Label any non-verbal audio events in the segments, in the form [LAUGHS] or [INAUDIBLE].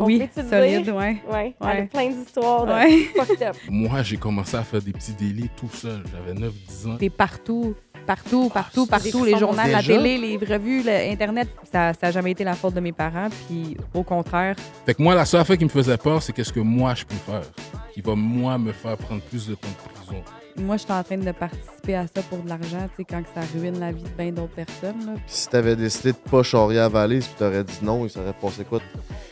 oui, solide, ouais. Ouais, plein d'histoires ouais. [LAUGHS] Moi, j'ai commencé à faire des petits délits tout seul. J'avais 9-10 ans. T'es partout, partout, ah, partout, partout. Les journaux, la télé, les revues, Internet. Ça n'a jamais été la faute de mes parents, puis au contraire. Fait que moi, la seule affaire qui me faisait peur, c'est qu'est-ce que moi, je peux faire qui va, moi, me faire prendre plus de temps de prison moi, je suis en train de participer à ça pour de l'argent, tu sais, quand ça ruine la vie de bien d'autres personnes. Là. Si t'avais décidé de pas charrier à Valise, puis t'aurais dit non, il serait passé quoi?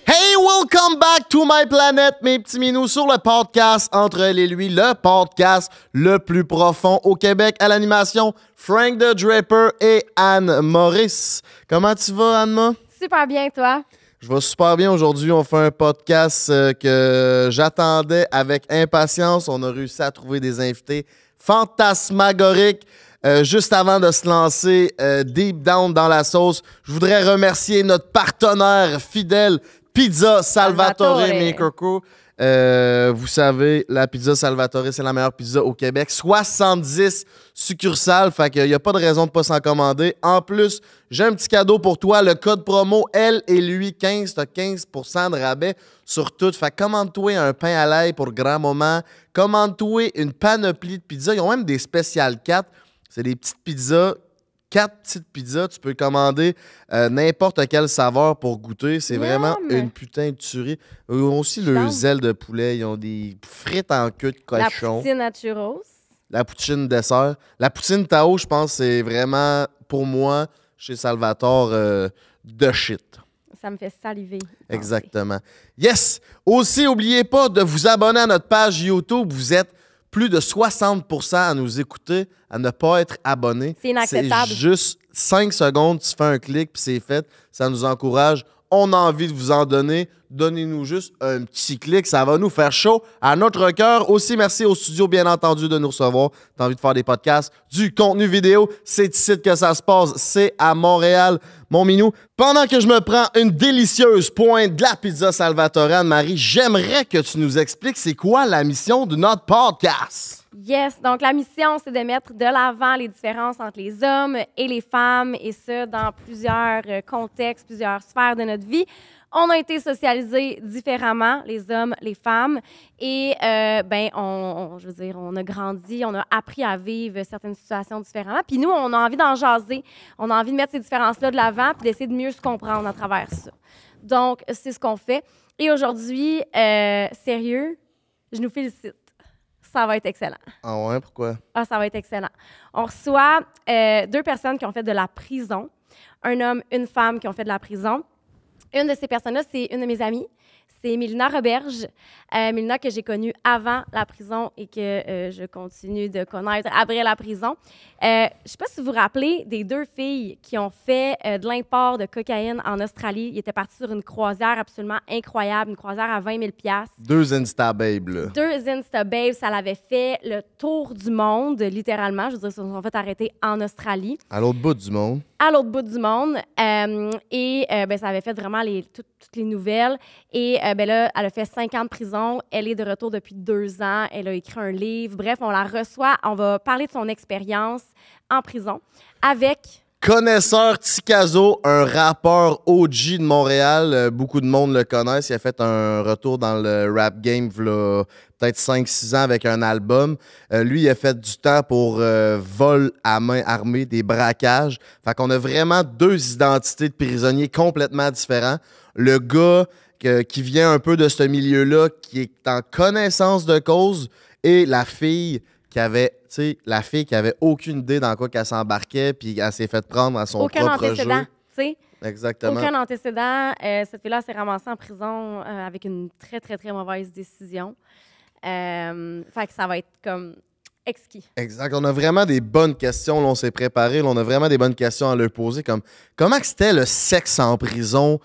Hey, welcome back to my planet, mes petits minous, sur le podcast Entre les lui, le podcast le plus profond au Québec à l'animation, Frank the Draper et Anne Maurice. Comment tu vas, Anne-Ma? Super bien, toi? Je vais super bien aujourd'hui. On fait un podcast euh, que j'attendais avec impatience. On a réussi à trouver des invités fantasmagorique. Euh, juste avant de se lancer euh, deep down dans la sauce, je voudrais remercier notre partenaire fidèle Pizza Salvatore, mes euh, vous savez, la pizza Salvatore, c'est la meilleure pizza au Québec. 70 succursales, fait qu'il n'y a pas de raison de pas s'en commander. En plus, j'ai un petit cadeau pour toi, le code promo elle et lui 15, 15 de rabais sur tout. Fait commande-toi un pain à l'ail pour grand moment, Commande-toi une panoplie de pizzas. Ils ont même des spéciales 4. C'est des petites pizzas quatre petites pizzas. Tu peux commander euh, n'importe quelle saveur pour goûter. C'est vraiment une putain de tuerie. Ils ont aussi le zèle de poulet. Ils ont des frites en queue de cochon. La poutine naturose. La poutine dessert. La poutine Tao, je pense, c'est vraiment, pour moi, chez Salvatore, de euh, shit. Ça me fait saliver. Exactement. Yes! Aussi, n'oubliez pas de vous abonner à notre page YouTube. Vous êtes plus de 60 à nous écouter, à ne pas être abonné. C'est inacceptable. C'est juste 5 secondes, tu fais un clic, puis c'est fait. Ça nous encourage on a envie de vous en donner. Donnez-nous juste un petit clic. Ça va nous faire chaud à notre cœur. Aussi, merci au studio, bien entendu, de nous recevoir. T'as envie de faire des podcasts, du contenu vidéo. C'est ici que ça se passe. C'est à Montréal, mon minou. Pendant que je me prends une délicieuse pointe de la pizza Salvatorane, Marie, j'aimerais que tu nous expliques c'est quoi la mission de notre podcast. Yes, donc la mission, c'est de mettre de l'avant les différences entre les hommes et les femmes, et ce, dans plusieurs euh, contextes, plusieurs sphères de notre vie. On a été socialisés différemment, les hommes, les femmes, et euh, ben, on, je veux dire, on a grandi, on a appris à vivre certaines situations différemment. Puis nous, on a envie d'en jaser, on a envie de mettre ces différences-là de l'avant, puis d'essayer de mieux se comprendre à travers ça. Donc, c'est ce qu'on fait. Et aujourd'hui, euh, sérieux, je nous félicite ça va être excellent. Ah ouais, pourquoi? Ah, ça va être excellent. On reçoit euh, deux personnes qui ont fait de la prison. Un homme, une femme qui ont fait de la prison. Une de ces personnes-là, c'est une de mes amies c'est Milena Roberge. Euh, que j'ai connue avant la prison et que euh, je continue de connaître après la prison. Euh, je ne sais pas si vous vous rappelez des deux filles qui ont fait euh, de l'import de cocaïne en Australie. Ils étaient partis sur une croisière absolument incroyable, une croisière à 20 000 Deux Instababes, Deux Instababes, ça l'avait fait le tour du monde, littéralement. Je veux dire, ils se sont fait arrêter en Australie. À l'autre bout du monde à l'autre bout du monde. Euh, et euh, ben, ça avait fait vraiment les, toutes les nouvelles. Et euh, ben, là, elle a fait cinq ans de prison. Elle est de retour depuis deux ans. Elle a écrit un livre. Bref, on la reçoit. On va parler de son expérience en prison avec connaisseur Ticazo, un rappeur OG de Montréal. Euh, beaucoup de monde le connaissent. Il a fait un retour dans le rap game peut-être 5-6 ans avec un album. Euh, lui, il a fait du temps pour euh, vol à main armée, des braquages. Fait qu'on a vraiment deux identités de prisonniers complètement différents. Le gars qui vient un peu de ce milieu-là, qui est en connaissance de cause, et la fille qui avait la fille qui avait aucune idée dans quoi qu'elle s'embarquait, puis elle s'est fait prendre à son Aucun propre antécédent, tu sais. Exactement. Aucun antécédent. Euh, cette fille-là s'est ramassée en prison euh, avec une très, très, très mauvaise décision. Euh, ça va être comme exquis. Exact. On a vraiment des bonnes questions. on s'est préparé. on a vraiment des bonnes questions à leur poser, comme comment c'était le sexe en prison?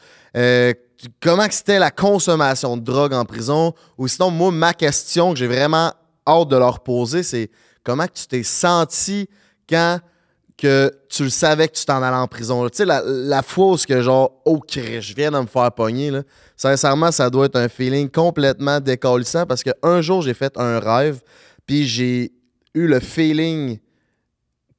comment c'était la consommation de drogue en prison? Ou sinon, moi, ma question que j'ai vraiment hâte de leur poser, c'est Comment tu t'es senti quand que tu le savais que tu t'en allais en prison? Tu sais, la, la fois que genre, oh, je viens de me faire pogner, là. sincèrement, ça doit être un feeling complètement décollissant parce qu'un jour, j'ai fait un rêve, puis j'ai eu le feeling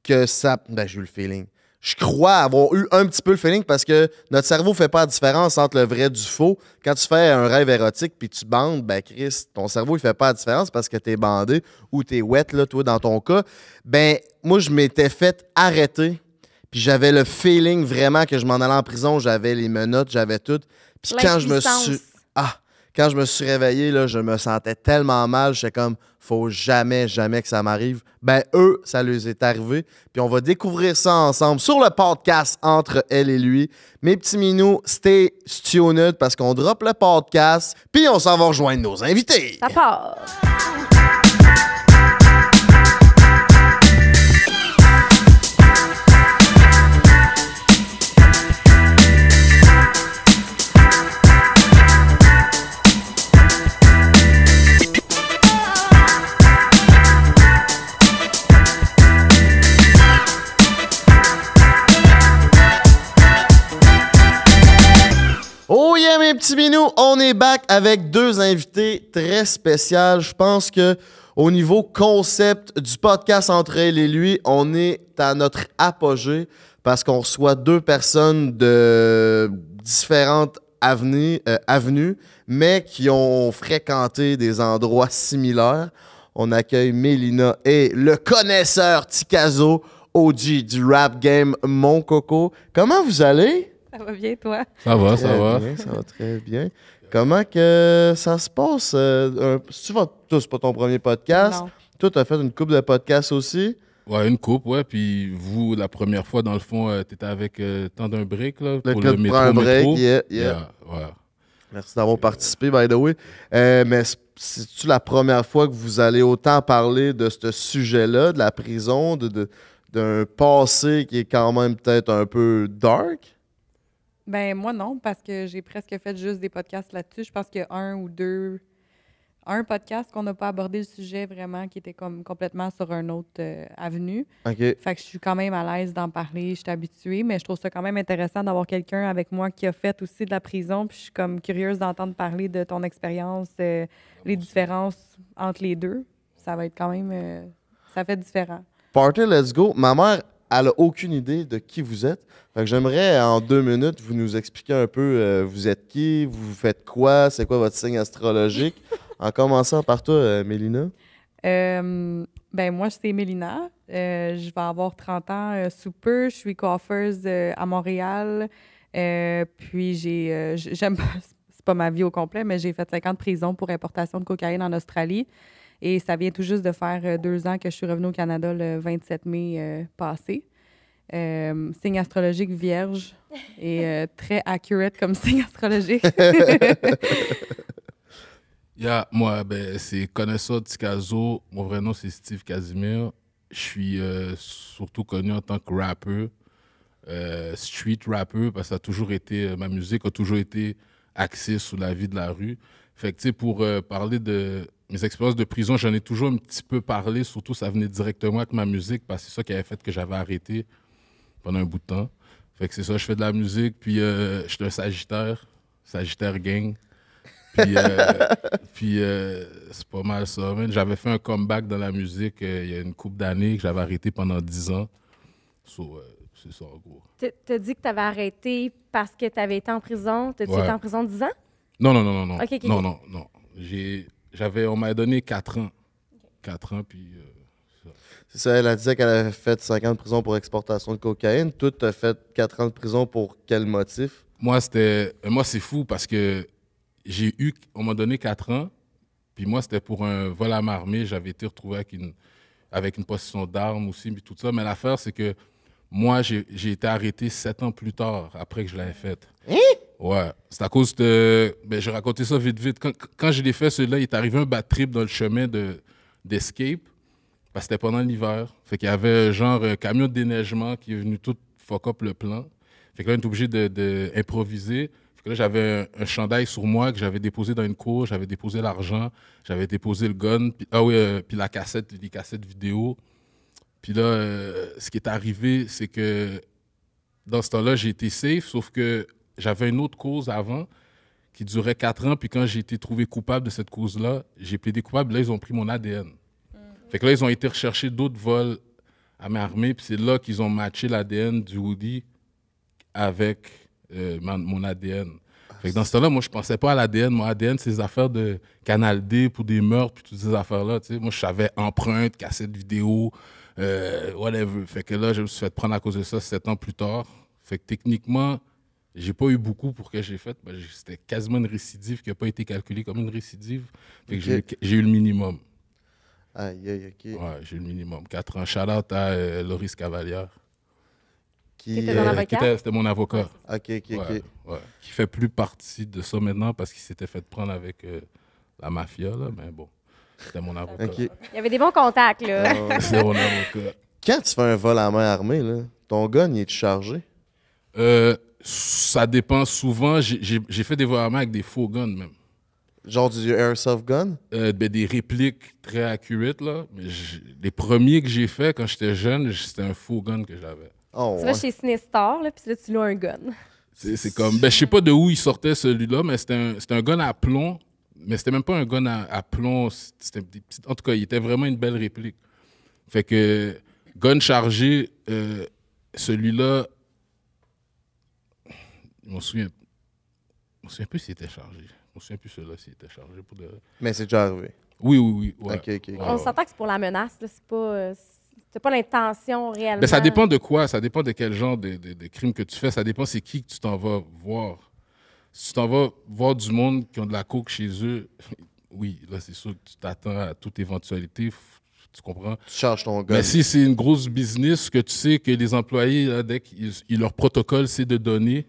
que ça. Ben, j'ai eu le feeling je crois avoir eu un petit peu le feeling parce que notre cerveau fait pas la différence entre le vrai et du faux. Quand tu fais un rêve érotique puis tu bandes, ben Chris, ton cerveau il fait pas la différence parce que tu es bandé ou tu es wet là toi dans ton cas. Ben moi je m'étais fait arrêter puis j'avais le feeling vraiment que je m'en allais en prison, j'avais les menottes, j'avais tout. Puis quand je me suis ah quand je me suis réveillé, là, je me sentais tellement mal. J'étais comme, faut jamais, jamais que ça m'arrive. Ben, eux, ça leur est arrivé. Puis on va découvrir ça ensemble sur le podcast entre elle et lui. Mes petits minous, stay tuned parce qu'on drop le podcast. Puis on s'en va rejoindre nos invités. Ça part. mes petits minous, on est back avec deux invités très spéciales. Je pense que au niveau concept du podcast entre elle et lui, on est à notre apogée parce qu'on reçoit deux personnes de différentes avenues, euh, avenues, mais qui ont fréquenté des endroits similaires. On accueille Mélina et le connaisseur Ticazo, OG du rap game Mon Coco. Comment vous allez? Ça va bien, toi? Ça va, ça va. ça va très bien. Comment que ça se passe? Euh, tu vas tous pas ton premier podcast. Toi, tu as fait une coupe de podcasts aussi. Ouais, une coupe, ouais. Puis vous, la première fois, dans le fond, euh, tu étais avec euh, tant d'un break, là, pour le métro, un break, métro. Yeah, yeah. Merci d'avoir participé, by the way. mais c'est-tu la première fois que vous allez autant parler de ce sujet-là, de la prison, de, d'un passé qui est quand même peut-être un peu dark? Ben moi non, parce que j'ai presque fait juste des podcasts là-dessus. Je pense qu'il y a un ou deux, un podcast qu'on n'a pas abordé le sujet vraiment, qui était comme complètement sur un autre euh, avenue. OK. Fait que je suis quand même à l'aise d'en parler, je suis habituée, mais je trouve ça quand même intéressant d'avoir quelqu'un avec moi qui a fait aussi de la prison. Puis je suis comme curieuse d'entendre parler de ton expérience, euh, ah, les différences entre les deux. Ça va être quand même, euh, ça fait différent. Party, let's go. Ma mère, elle n'a aucune idée de qui vous êtes. j'aimerais, en deux minutes, vous nous expliquer un peu euh, vous êtes qui, vous faites quoi, c'est quoi votre signe astrologique. [LAUGHS] en commençant par toi, euh, Mélina. Euh, ben moi, c'est Mélina. je vais avoir 30 ans sous peu. Je suis coiffeuse à Montréal. puis j'ai, j'aime pas, [LAUGHS] c'est pas ma vie au complet, mais j'ai fait 50 prisons pour importation de cocaïne en Australie. Et ça vient tout juste de faire euh, deux ans que je suis revenu au Canada le 27 mai euh, passé. Euh, signe astrologique vierge [LAUGHS] et très accurate comme signe astrologique. [LAUGHS] yeah, moi, ben, c'est connaisseur Ticazo. Mon vrai nom, c'est Steve Casimir. Je suis surtout connu en tant que rappeur, street rapper, parce que ça toujours été, ma musique a toujours été axée sur la vie de la rue pour euh, parler de mes expériences de prison, j'en ai toujours un petit peu parlé, surtout ça venait directement avec ma musique, parce que c'est ça qui avait fait que j'avais arrêté pendant un bout de temps. Fait que c'est ça, je fais de la musique, puis euh, je suis un Sagittaire, Sagittaire Gang. Puis, euh, [LAUGHS] c'est pas mal ça. J'avais fait un comeback dans la musique il y a une couple d'années que j'avais arrêté pendant 10 ans. So, c'est ça, en gros. T'as dit que tu avais arrêté parce que tu avais été en prison. tu été en prison dix ans? Non, non, non, non. non, non, non. J'ai, j'avais, on m'a donné 4 ans. 4 ans, puis. Euh, c'est ça, elle a dit qu'elle avait fait cinq ans de prison pour exportation de cocaïne. Toi, as fait quatre ans de prison pour quel motif? Moi, c'était. Euh, moi, c'est fou parce que j'ai eu. On m'a donné 4 ans, puis moi, c'était pour un vol à main armée. J'avais été retrouvé avec une, avec une possession d'armes aussi, puis tout ça. Mais l'affaire, c'est que moi, j'ai, été arrêté 7 ans plus tard, après que je l'avais faite. Hein? Ouais, c'est à cause de. Ben, je je racontais ça vite, vite. Quand, quand je l'ai fait, celui-là, il est arrivé un bad trip dans le chemin d'escape. Parce que c'était pendant l'hiver. Fait qu'il y avait genre un euh, camion de déneigement qui est venu tout fuck up le plan. Fait que là, on est obligé d'improviser. De, fait que là, j'avais un, chandail sur moi que j'avais déposé dans une cour. J'avais déposé l'argent. J'avais déposé le gun. ah oui, euh, puis la cassette, les cassettes vidéo. Puis là, euh, ce qui est arrivé, c'est que dans ce temps-là, j'ai été safe, sauf que j'avais une autre cause avant qui durait quatre ans. Puis quand j'ai été trouvé coupable de cette cause-là, j'ai plaidé coupable. Là, ils ont pris mon ADN. Mm-hmm. Fait que là, ils ont été rechercher d'autres vols à ma armée. Puis c'est là qu'ils ont matché l'ADN du Woody avec euh, mon ADN. Ah, fait que dans ce temps-là, moi, je pensais pas à l'ADN. Mon ADN, c'est des affaires de Canal D pour des meurtres, puis toutes ces affaires-là. Moi, je savais empreinte, cassette vidéo, euh, whatever. Fait que là, je me suis fait prendre à cause de ça sept ans plus tard. Fait que techniquement, j'ai pas eu beaucoup pour que j'ai fait. C'était quasiment une récidive qui n'a pas été calculée comme une récidive. j'ai eu le minimum. Aïe, aïe, j'ai eu le minimum. Quatre ans. Shout out à euh, Loris Cavalière. Qui, euh, était C'était mon avocat. Ok, ok, ok. Qui fait plus partie de ça maintenant parce qu'il s'était fait prendre avec euh, la mafia, Mais bon, c'était mon avocat. Il y avait des bons contacts, là. mon avocat. Quand tu fais un vol à main armée, là, ton gun, il est chargé? Euh. Ça dépend souvent. J'ai fait des voyages avec des faux guns même. Genre du airsoft gun? Euh, ben, des répliques très accurate, là. Mais les premiers que j'ai fait quand j'étais jeune, c'était un faux gun que j'avais. Oh, tu vas chez là, puis là, tu loues un gun. C'est comme. Ben, je sais pas de où il sortait celui-là, mais c'était un, un, gun à plomb. Mais c'était même pas un gun à, plomb. En tout cas, il était vraiment une belle réplique. Fait que, gun chargé, euh, celui-là, je me souviens. Je peu souviens plus si c'était chargé. Je me souviens plus cela si c'était chargé pour de. Mais c'est déjà arrivé. Oui, oui, oui. Ouais. On s'entend que c'est pour la menace, Ce c'est pas. Euh, c'est pas l'intention réelle. Mais ça dépend de quoi, ça dépend de quel genre de, de, crime que tu fais, ça dépend c'est qui que tu t'en vas voir. Si tu t'en vas voir du monde qui ont de la coke chez eux, [LAUGHS] oui, là c'est sûr que tu t'attends à toute éventualité, tu comprends? Tu charges ton gars. Mais si c'est une grosse business que tu sais que les employés, dès leur protocole, c'est de donner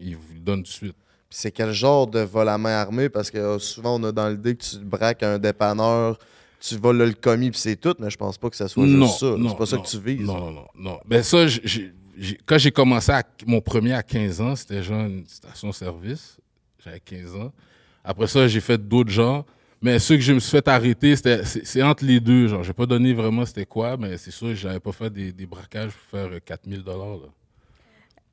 il vous donne tout de suite. c'est quel genre de vol à main armée? Parce que euh, souvent, on a dans l'idée que tu braques un dépanneur, tu voles le commis, puis c'est tout, mais je pense pas que ce soit juste ça. c'est pas ça que tu vises. Non, non, non. Ben ça, quand j'ai commencé à, mon premier à 15 ans, c'était genre une station-service. J'avais 15 ans. Après ça, j'ai fait d'autres genres. Mais ceux que je me suis fait arrêter, c'est entre les deux. Genre, je n'ai pas donné vraiment c'était quoi, mais c'est sûr que je n'avais pas fait des, braquages pour faire 4000 euh, dollars.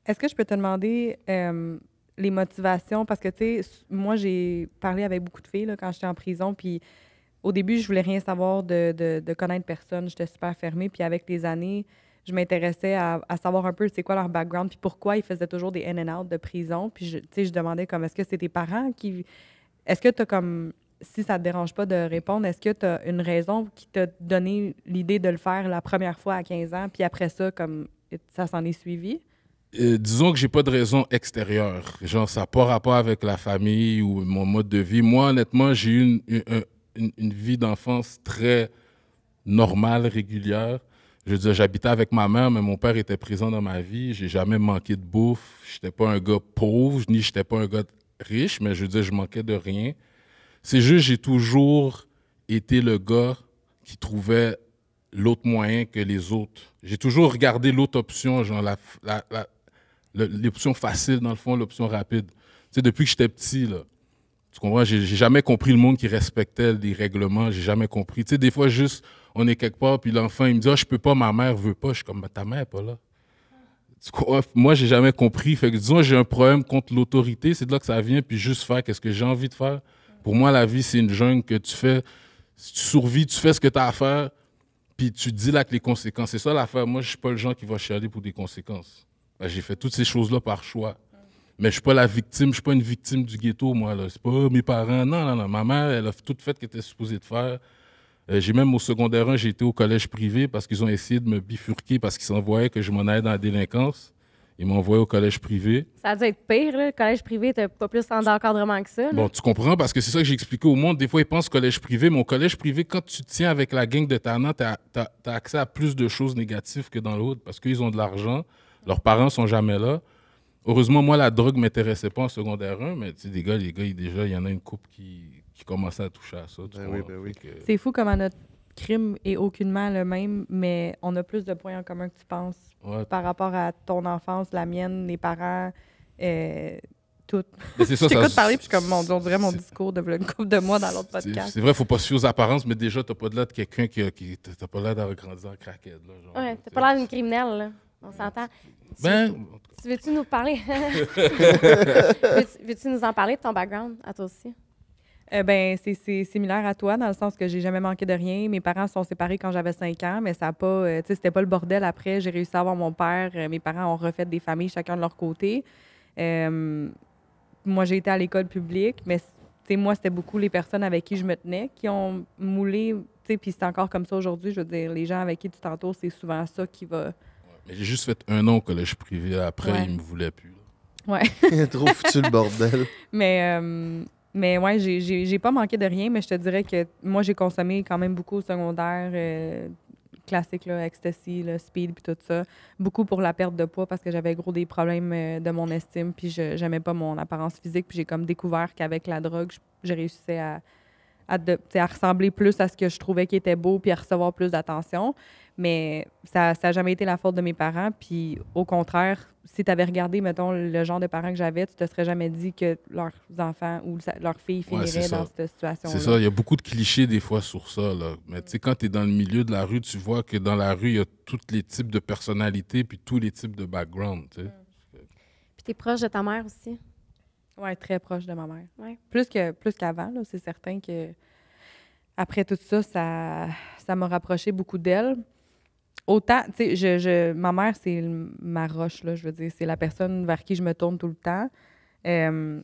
Est-ce que je peux te demander euh, les motivations? Parce que, tu sais, moi, j'ai parlé avec beaucoup de filles là, quand j'étais en prison, puis au début, je voulais rien savoir de, connaître personne. J'étais super fermée. Puis avec les années, je m'intéressais à, à, savoir un peu c'est quoi leur background, puis pourquoi ils faisaient toujours des in and out de prison. Puis, tu sais, je demandais comme, est-ce que c'est tes parents qui... Est-ce que tu as comme... Si ça ne te dérange pas de répondre, est-ce que tu as une raison qui t'a donné l'idée de le faire la première fois à 15 ans, puis après ça, comme ça s'en est suivi? Euh, disons que j'ai pas de raison extérieure. Genre, ça n'a pas rapport avec la famille ou mon mode de vie. Moi, honnêtement, j'ai eu une, une, une, vie d'enfance très normale, régulière. Je veux dire, j'habitais avec ma mère, mais mon père était présent dans ma vie. J'ai jamais manqué de bouffe. J'étais pas un gars pauvre, ni j'étais pas un gars riche, mais je veux dire, je manquais de rien. C'est juste, j'ai toujours été le gars qui trouvait l'autre moyen que les autres. J'ai toujours regardé l'autre option, genre la, la l'option facile, dans le fond, l'option rapide. Tu sais, depuis que j'étais petit, là, tu comprends, j'ai jamais compris le monde qui respectait les règlements, j'ai jamais compris. Tu sais, des fois, juste, on est quelque part, puis l'enfant, il me dit, ah, je peux pas, ma mère veut pas. Je suis comme, ben, ta mère est pas là. Tu comprends? Moi, j'ai jamais compris. Fait que disons, j'ai un problème contre l'autorité, c'est de là que ça vient, puis juste faire qu'est-ce que j'ai envie de faire. Pour moi, la vie, c'est une jungle que tu fais. tu survis, tu fais ce que tu as à faire, puis tu dis là que les conséquences. C'est ça l'affaire. Moi, je suis pas le genre qui va chialer pour des conséquences. Ben, j'ai fait toutes ces choses-là par choix. Mais je ne suis pas la victime, je ne suis pas une victime du ghetto, moi. Ce C'est pas mes parents. Non, non, non. Ma mère, elle a tout fait ce qu'elle était supposée de faire. Euh, j'ai même au secondaire 1, j'ai été au collège privé parce qu'ils ont essayé de me bifurquer parce qu'ils s'envoyaient que je m'en allais dans la délinquance. Ils m'ont envoyé au collège privé. Ça a dû être pire, Le collège privé, t'as pas plus encadrement que ça. Bon, tu comprends parce que c'est ça que j'ai expliqué au monde. Des fois, ils pensent collège privé. Mon collège privé, quand tu tiens avec la gang de ta as tu as accès à plus de choses négatives que dans l'autre parce qu'ils ont de l'argent leurs parents sont jamais là. Heureusement, moi, la drogue m'intéressait pas en secondaire 1, mais tu sais, gars, les gars, déjà, il y en a une couple qui, qui commençait à toucher à ça. Ben oui, ben oui. C'est fou comment notre crime est aucunement le même, mais on a plus de points en commun que tu penses par rapport à ton enfance, la mienne, les parents, euh, tout. C'est [LAUGHS] ça, ça parler, puis comme, on dirait mon discours de une couple de mois dans l'autre podcast. C'est vrai, faut pas suivre les aux apparences, mais déjà, t'as pas l'air de quelqu'un qui, qui t'as pas l'air d'avoir grandi en craquette. Là, genre, ouais, t'as pas l'air d'une criminelle, là. On s'entend. Ben... veux-tu nous parler? [LAUGHS] veux-tu, nous en parler de ton background à toi aussi? Euh, ben, c'est, similaire à toi, dans le sens que j'ai jamais manqué de rien. Mes parents se sont séparés quand j'avais 5 ans, mais ça a pas, euh, c'était pas le bordel après. J'ai réussi à avoir mon père. Euh, mes parents ont refait des familles chacun de leur côté. moi, j'ai été à l'école publique, mais moi, c'était beaucoup les personnes avec qui je me tenais qui ont moulé, tu sais, puis c'est encore comme ça aujourd'hui. Je veux dire, les gens avec qui tu t'entoures, c'est souvent ça qui va j'ai juste fait un an au collège privé. Après, il ne me voulait plus. [LAUGHS] Trop foutu le bordel. [LAUGHS] Mais, euh, mais ouais, j'ai pas manqué de rien, mais je te dirais que moi, j'ai consommé quand même beaucoup au secondaire. Euh, classique, là, ecstasy, speed, puis tout ça. Beaucoup pour la perte de poids parce que j'avais gros des problèmes euh, de mon estime, puis je n'aimais pas mon apparence physique, puis j'ai comme découvert qu'avec la drogue, je, réussi réussissais à, à, ressembler plus à ce que je trouvais qui était beau, puis à recevoir plus d'attention. Mais ça n'a jamais été la faute de mes parents. Puis au contraire, si tu avais regardé, mettons, le genre de parents que j'avais, tu te serais jamais dit que leurs enfants ou leurs filles finiraient dans cette situation. C'est ça. Il y a beaucoup de clichés des fois sur ça. Mais tu sais, quand tu es dans le milieu de la rue, tu vois que dans la rue, il y a tous les types de personnalités puis tous les types de background. sais. Mm. Puis tu es proche de ta mère aussi. Oui, très proche de ma mère. Ouais. Plus que plus qu'avant, c'est certain que après tout ça, ça m'a rapproché beaucoup d'elle autant, tu sais, je, ma mère, c'est ma roche, là, je veux dire, c'est la personne vers qui je me tourne tout le temps. Euh,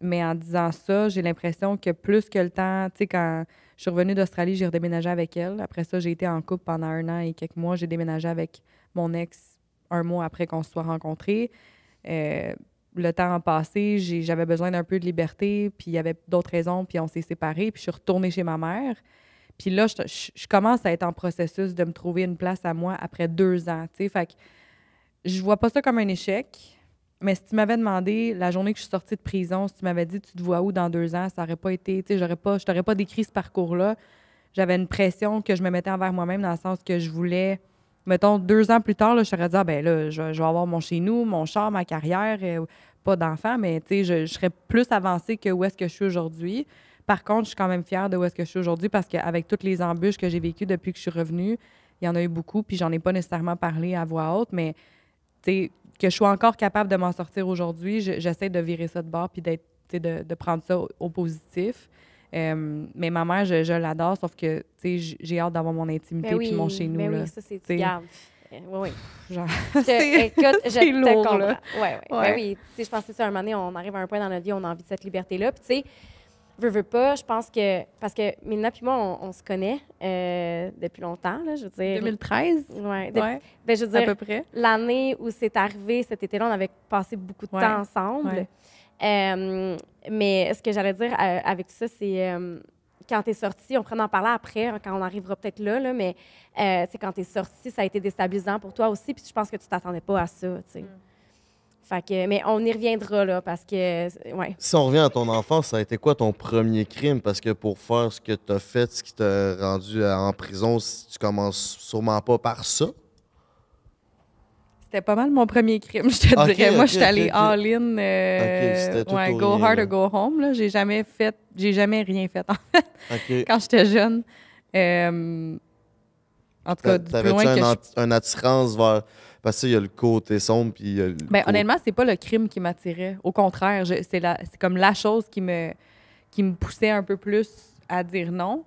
mais en disant ça, j'ai l'impression que plus que le temps, tu sais, quand je suis revenue d'Australie, j'ai redéménagé avec elle. Après ça, j'ai été en couple pendant un an et quelques mois. J'ai déménagé avec mon ex un mois après qu'on se soit rencontrés. Euh, le temps a passé, j'avais besoin d'un peu de liberté, puis il y avait d'autres raisons, puis on s'est séparés, puis je suis retournée chez ma mère. Puis là, je, commence à être en processus de me trouver une place à moi après deux ans. T'sais. Fait que je vois pas ça comme un échec. Mais si tu m'avais demandé la journée que je suis sortie de prison, si tu m'avais dit tu te vois où dans deux ans, ça aurait pas été, tu sais, j'aurais pas, je t'aurais pas décrit ce parcours-là. J'avais une pression que je me mettais envers moi-même dans le sens que je voulais, mettons, deux ans plus tard, je serais dit, ah, ben là, je, vais avoir mon chez nous, mon char, ma carrière, euh, pas d'enfant, mais tu je, je, serais plus avancée que où est-ce que je suis aujourd'hui. Par contre, je suis quand même fière de où est-ce que je suis aujourd'hui parce qu'avec toutes les embûches que j'ai vécues depuis que je suis revenue, il y en a eu beaucoup, puis j'en ai pas nécessairement parlé à voix haute, mais que je sois encore capable de m'en sortir aujourd'hui, j'essaie de virer ça de bord puis d'être, de, de, prendre ça au, positif. Euh, mais ma mère, je, l'adore, sauf que j'ai hâte d'avoir mon intimité ben puis mon chez nous. Ben oui, ça, c'est euh, oui, oui. [LAUGHS] je, écoute, je [LAUGHS] Ouais, ben ouais. oui, tu sais, je pensais ça un moment donné, on arrive à un point dans notre vie, on a envie de cette liberté-là. Puis, tu sais, veux, veux pas, je pense que. Parce que Mina puis moi, on, se connaît euh, depuis longtemps, là, je veux dire. 2013? Oui. Ouais, ben, je veux dire, à peu près. L'année où c'est arrivé, cet été-là, on avait passé beaucoup de temps ensemble. Euh, mais ce que j'allais dire euh, avec tout ça, c'est quand tu es sortie, on pourrait en parler après, hein, quand on arrivera peut-être là, là, mais c'est quand tu es sortie, ça a été déstabilisant pour toi aussi, puis je pense que tu t'attendais pas à ça. sais. Mm. Fait mais on y reviendra là parce que. Ouais. Si on revient à ton enfance, ça a été quoi ton premier crime? Parce que pour faire ce que tu as fait, ce qui t'a rendu euh, en prison, tu commences sûrement pas par ça. C'était pas mal mon premier crime, [LAUGHS] je te dirais. Moi, je suis allée all-in. Euh, go hard or go home. J'ai jamais fait, j'ai jamais rien fait en fait. [LAUGHS] Quand j'étais jeune. Euh, en tout cas, plus une attirance vers parce qu'il y a le côté sombre. Puis ben, Honnêtement, c'est pas le crime qui m'attirait. Au contraire, c'est comme la chose qui me, qui me poussait un peu plus à dire non.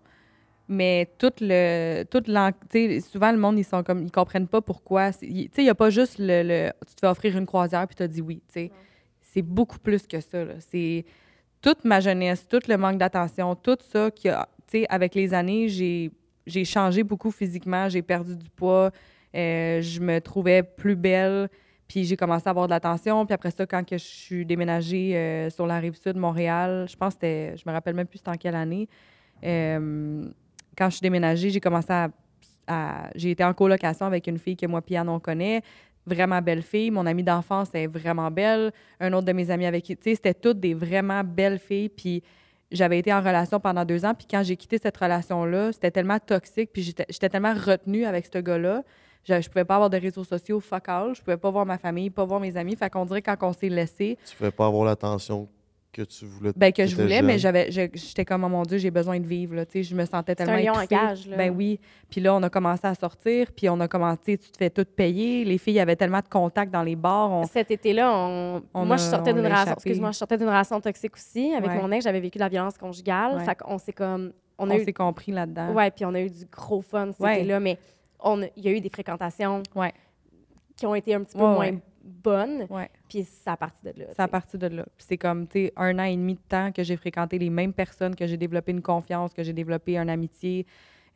Mais tout le. souvent, le monde, ils sont comme. Ils comprennent pas pourquoi. Il n'y a pas juste le, Tu te fais offrir une croisière puis tu as dit oui. sais, C'est beaucoup plus que ça. C'est toute ma jeunesse, tout le manque d'attention, tout ça qui a. avec les années, j'ai j'ai changé beaucoup physiquement, j'ai perdu du poids, euh, je me trouvais plus belle. Puis j'ai commencé à avoir de l'attention. Puis après ça, quand que je suis déménagée euh, sur la rive sud de Montréal, je pense que c'était, je me rappelle même plus c'était en quelle année. Euh, quand je suis déménagée, j'ai commencé à, j'ai été en colocation avec une fille que moi, Pierre on connaît. Vraiment belle fille. Mon amie d'enfance est vraiment belle. Un autre de mes amis avec qui, tu sais, c'était toutes des vraiment belles filles. Puis j'avais été en relation pendant deux ans. Puis quand j'ai quitté cette relation-là, c'était tellement toxique. Puis j'étais, j'étais tellement retenue avec ce gars-là je ne pouvais pas avoir de réseaux sociaux focal Je pouvais pas voir ma famille, pas voir mes amis. Fait qu'on dirait quand on s'est laissé. Tu pouvais pas avoir l'attention que tu voulais. Ben, que je voulais, mais j'avais, j'étais comme, oh mon Dieu, j'ai besoin de vivre. Là. Je me sentais tellement. Un lion à cage là. Ben oui. Puis là, on a commencé à sortir, puis on a commencé, tu te fais tout payer. Les filles avaient tellement de contacts dans les bars. Cet été-là, on... moi, je sortais d'une relation, excuse-moi, je sortais d'une relation toxique aussi. Avec mon ex, j'avais vécu la violence conjugale. Fait qu'on s'est comme. On, a s'est compris là-dedans. Ouais, puis on a eu du gros fun cet là mais il y a eu des fréquentations qui ont été un petit peu moins bonnes. Puis ça à partir de là. Ça à partir de là. c'est comme, tu un an et demi de temps que j'ai fréquenté les mêmes personnes, que j'ai développé une confiance, que j'ai développé une amitié.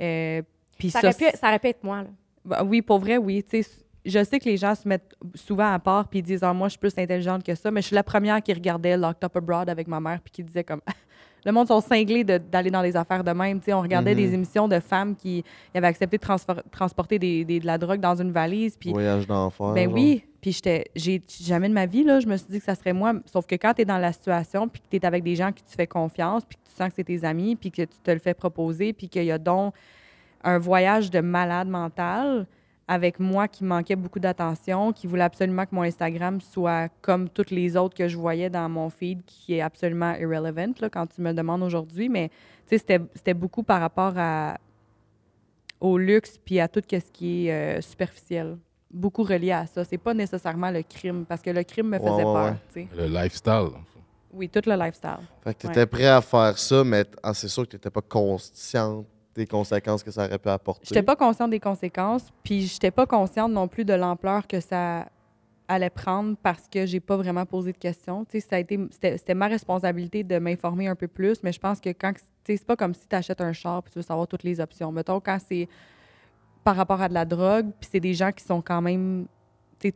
Euh, puis ça, ça, aurait moi, bah oui, pour vrai, oui. je sais que les gens se mettent souvent à part puis disent ah, moi je suis plus intelligente que ça mais je suis la première qui regardait Locked Up Abroad avec ma mère puis qui disait comme [LAUGHS] le monde sont cinglés d'aller dans les affaires de même. on regardait des mhm. émissions de femmes qui avaient accepté de transporter de la drogue dans une valise. Puis, Voyage d'enfer. Ben oui. Puis j'étais, jamais de ma vie, là, je me suis dit que ça serait moi. Sauf que quand tu es dans la situation, puis que tu es avec des gens qui tu fais confiance, puis que tu sens que c'est tes amis, puis que tu te le fais proposer, puis qu'il y a donc un voyage de malade mental, avec moi qui manquait beaucoup d'attention, qui voulait absolument que mon Instagram soit comme toutes les autres que je voyais dans mon feed, qui est absolument irrelevant là, quand tu me le demandes aujourd'hui. Mais c'était beaucoup par rapport à, au luxe puis à tout ce qui est euh, superficiel. Beaucoup relié à ça. C'est pas nécessairement le crime, parce que le crime me faisait peur. Le lifestyle. Oui, tout le lifestyle. Fait tu étais prêt à faire ça, mais ah, c'est sûr que tu n'étais pas consciente des conséquences que ça aurait pu apporter. J'étais pas consciente des conséquences, puis je j'étais pas consciente non plus de l'ampleur que ça allait prendre parce que j'ai pas vraiment posé de questions. Tu ça a été, c'était, ma responsabilité de m'informer un peu plus, mais je pense que quand, c'est pas comme si tu achètes un char puis tu veux savoir toutes les options. Mettons, quand c'est par rapport à de la drogue, puis c'est des gens qui sont quand même, tu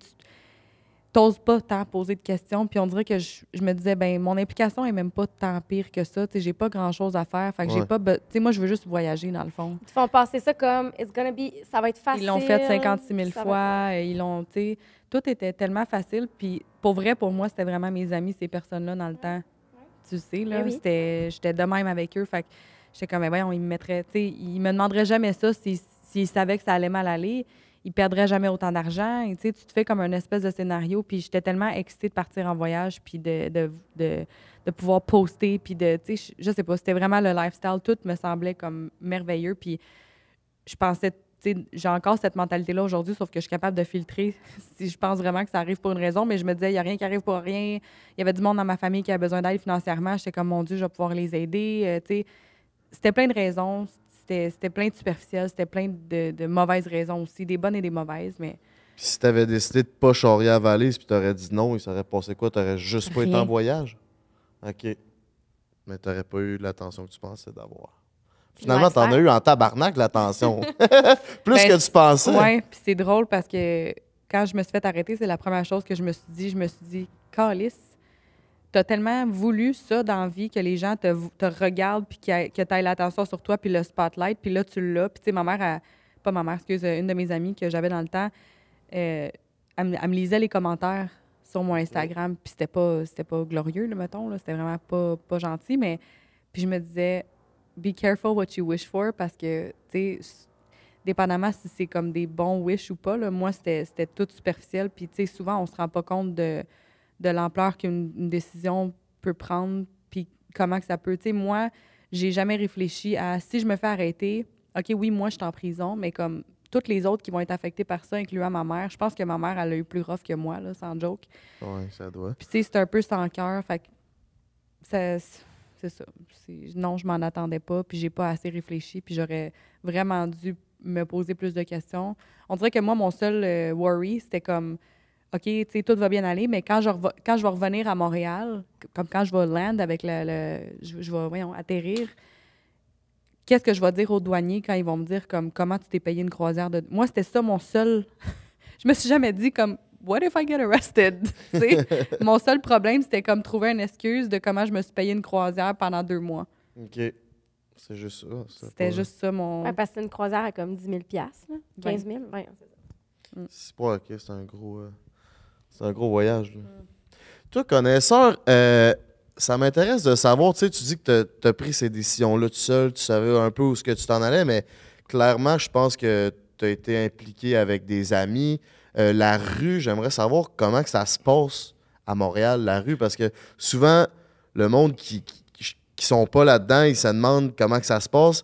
t'oses pas tant poser de questions. Puis on dirait que je, me disais, ben mon implication est même pas tant pire que ça. Tu sais, j'ai pas grand-chose à faire. Fait que j'ai pas... Tu sais, moi, je veux juste voyager, dans le fond. Ils font passer ça comme, it's gonna be... Ça va être facile. Ils l'ont fait 56 000 fois. ils l'ont, tu sais... Tout était tellement facile. Puis pour vrai, pour moi, c'était vraiment mes amis, ces personnes-là, dans le temps. Tu sais, là, ben J'étais de même avec eux. Fait que j'étais comme, ben voyons, ils me mettraient... Tu sais, ils me demanderaient jamais ça s'ils si, savaient que ça allait mal aller ils perdraient jamais autant d'argent. Et, tu te fais comme un espèce de scénario. Puis j'étais tellement excitée de partir en voyage, puis de, pouvoir poster, puis de, tu sais, je sais pas, c'était vraiment le lifestyle. Tout me semblait comme merveilleux. Puis je pensais, tu j'ai encore cette mentalité-là aujourd'hui, sauf que je suis capable de filtrer [LAUGHS] si je pense vraiment que ça arrive pour une raison. Mais je me disais, il n'y a rien qui arrive pour rien. Il y avait du monde dans ma famille qui a besoin d'aide financièrement. J'étais comme, mon Dieu, je vais pouvoir les aider, euh, c'était plein de raisons c'était plein de superficiel, c'était plein de, mauvaises raisons aussi, des bonnes et des mauvaises, mais... Puis si t'avais décidé de pas charrier à Valise, puis t'aurais dit non, il s'aurait passé quoi? T'aurais juste pas été en voyage? OK. Mais t'aurais pas eu l'attention que tu pensais d'avoir. Finalement, t'en as eu en tabarnak l'attention. [LAUGHS] Plus ben, que tu pensais. Oui, puis c'est drôle parce que quand je me suis fait arrêter, c'est la première chose que je me suis dit. Je me suis dit, calice, T'as tellement voulu ça dans vie que les gens te, regardent puis que tu l'attention sur toi puis le spotlight. Puis là, tu l'as. Puis, tu sais, ma mère, a, pas ma mère, excuse, euh, une de mes amies que j'avais dans le temps, euh, elle, me, lisait les commentaires sur mon Instagram. Puis c'était pas, c'était pas glorieux, le mettons. Là. C'était vraiment pas, pas gentil. Mais puis je me disais, be careful what you wish for parce que, tu sais, dépendamment si c'est comme des bons wish ou pas, là, moi, c'était, tout superficiel. Puis, tu sais, souvent, on se rend pas compte de de l'ampleur qu'une décision peut prendre, puis comment que ça peut. Tu moi, j'ai jamais réfléchi à si je me fais arrêter, OK, oui, moi, je suis en prison, mais comme toutes les autres qui vont être affectées par ça, incluant ma mère, je pense que ma mère, elle a eu plus rough que moi, là, sans joke. Oui, ça doit. Puis, tu sais, c'est un peu sans cœur, fait que c'est ça. Non, je m'en attendais pas, puis j'ai pas assez réfléchi, puis j'aurais vraiment dû me poser plus de questions. On dirait que moi, mon seul euh, worry, c'était comme OK, tu sais, tout va bien aller, mais quand je, quand je vais revenir à Montréal, comme quand je vais land avec le. je, vais, voyons, atterrir, qu'est-ce que je vais dire aux douaniers quand ils vont me dire, comme, comment tu t'es payé une croisière de. Moi, c'était ça mon seul. [LAUGHS] je me suis jamais dit, comme, what if I get arrested? [LAUGHS] [LAUGHS] mon seul problème, c'était comme trouver une excuse de comment je me suis payé une croisière pendant deux mois. OK. C'est juste ça. C'était juste ça, mon. parce que une croisière à comme 10 000 là. 15 ben. 000, mm. c'est pas OK, c'est un gros. Euh, c'est un gros voyage. Toi, connaisseur, euh, ça m'intéresse de savoir, tu sais, tu dis que tu as, pris ces décisions-là tout seul, tu savais un peu où ce que tu t'en allais, mais clairement, je pense que tu as été impliqué avec des amis. Euh, la rue, j'aimerais savoir comment que ça se passe à Montréal, la rue, parce que souvent, le monde qui, qui, sont pas là-dedans, ils se demandent comment que ça se passe.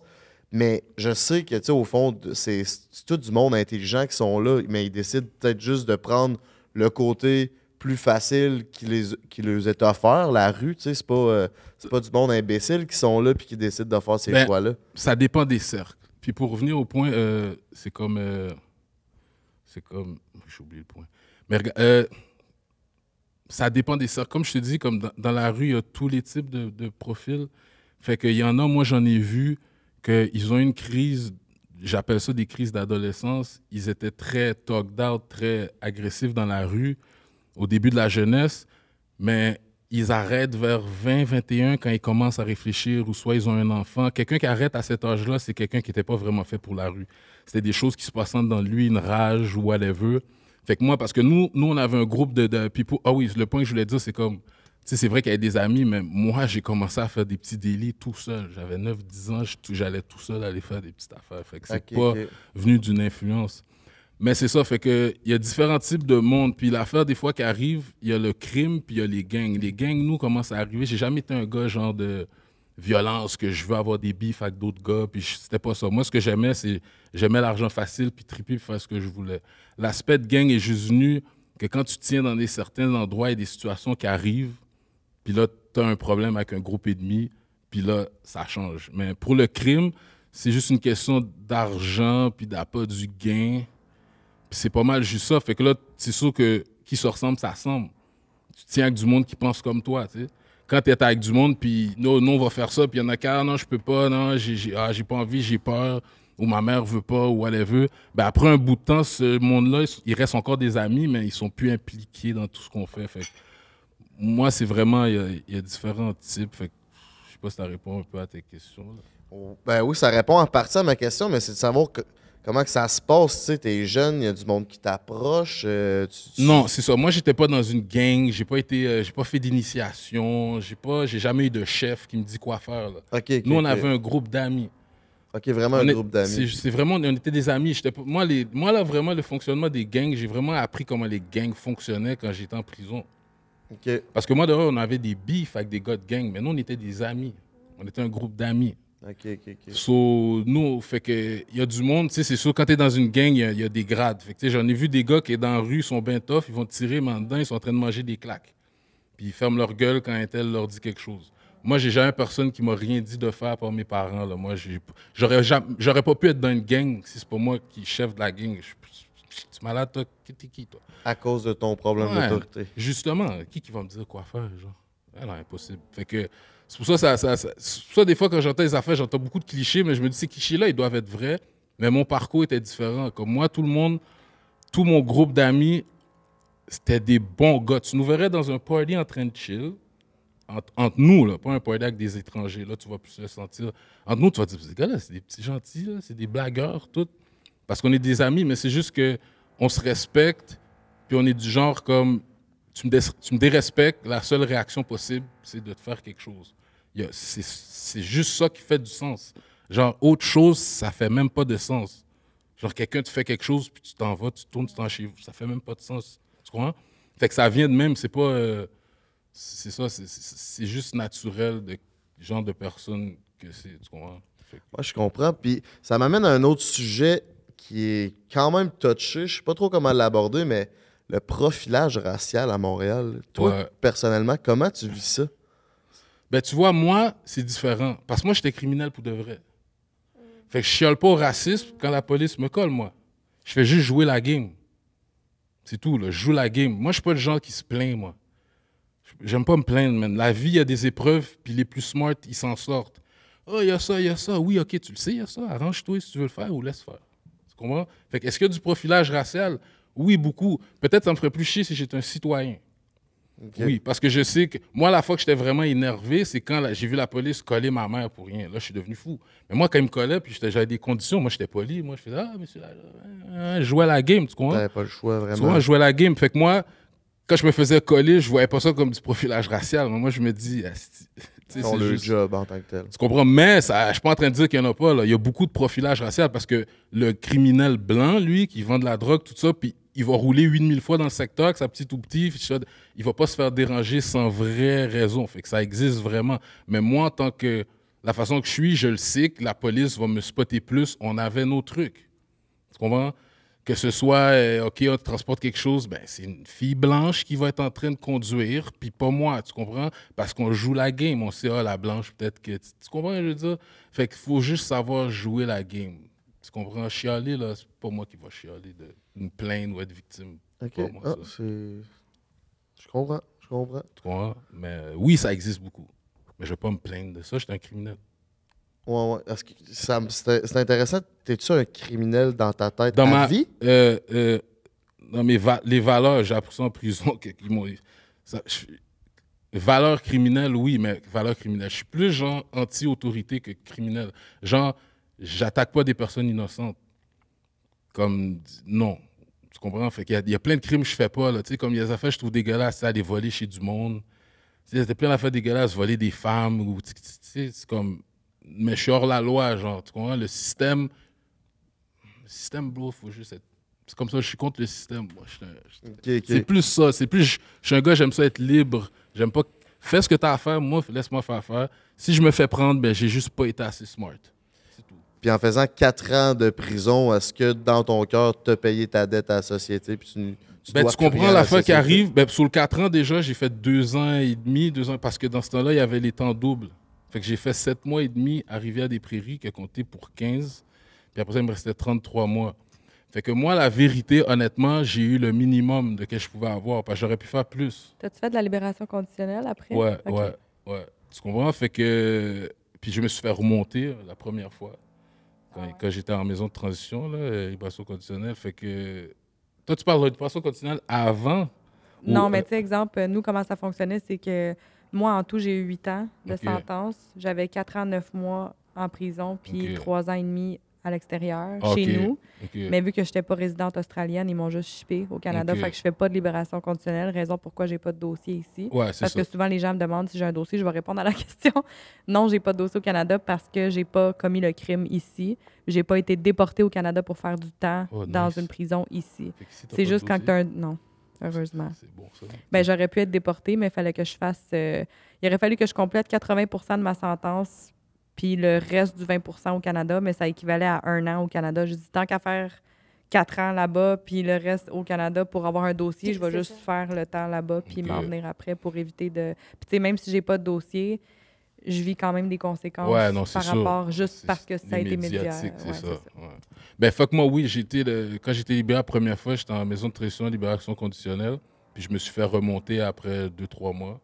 Mais je sais que, tu au fond, c'est tout du monde intelligent qui sont là, mais ils décident peut-être juste de prendre le côté plus facile qui, les, qui les est offert, la rue, tu sais, c'est pas, euh, pas du monde imbécile qui sont là puis qui décident de faire ces ben, choix-là. Ça dépend des cercles. Puis pour revenir au point, euh, c'est comme. Euh, c'est comme. J'ai oublié le point. Mais regarde, ça dépend des cercles. Comme je te dis, comme dans, la rue, il y a tous les types de, de profils. Fait qu'il y en a, moi j'en ai vu, qu'ils ont une crise j'appelle ça des crises d'adolescence. Ils étaient très talked out, très agressifs dans la rue au début de la jeunesse, mais ils arrêtent vers 20, 21 quand ils commencent à réfléchir, ou soit ils ont un enfant. Quelqu'un qui arrête à cet âge-là, c'est quelqu'un qui n'était pas vraiment fait pour la rue. C'était des choses qui se passent dans lui, une rage ou whatever. Fait que moi, parce que nous, nous on avait un groupe de, de people. Ah oui, le point que je voulais dire, c'est comme c'est vrai qu'il y a des amis, mais moi, j'ai commencé à faire des petits délits tout seul. J'avais 9-10 ans, j'allais tout seul aller faire des petites affaires. c'est pas venu d'une influence. Mais c'est ça, fait que il y a différents types de monde. Puis l'affaire des fois qui arrive, il y a le crime, puis il y a les gangs. Les gangs, nous, commencent à arriver. J'ai jamais été un gars genre de violence, que je veux avoir des bifs avec d'autres gars, puis c'était pas ça. Moi, ce que j'aimais, c'est j'aimais l'argent facile, puis triper, puis faire ce que je voulais. L'aspect de gang est juste venu que quand tu tiens dans des certains endroits et des situations qui arrivent, puis là, tu as un problème avec un groupe ennemi, puis là, ça change. Mais pour le crime, c'est juste une question d'argent, puis d'apport du gain. c'est pas mal juste ça. Fait que là, c'est sûr que qui se ressemble, ça ressemble. Tu tiens avec du monde qui pense comme toi, tu sais. Quand tu es avec du monde, puis non, on va faire ça, puis il y en a qui, ah non, je peux pas, non, j'ai ah, pas envie, j'ai peur, ou ma mère veut pas, ou elle veut. Ben, après un bout de temps, ce monde-là, il reste encore des amis, mais ils sont plus impliqués dans tout ce qu'on fait. Fait moi, c'est vraiment, il y, a, différents types. Fait je sais pas si ça répond un peu à tes questions. Oh, ben oui, ça répond en partie à ma question, mais c'est de savoir comment que ça se passe. Tu es jeune, il y a du monde qui t'approche. Euh, non, c'est ça. Moi, j'étais pas dans une gang. J'ai pas été, euh, j'ai pas fait d'initiation. J'ai pas, j'ai jamais eu de chef qui me dit quoi faire. Nous, on avait un groupe d'amis. OK, vraiment un groupe d'amis. C'est vraiment, on était des amis. moi, les, moi, là, vraiment, le fonctionnement des gangs, j'ai vraiment appris comment les gangs fonctionnaient quand j'étais en prison. Parce que moi, dehors, on avait des bifs avec des gars de gang, mais nous, on était des amis. On était un groupe d'amis. OK, OK, OK. So, nous, fait que, il y a du monde, tu sais, c'est sûr, quand t'es dans une gang, il y, a des grades. Fait que, j'en ai vu des gars qui, dans la rue, sont bien tough, ils vont tirer, mais ils sont en train de manger des claques. Puis ils ferment leur gueule quand un tel leur dit quelque chose. Moi, j'ai jamais personne qui m'a rien dit de faire par mes parents, là. Moi, j'aurais, pas pu être dans une gang si c'est pas moi qui chef de la gang. Je, tu es malade, toi, t'es qui, toi? À cause de ton problème d'autorité. Justement, qui qui va me dire quoi faire, genre? Alors, ah impossible. Fait que c'est pour ça, ça, ça, des fois, quand j'entends les affaires, j'entends beaucoup de clichés, mais je me dis, ces clichés-là, ils doivent être vrais. Mais mon parcours était différent. Comme moi, tout le monde, tout mon groupe d'amis, c'était des bons gars. Tu nous verrais dans un party en train de chill, entre, nous, là, pas un party avec des étrangers. Là, tu vas plus se sentir. Entre nous, tu vas dire, c'est des petits gentils, c'est des blagueurs, tout. Parce qu'on est des amis, mais c'est juste que on se respecte, puis on est du genre comme tu me, dérespectes, la seule réaction possible, c'est de te faire quelque chose. C'est juste ça qui fait du sens. Genre, autre chose, ça fait même pas de sens. Genre, quelqu'un te fait quelque chose, puis tu t'en vas, tu tournes, tu t'en chez Ça fait même pas de sens. Tu comprends? Fait que ça vient de même, c'est pas. Euh, c'est ça, c'est juste naturel de genre de personne que c'est. Tu comprends? Moi, je comprends. Puis ça m'amène à un autre sujet qui est quand même touché. Je ne sais pas trop comment l'aborder, mais le profilage racial à Montréal. Toi, personnellement, comment tu vis ça? Ben, tu vois, moi, c'est différent. Parce que moi, j'étais criminel pour de vrai. Fait que je chiole pas au racisme quand la police me colle, moi. Je fais juste jouer la game. C'est tout, Je joue la game. Moi, je suis pas le genre qui se plaint, moi. J'aime pas me plaindre, man. La vie, il y a des épreuves, puis les plus smart, ils s'en sortent. Oh, il y a ça, il y a ça. Oui, OK, tu le sais, il y a ça. Arrange-toi si tu veux le faire ou laisse faire est-ce qu'il y a du profilage racial? Oui, beaucoup. Peut-être ça me ferait plus chier si j'étais un citoyen. Oui, parce que je sais que moi, la fois que j'étais vraiment énervé, c'est quand j'ai vu la police coller ma mère pour rien. Là, je suis devenu fou. Mais moi, quand ils me collaient, puis j'avais des conditions, moi, j'étais poli. Moi, je faisais, ah, monsieur, ah, ah, je jouais à la game, tu comprends? pas le choix, vraiment. Tu vois, je la game. Fait que moi, quand je me faisais coller, je voyais pas ça comme du profilage racial. Mais moi, je me dis, font le job en tant que tel. Tu comprends? Mais ça, je suis pas en train de dire qu'il n'y en a pas. Là. Il y a beaucoup de profilage racial parce que le criminel blanc, lui, qui vend de la drogue, tout ça, puis il va rouler 8000 fois dans le secteur, que sa petite ou petit, il va pas se faire déranger sans vraie raison. Fait que ça existe vraiment. Mais moi, en tant que la façon que je suis, je le sais que la police va me spotter plus. On avait nos trucs. Tu comprends? que ce soit, euh, OK, on transporte quelque chose, ben, c'est une fille blanche qui va être en train de conduire, puis pas moi, tu comprends? Parce qu'on joue la game, on sait, ah, la blanche, peut-être que. Tu, comprends, je veux dire? Fait qu'il faut juste savoir jouer la game. Tu comprends? Chialer, là, c'est pas moi qui va chialer de une plaindre ou être victime. OK. Moi, ah, Je comprends, je comprends. Tu comprends? Mais euh, oui, ça existe beaucoup. Mais je vais pas me plaindre de ça, je suis un criminel. Ouais, c'est, intéressant. T'es-tu un criminel dans ta tête dans ma vie? Euh, euh, dans mes les valeurs, j'ai appris ça en prison. Valeurs m'ont, valeur criminelle, oui, mais valeurs criminelles, Je suis plus genre anti-autorité que criminel. Genre, j'attaque pas des personnes innocentes. Comme, non. Tu comprends? il y a plein de crimes que je fais pas. Là. Tu sais, comme il y a des affaires, je trouve dégueulasse, aller voler chez du monde. il y a plein d'affaires dégueulasses, voler des femmes. ou tu sais, C'est comme mais je suis hors la loi, genre, tu comprends? Le système, le système, bro, faut juste être. C'est comme ça, je suis contre le système. Moi, C'est plus ça. C'est plus, je, suis un gars, j'aime ça être libre. J'aime pas. Fais ce que tu as à faire, moi, laisse-moi faire faire. Si je me fais prendre, ben, j'ai juste pas été assez smart. C'est Tout. Puis en faisant quatre ans de prison, est-ce que dans ton cœur, as payé ta dette à la société? Puis tu, ben, comprends la, fin qui arrive. Ben, sur le quatre ans déjà, j'ai fait deux ans et demi, deux ans, parce que dans ce temps-là, il y avait les temps doubles. Fait que j'ai fait 7 mois et demi à des prairies qui a compté pour 15. Puis après ça, il me restait 33 mois. Fait que moi, la vérité, honnêtement, j'ai eu le minimum de ce que je pouvais avoir parce que j'aurais pu faire plus. T'as-tu fait de la libération conditionnelle après? Ouais, okay. ouais, ouais. Tu comprends? Fait que... Puis je me suis fait remonter la première fois quand, ah j'étais en maison de transition, là, euh, libération conditionnelle. Fait que... Toi, tu parles de libération conditionnelle avant? Non, mais euh, tu sais, exemple, nous, comment ça fonctionnait, c'est que moi, en tout, j'ai eu huit ans de sentence. J'avais quatre ans, neuf mois en prison, puis trois ans et demi à l'extérieur, chez nous. Mais vu que je n'étais pas résidente australienne, ils m'ont juste chipé au Canada. Fait que je fais pas de libération conditionnelle, raison pourquoi j'ai pas de dossier ici. parce que souvent, les gens me demandent si j'ai un dossier, je vais répondre à la [LAUGHS] question. non, j'ai pas de dossier au Canada parce que j'ai pas commis le crime ici. J'ai pas été déportée au Canada pour faire du temps oh, dans une prison ici. C'est juste quand tu as un. Non heureusement. C'est ben, j'aurais pu être déportée, mais il fallait que je fasse. Euh, il aurait fallu que je complète 80 de ma sentence, puis le reste du 20 au Canada, mais ça équivalait à un an au Canada. Je dis tant qu'à faire quatre ans là-bas, puis le reste au Canada pour avoir un dossier, je vais juste faire le temps là-bas, puis m'en venir après pour éviter de. tu sais, même si j'ai pas de dossier, je vis quand même des conséquences par rapport juste parce que ça a été médiatique. C'est ça. Ben, fuck moi, oui, j'étais quand j'étais libéré la première fois, j'étais en maison de transition, libération conditionnelle, puis je me suis fait remonter après deux, trois mois.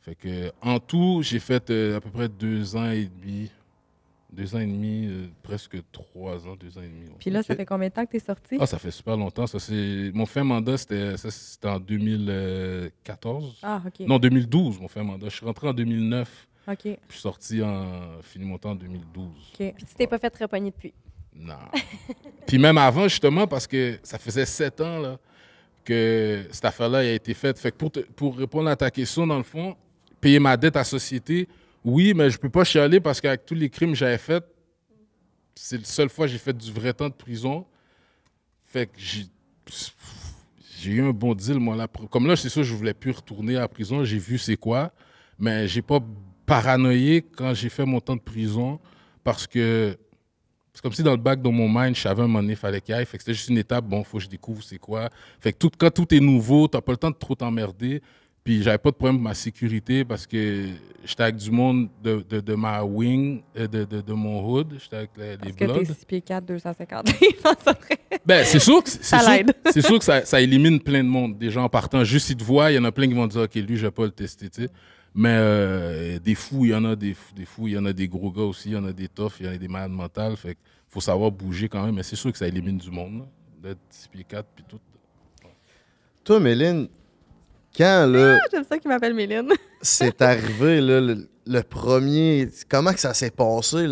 Fait que, en tout, j'ai fait euh, à peu près deux ans et demi, deux ans et demi, euh, presque trois ans, deux ans et demi. Puis là, ça fait combien de temps que tu es sorti? Ah, ça fait super longtemps. Ça, mon fin mandat, c'était en 2014. Euh, ah, OK. Non, 2012, mon fin mandat. Je suis rentré en 2009 je suis sorti en. fini mon temps en 2012. Puis tu t'es pas fait repogner depuis. Non. [LAUGHS] Puis même avant, justement, parce que ça faisait sept ans là, que cette affaire-là a été faite. Fait que pour, pour répondre à ta question, dans le fond, payer ma dette à société, oui, mais je peux pas chialer parce qu'avec tous les crimes que j'avais faits, c'est la seule fois que j'ai fait du vrai temps de prison. Fait que j'ai eu un bon deal, moi. Là. Comme là, c'est sûr, je voulais plus retourner à la prison. J'ai vu c'est quoi. Mais j'ai pas paranoïaque quand j'ai fait mon temps de prison parce que c'est comme si dans le bac, dans mon mind, je savais un moment fallait qu'il aille. Fait que c'était juste une étape, bon, faut que je découvre c'est quoi. Fait que tout, quand tout est nouveau, t'as pas le temps de trop t'emmerder. Puis j'avais pas de problème de ma sécurité parce que j'étais avec du monde de, de, de ma wing, euh, de, de mon hood. J'étais avec les, que t'es 6 pieds 4, 250 [LAUGHS] ben, c'est sûr que, ça, que ça, élimine plein de monde. Des gens partant, juste ils te voient, il y en a plein qui vont dire, OK, lui, je vais pas le tester, tu mais euh, des fous, il y en a des, fous, il y en a des gros gars aussi, il y en a des toughs, il y en a des malades mentales. Fait faut savoir bouger quand même, mais c'est sûr que ça élimine du monde, d'être 4 puis tout. Toi, Méline, quand le Ah, [LAUGHS] j'aime ça qu'il m'appelle Méline. [LAUGHS] c'est arrivé, le, premier. Comment que ça s'est passé,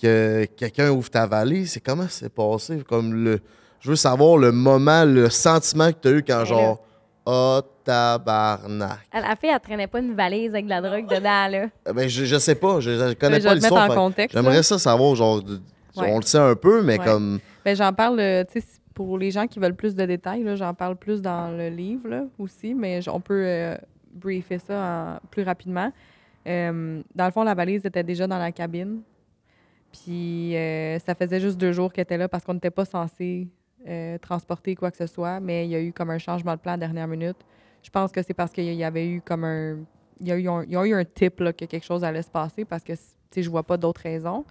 Que quelqu'un ouvre ta valise, c'est comment ça s'est passé? Comme le. Je veux savoir le moment, le sentiment que tu as eu quand, eh genre, ah, tabarnak. La fille, elle traînait pas une valise avec de la drogue dedans, là. Euh, ben, je, je sais pas. Je, je connais je pas mettre en contexte. J'aimerais ça savoir, genre, on le sait un peu, mais comme. Ben, j'en parle, euh, tu sais, pour les gens qui veulent plus de détails, j'en parle plus dans le livre, aussi, mais on peut euh, briefer ça plus rapidement. dans le fond, la valise était déjà dans la cabine. Puis ça faisait juste deux jours qu'elle était là parce qu'on n'était pas censé transporter quoi que ce soit, mais il y a eu comme un changement de plan à la dernière minute. Je pense que c'est parce qu'il y avait eu comme un. Il y a eu un, il type que quelque chose allait se passer parce que je vois pas d'autres raisons.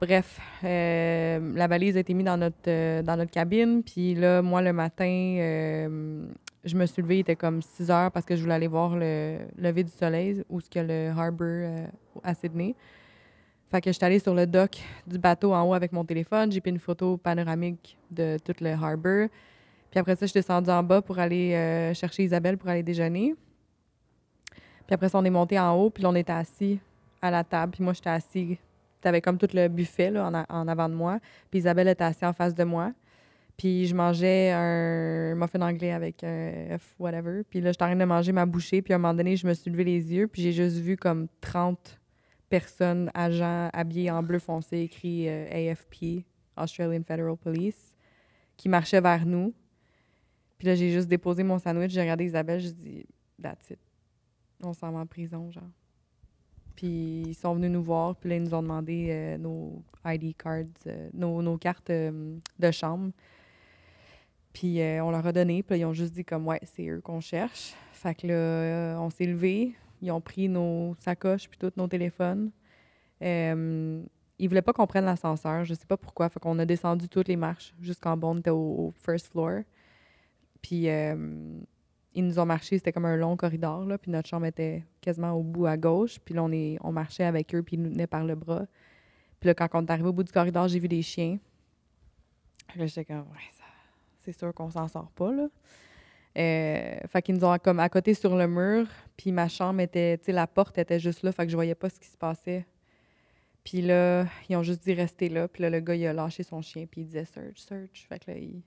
Bref, euh, la valise a été mise dans notre, euh, dans notre cabine. Puis là, moi, le matin, euh, je me suis levée, il était comme 6 heures parce que je voulais aller voir le lever du soleil ou ce que le harbor à Sydney. Fait que je suis allée sur le dock du bateau en haut avec mon téléphone. J'ai pris une photo panoramique de tout le harbor. Puis après ça, je suis descendue en bas pour aller euh, chercher Isabelle pour aller déjeuner. Puis après ça, on est monté en haut, puis là, on était assis à la table. Puis moi, j'étais assis. T'avais comme tout le buffet là, en, avant de moi. Puis Isabelle était assise en face de moi. Puis je mangeais un muffin anglais avec un euh, F whatever. Puis là, j'étais en train de manger ma bouchée. Puis à un moment donné, je me suis levé les yeux. Puis j'ai juste vu comme 30 personnes, agents habillés en bleu foncé, écrit euh, AFP, Australian Federal Police, qui marchaient vers nous. Puis là, j'ai juste déposé mon sandwich, j'ai regardé Isabelle, j'ai dit, that's it. On s'en va en prison, genre. Puis ils sont venus nous voir, puis là, ils nous ont demandé euh, nos ID cards, euh, nos, cartes euh, de chambre. Puis on leur a donné, puis ils ont juste dit comme, ouais, c'est eux qu'on cherche. Fait que là, on s'est levé, ils ont pris nos sacoches, puis tous nos téléphones. Ils voulaient pas qu'on prenne l'ascenseur, je sais pas pourquoi. Fait qu'on a descendu toutes les marches jusqu'en bas, on était au, first floor. Puis euh, ils nous ont marché, c'était comme un long corridor, là, puis notre chambre était quasiment au bout à gauche. Puis là, on, est, on marchait avec eux, puis ils nous tenaient par le bras. Puis là, quand on est arrivé au bout du corridor, j'ai vu des chiens. Là, j'étais comme, ouais, c'est sûr qu'on s'en sort pas, là. Euh, fait qu'ils nous ont comme à côté sur le mur, puis ma chambre était, tu sais, la porte était juste là, fait que je voyais pas ce qui se passait. Puis là, ils ont juste dit rester là, puis là, le gars, il a lâché son chien, puis il disait search, search. Fait que là, il,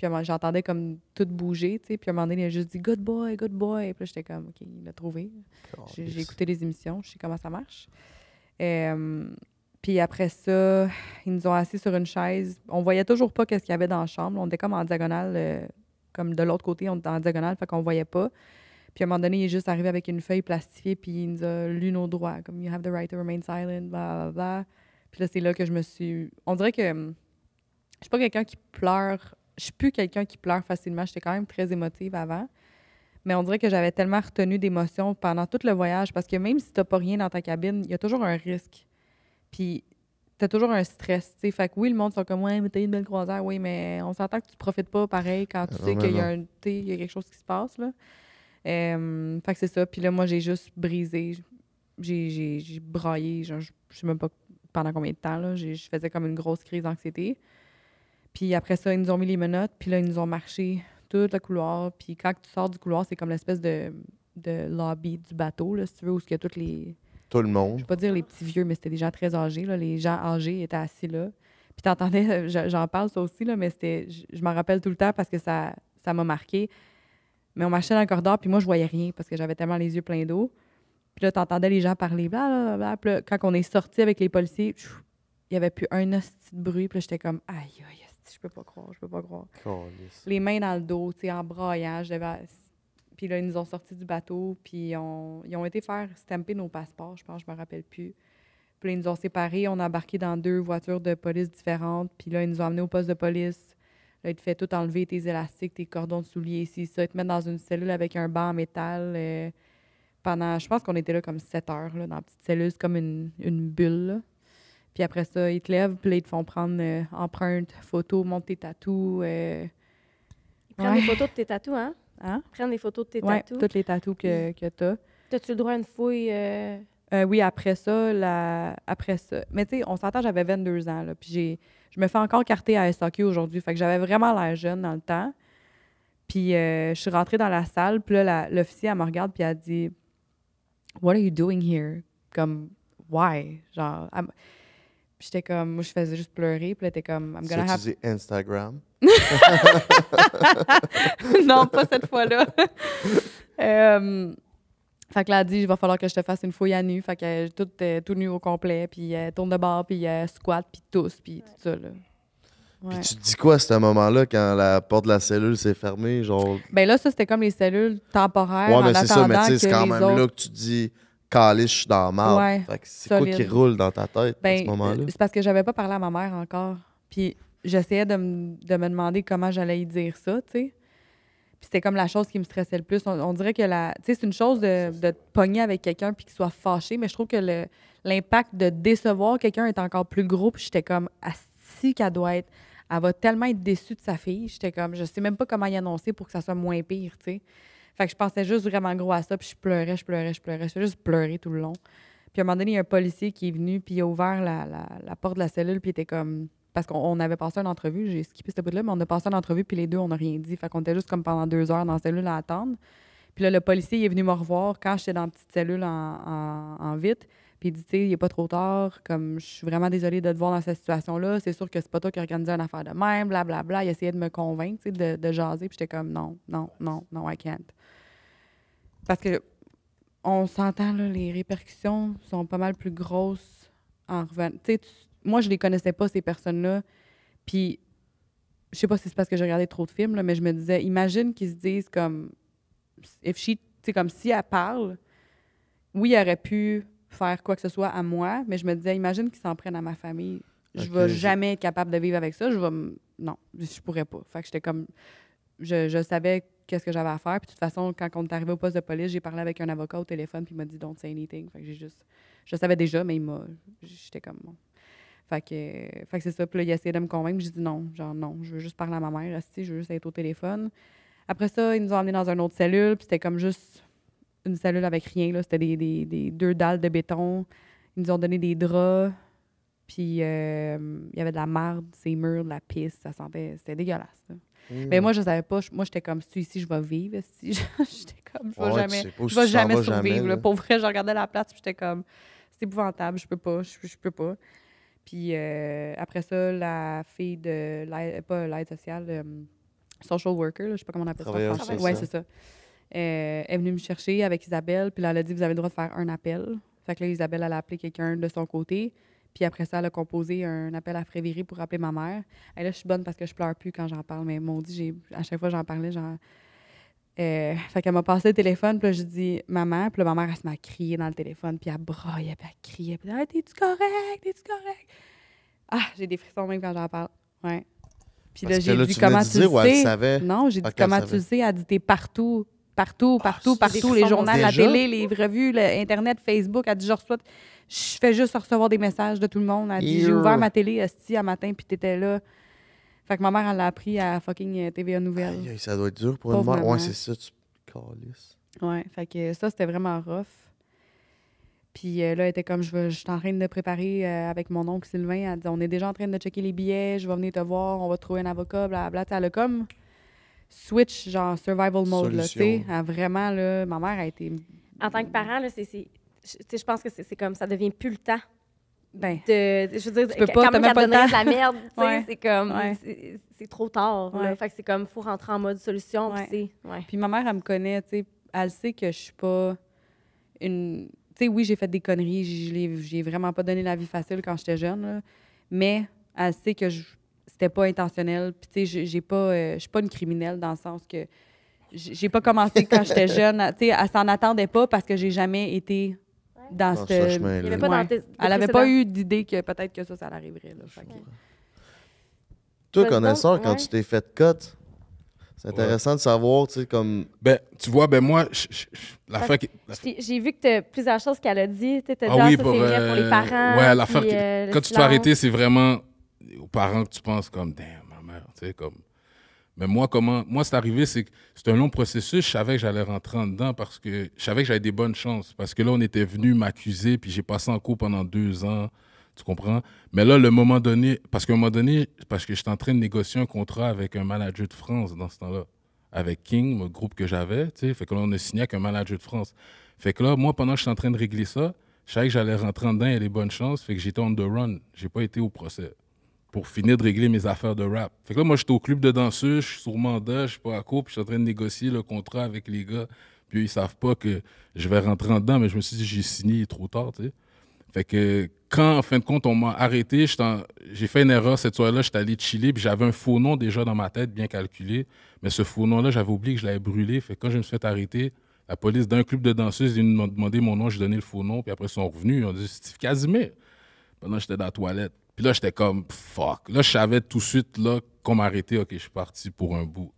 puis j'entendais comme tout bouger, tu sais. Puis à un moment donné, il a juste dit Good boy, good boy. Puis j'étais comme, OK, il l'a trouvé. Oh, j'ai écouté les émissions, je sais comment ça marche. puis après ça, ils nous ont assis sur une chaise. On voyait toujours pas qu'est-ce qu'il y avait dans la chambre. On était comme en diagonale, euh, comme de l'autre côté, on était en diagonale, fait qu'on voyait pas. Puis à un moment donné, il est juste arrivé avec une feuille plastifiée, puis il nous a lu nos droits, comme You have the right to remain silent, blah, blah, blah. Puis là, c'est là que je me suis. On dirait que je suis pas quelqu'un qui pleure je suis plus quelqu'un qui pleure facilement. J'étais quand même très émotive avant. Mais on dirait que j'avais tellement retenu d'émotions pendant tout le voyage parce que même si tu n'as pas rien dans ta cabine, il y a toujours un risque. Puis tu as toujours un stress. Fait oui, le monde sont comme, ouais, mais t'as une belle croisière, oui, mais on s'entend que tu profites pas pareil quand tu ah, sais qu'il y, a quelque chose qui se passe. Là. fait que c'est ça. Puis là, moi, j'ai juste brisé. J'ai braillé, Je je sais même pas pendant combien de temps. Là. Je faisais comme une grosse crise d'anxiété. Puis après ça, ils nous ont mis les menottes, puis là, ils nous ont marché tout le couloir. Puis quand tu sors du couloir, c'est comme l'espèce de, lobby du bateau, là, si tu veux, où il y a toutes les. Tout le monde. Je ne pas dire les petits vieux, mais c'était des gens très âgés. Là. Les gens âgés étaient assis là. Puis entendais, euh, j'en parle ça aussi, là, mais c'était, je m'en rappelle tout le temps parce que ça, ça m'a marqué. Mais on marchait dans le corridor, puis moi, je voyais rien parce que j'avais tellement les yeux pleins d'eau. Puis là, t'entendais les gens parler, blablabla. Puis là, quand on est sorti avec les policiers, il n'y avait plus un hostie de bruit. Puis j'étais comme, aïe, aïe, je peux pas croire, je peux pas croire. Les mains dans le dos, tu sais, en braillage. Puis là, ils nous ont sortis du bateau, puis ils ont été faire stamper nos passeports, je pense, je me rappelle plus. Puis là, ils nous ont séparés, on a embarqué dans deux voitures de police différentes, puis là, ils nous ont amenés au poste de police. Là, ils te fait tout enlever, tes élastiques, tes cordons de souliers, ici, ça. Ils te mettent dans une cellule avec un banc en métal euh, pendant, je pense qu'on était là comme 7 heures, là, dans la petite cellule, comme une, bulle. Puis après ça, ils te lèvent, puis là, ils te font prendre empreintes, euh, empreinte, photo, montre tes tatous. Euh... Ils prennent des photos de tes tatous, hein? Hein? Ils prennent des photos de tes ouais, tatous. toutes les tatous que, que tu as. As-tu le droit à une fouille? Euh? Euh, oui, après ça, la... après ça. Mais tu sais, on s'entend, j'avais 22 ans, là, puis j'ai... je me fais encore carter à SAQ aujourd'hui. Fait que j'avais vraiment l'air jeune dans le temps. Puis je suis rentrée dans la salle, puis là, l'officier, elle me regarde, puis elle dit « What are you doing here? » Comme « Why? » Genre... Puis j'étais comme, moi, je faisais juste pleurer. Puis là, t'es comme, I'm gonna have... Instagram? [LAUGHS] non, pas cette fois-là. [LAUGHS] Euh, fait que là, elle dit, il va falloir que je te fasse une fouille à nu. Fait que euh, tout, euh, tout nu au complet. Puis tourne de bord, puis squat, puis tous, puis tout ça, là. Puis tu te dis quoi à ce moment-là quand la porte de la cellule s'est fermée? Genre... Ben là, ça, c'était comme les cellules temporaires. Ouais, mais c'est ça, mais c'est quand même là que tu te dis caliche je suis dans ma c'est quoi qui roule dans ta tête à ce ben, moment-là? C'est parce que j'avais pas parlé à ma mère encore. Puis j'essayais de, me demander comment j'allais y dire ça, tu sais. Puis c'était comme la chose qui me stressait le plus. On, dirait que la. Tu c'est une chose de, de, te pogner avec quelqu'un puis qu'il soit fâché, mais je trouve que l'impact de décevoir quelqu'un est encore plus gros. j'étais comme, assis qu'elle doit être. Elle va tellement être déçue de sa fille. J'étais comme, je sais même pas comment y annoncer pour que ça soit moins pire, tu sais. Fait que je pensais juste vraiment gros à ça, puis je pleurais, je pleurais, je pleurais. Je faisais juste pleurer tout le long. Puis à un moment donné, il y a un policier qui est venu, puis il a ouvert la, porte de la cellule, puis il était comme. Parce qu'on avait passé une entrevue, j'ai skippé ce bout-là, mais on a passé une entrevue, puis les deux, on n'a rien dit. Fait qu'on était juste comme pendant deux heures dans la cellule à attendre. Puis là, le policier, est venu me revoir quand j'étais dans la petite cellule en, en, vite. Puis il dit, tu sais, il n'est pas trop tard, comme je suis vraiment désolée de te voir dans cette situation-là. C'est sûr que c'est pas toi qui organisé une affaire de même, blablabla. Bla, bla. Il essayait de me convaincre, tu sais, de, de jaser. Puis j'étais comme, non, non, non, non, I can't. Parce que on s'entend, là, les répercussions sont pas mal plus grosses en revanche. Tu moi, je les connaissais pas, ces personnes-là. Puis, je sais pas si c'est parce que j'ai regardé trop de films, là, mais je me disais, imagine qu'ils se disent comme. If she, comme si elle parle, oui, elle aurait pu faire quoi que ce soit à moi, mais je me disais, imagine qu'ils s'en prennent à ma famille. Je ne vais jamais être capable de vivre avec ça. Je vais. Non, je pourrais pas. Fait que j'étais comme. Je, je savais qu'est-ce que j'avais à faire. Puis de toute façon, quand on est arrivé au poste de police, j'ai parlé avec un avocat au téléphone, puis il m'a dit Don't say anything. Fait que j'ai juste. Je savais déjà, mais il m'a. J'étais comme. Bon. Fait que, fait que c'est ça. Puis là, il a essayé de me convaincre. J'ai dit non, genre non, je veux juste parler à ma mère, Si, je veux juste être au téléphone. Après ça, ils nous ont emmenés dans une autre cellule, puis c'était comme juste une cellule avec rien. Là, C'était des, deux dalles de béton. Ils nous ont donné des draps, puis euh, il y avait de la marde, ces murs, de la pisse. Ça sentait. C'était dégueulasse. Mais mm. moi, je savais pas. Moi, j'étais comme, si ici, je vais vivre. [LAUGHS] j'étais comme, je vais jamais, je vais jamais survivre. Pour vrai, je regardais la place, j'étais comme, c'est épouvantable, je peux pas, je, peux pas. Puis euh, après ça, la fille de l'aide, pas l'aide sociale, euh, social worker, je sais pas comment on appelle ça. Oui, c'est ça. Euh, est venue me chercher avec Isabelle, puis là, elle a dit, vous avez le droit de faire un appel. Fait que là, Isabelle, elle a appelé quelqu'un de son côté. Puis après ça, elle a composé un appel à Frévéry pour appeler ma mère. Et là, je suis bonne parce que je pleure plus quand j'en parle. Mais mon à chaque fois j'en parlais, genre. Euh, fait qu'elle m'a passé le téléphone, puis là, dis dit maman, puis là, ma mère, elle se m'a crier dans le téléphone, puis elle broyait, puis elle criait, puis elle ah, t'es-tu correct, t'es-tu correct? Ah, j'ai des frissons même quand j'en parle. Ouais. Puis là, j'ai dit comment tu le sais. Non, j'ai dit comment tu le sais, elle dit t'es partout partout, ah, partout, partout. Les journaux, la télé, les revues, le Internet, Facebook. à dit Je Je fais juste recevoir des messages de tout le monde. Elle dit J'ai ouvert ma télé, Esti, à matin, puis t'étais là. Fait que ma mère, elle l'a appris à fucking euh, TVA Nouvelle. ça doit être dur pour une mère. Ouais, c'est ça, tu Ouais, fait que ça, c'était vraiment rough. Puis euh, là, elle était comme, je, je suis en train de préparer euh, avec mon oncle Sylvain. Elle dit, on est déjà en train de checker les billets, je vais venir te voir, on va trouver un avocat, blablabla. Bla, bla. Elle a comme switch, genre survival mode, là, tu sais, vraiment, là, ma mère a été. En tant que parent, là, c'est, je pense que c'est, comme ça devient plus le temps. Ben, je veux dire, tu peux pas, quand même, pas de la merde, [LAUGHS] sais c'est comme, c'est, trop tard. Là, fait que c'est comme, faut rentrer en mode solution. sais puis ma mère, elle me connaît, tu sais, elle sait que je suis pas une. Tu sais, oui, j'ai fait des conneries, j'ai, j'ai vraiment pas donné la vie facile quand j'étais jeune, mais elle sait que je c'était pas intentionnel. Puis, tu sais, j'ai pas, euh, je suis pas une criminelle dans le sens que j'ai pas commencé quand j'étais [LAUGHS] jeune. Tu sais, elle s'en attendait pas parce que j'ai jamais été dans, ce, chemin là avait pas Elle n'avait pas eu d'idée que peut-être que ça, ça l'arriverait. Toi, connaissant, quand tu t'es fait cote, c'est intéressant de savoir, tu sais, comme. Ben, tu vois, ben moi, la fin J'ai vu que t'as plusieurs choses qu'elle a dit. Tu as ah ah, oui, pour, pour, les parents. Euh, quand tu t'es arrêté, c'est vraiment aux parents que tu penses comme, damn, ma mère, tu sais, comme. Mais moi, comment. Moi, c'est arrivé, c'est que c'est un long processus. Je savais que j'allais rentrer dedans parce que je savais que j'avais des bonnes chances. Parce que là, on était venu m'accuser, puis j'ai passé en cours pendant deux ans. Tu comprends? Mais là, le moment donné. Parce qu'à un moment donné, parce que j'étais en train de négocier un contrat avec un manager de France dans ce temps-là. Avec King, le groupe que j'avais, tu sais. Fait que là, on a signé avec un manager de France. Fait que là, moi, pendant que je suis en train de régler ça, je savais que j'allais rentrer dedans, et les des bonnes chances. Fait que j'étais on the run. J'ai pas été au procès pour finir de régler mes affaires de rap. Fait que là, moi, j'étais au club de danseuse, je suis sur mandat, je suis pas à court, puis je suis en train de négocier le contrat avec les gars. Puis ils savent pas que je vais rentrer en dedans, mais je me suis dit, j'ai signé trop tard, Fait que quand, en fin de compte, on m'a arrêté, j'ai fait une erreur cette soirée-là, j'étais allé chiller, puis j'avais un faux nom déjà dans ma tête, bien calculé. Mais ce faux nom-là, j'avais oublié que je l'avais brûlé. Fait que quand je me suis fait arrêter, la police d'un club de danseuse ils m'ont demandé mon nom, j'ai donné le faux nom, puis après, ils sont revenus, ils ont dit Casimir. Pendant que j'étais dans la toilette là, j'étais comme, fuck. Là, je savais tout de suite là, qu'on m'arrêtait. OK, je suis parti pour un bout.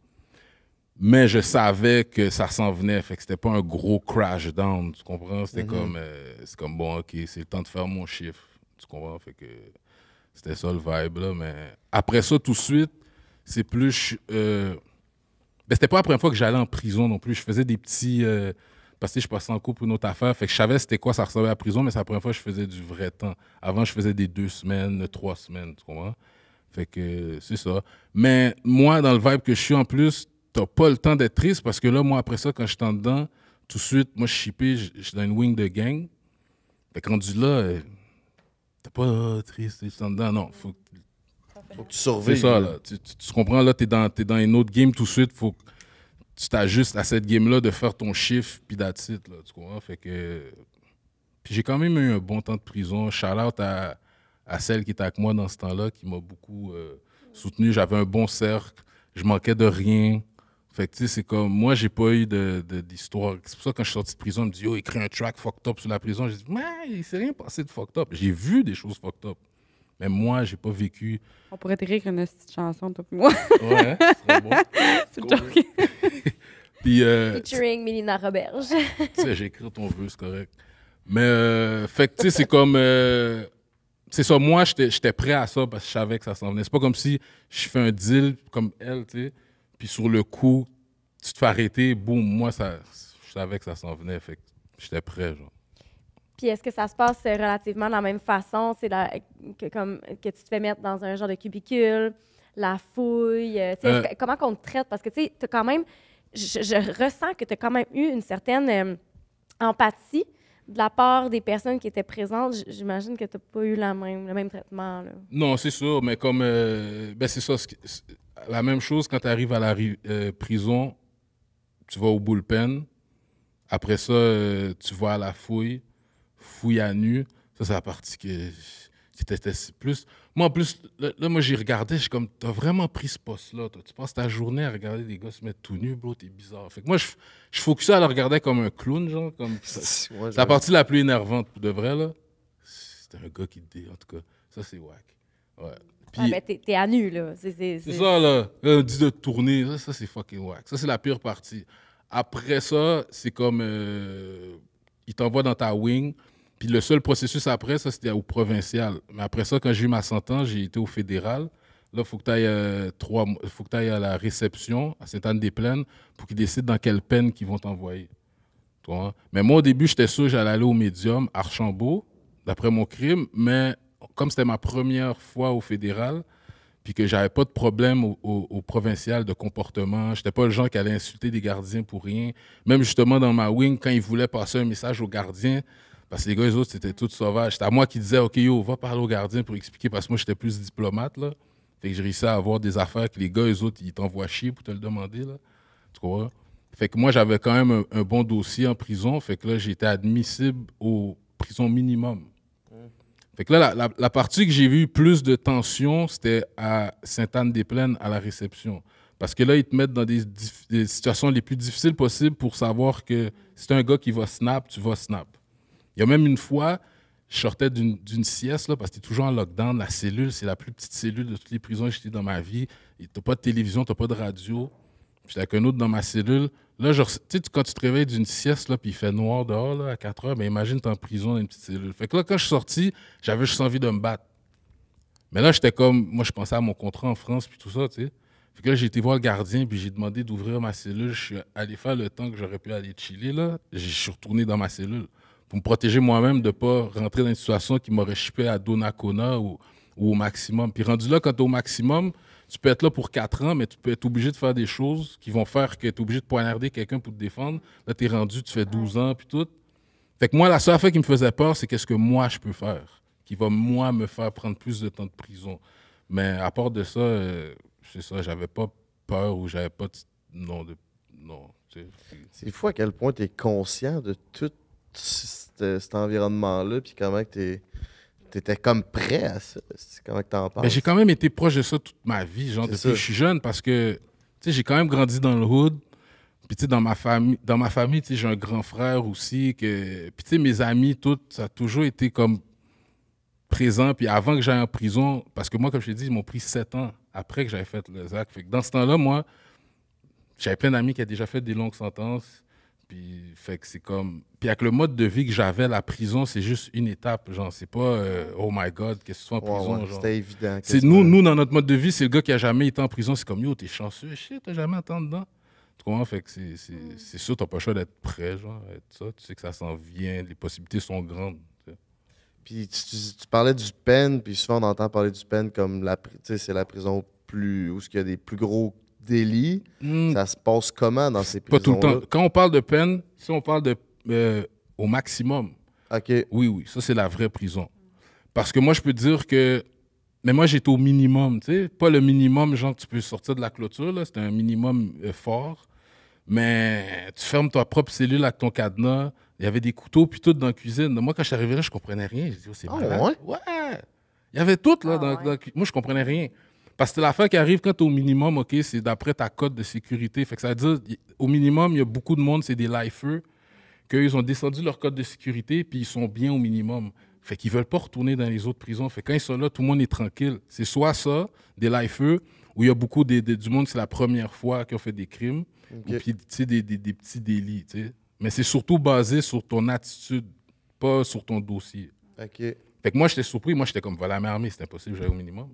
Mais je savais que ça s'en venait. Fait que c'était pas un gros crash down. Tu comprends? C'était mhm. comme, euh, comme, bon, OK, c'est le temps de faire mon chiffre. Tu comprends? Fait que c'était ça le vibe. Là. Mais après ça, tout de suite, c'est plus. Euh... Ben, c'était pas la première fois que j'allais en prison non plus. Je faisais des petits. Euh, parce que je passais en couple une autre affaire. Fait que je savais c'était quoi ça ressemblait à la prison, mais c'est la première fois que je faisais du vrai temps. Avant, je faisais des deux semaines, trois semaines, tu comprends? Fait que c'est ça. Mais moi, dans le vibe que je suis en plus, t'as pas le temps d'être triste parce que là, moi, après ça, quand je suis dedans, tout de suite, moi, je suis je suis dans une wing de gang. Fait que rendu là, euh, t'es pas triste, tu dedans. Non, faut, faut que tu surveilles. C'est ça, là. Tu, comprends, là, t'es dans, es dans une autre game tout de suite. Faut, tu t'ajustes à cette game-là de faire ton chiffre, puis d'attitude, là, tu Fait que... Puis j'ai quand même eu un bon temps de prison. Shout-out à, celle qui était avec moi dans ce temps-là, qui m'a beaucoup euh, soutenu. J'avais un bon cercle, je manquais de rien. Fait que, tu sais, c'est comme, moi, j'ai pas eu de, d'histoire. c'est pour ça que quand je suis sorti de prison, on me dit, yo, écris un track fucked up sur la prison. Je dis, mais il s'est rien passé de fucked up. J'ai vu des choses fucked up. Mais moi, j'ai pas vécu. On pourrait écrire une petite chanson, toi moi. ouais, [LAUGHS] c'est bon. C'est [LAUGHS] Puis, euh, Featuring Mélina Roberge. [LAUGHS] tu sais, j'écris ton vœu, c'est correct. Mais, euh, fait que, tu sais, c'est comme. Euh, c'est ça, moi, j'étais prêt à ça parce que je savais que ça s'en venait. C'est pas comme si je fais un deal comme elle, tu sais, puis sur le coup, tu te fais arrêter, boum, moi, ça, je savais que ça s'en venait. Fait que j'étais prêt, genre. Puis est-ce que ça se passe euh, relativement de la même façon? C'est que, comme, que tu te fais mettre dans un genre de cubicule, la fouille. Euh, euh. comment qu'on te traite? Parce que tu sais, quand même, je, ressens que tu as quand même eu une certaine empathie de la part des personnes qui étaient présentes. J'imagine que tu n'as pas eu la même, le même traitement. Non, c'est sûr, mais comme. ben c'est ça. La même chose quand tu arrives à la prison, tu vas au bullpen. Après ça, tu vas à la fouille fouille à nu. Ça, c'est la partie que c'était plus. Moi, en plus, là, moi, j'y regardais, je suis comme, t'as vraiment pris ce poste-là. Tu passes ta journée à regarder des gars se mettre tout nus, bro, t'es bizarre. Fait que moi, je, je focusais à le regarder comme un clown, genre. Comme, ça, la partie la plus énervante, de vrai, là. C'était un gars qui te dit, en tout cas, ça, c'est whack. Ouais. ah, mais ben, t'es, à nu, là. C'est, ça, là. On dit de tourner, ça, c'est fucking whack. Ça, c'est la pire partie. Après ça, c'est comme. Euh, il t'envoie dans ta wing puis le seul processus après, ça, c'était au provincial. Mais après ça, quand j'ai eu ma sentence, j'ai été au fédéral. Là, il faut que tu ailles, euh, faut à la réception à Sainte-Anne-des-Plaines pour qu'ils décident dans quelle peine qu'ils vont t'envoyer. Hein? Mais moi, au début, j'étais sûr que j'allais aller au médium Archambault, d'après mon crime, mais comme c'était ma première fois au fédéral, puis que j'avais pas de problème au, provincial de comportement. J'étais pas le genre qui allait insulter des gardiens pour rien. Même justement dans ma wing, quand ils voulaient passer un message aux gardiens, parce que les gars, les autres, c'était tout sauvage. C'était à moi qui disais, OK, yo, va parler au gardien pour expliquer, parce que moi, j'étais plus diplomate, là. Fait que j'ai réussi à avoir des affaires que les gars, les autres, ils t'envoient chier pour te le demander, là. Tu Fait que moi, j'avais quand même un, bon dossier en prison. Fait que là, j'étais admissible aux prisons minimum. Mm. Fait que là, la, partie que j'ai vu plus de tension, c'était à Sainte-Anne-des-Plaines, à la réception. Parce que là, ils te mettent dans des, situations les plus difficiles possibles pour savoir que si c'est un gars qui va snap, tu vas snap. Il y a même une fois, je sortais d'une sieste, là, parce que tu es toujours en lockdown. La cellule, c'est la plus petite cellule de toutes les prisons que j'étais dans ma vie. Tu n'as pas de télévision, tu n'as pas de radio. J'étais avec un autre dans ma cellule. Là, quand tu te réveilles d'une sieste, là, puis il fait noir dehors, à 4 heures, mais ben, imagine, es en prison dans une petite cellule. Fait que là, quand je suis sorti, j'avais juste envie de me battre. Mais là, j'étais comme, moi, je pensais à mon contrat en France, puis tout ça, tu sais. Fait que là, j'ai été voir le gardien, puis j'ai demandé d'ouvrir ma cellule. Je suis allé faire le temps que j'aurais pu aller chiller, là. Je suis retourné dans ma cellule pour me protéger moi-même de ne pas rentrer dans une situation qui m'aurait chipé à Donacona ou, ou au maximum. Puis rendu là, quand tu au maximum, tu peux être là pour quatre ans, mais tu peux être obligé de faire des choses qui vont faire que tu es obligé de poignarder quelqu'un pour te défendre. Là, tu es rendu, tu fais 12 ans, puis tout. Fait que moi, la seule affaire qui me faisait peur, c'est qu'est-ce que moi, je peux faire, qui va, moi, me faire prendre plus de temps de prison. Mais à part de ça, euh, c'est ça, j'avais pas peur ou j'avais pas de... Non, de... non. C'est fou à quel point tu es conscient de tout cet environnement-là, puis comment tu étais comme prêt à ça? Comment tu en ben, penses? j'ai quand même été proche de ça toute ma vie, genre depuis que je suis jeune, parce que j'ai quand même grandi dans le hood. Puis dans ma famille, dans ma famille, j'ai un grand frère aussi. Que... Puis mes amis, tout, ça a toujours été comme présent. Puis avant que j'aille en prison, parce que moi, comme je te dit, ils m'ont pris sept ans après que j'avais fait le ZAC. dans ce temps-là, moi, j'avais plein d'amis qui avaient déjà fait des longues sentences. Puis, fait que c'est comme. Puis, avec le mode de vie que j'avais, la prison, c'est juste une étape. Genre, c'est pas euh, oh my god, qu'est-ce que soit en prison. C'était évident. C'est nous, nous, dans notre mode de vie, c'est le gars qui a jamais été en prison. C'est comme yo, t'es chanceux, shit, t'as jamais attendu dedans. Tu comprends? Fait que mm. c'est sûr, t'as pas le choix d'être prêt, genre, être ça. Tu sais que ça s'en vient, les possibilités sont grandes. Puis tu, parlais du pen, puis souvent on entend parler du pen comme la, c'est la prison plus, où il y a des plus gros délit, hmm. ça se passe comment dans ces prisons Pas tout le temps. Quand on parle de peine, si on parle de euh, au maximum. OK. Oui, oui, ça c'est la vraie prison. Parce que moi, je peux dire que. Mais moi, j'étais au minimum, tu sais. Pas le minimum, genre, tu peux sortir de la clôture, là. C'était un minimum euh, fort. Mais tu fermes ta propre cellule avec ton cadenas. Il y avait des couteaux, puis tout dans la cuisine. Moi, quand je suis arrivé là, je comprenais rien. Je dit, oh, c'est ah, Ouais? Il y avait tout, là. Ah dans, la moi, je comprenais rien. Parce que l'affaire qui arrive quand au minimum, OK, c'est d'après ta cote de sécurité. Fait que ça veut dire, au minimum, il y a beaucoup de monde, c'est des lifers, qu'ils ont descendu leur code de sécurité, puis ils sont bien au minimum. Fait qu'ils veulent pas retourner dans les autres prisons. Fait quand ils sont là, tout le monde est tranquille. C'est soit ça, des lifers, où il y a beaucoup de, du monde, c'est la première fois qu'ils ont fait des crimes, puis, tu sais, des, petits délits, Mais c'est surtout basé sur ton attitude, pas sur ton dossier. OK. Fait que moi, j'étais surpris. Moi, j'étais comme, voilà, mais armée, c'est impossible, j'allais au minimum.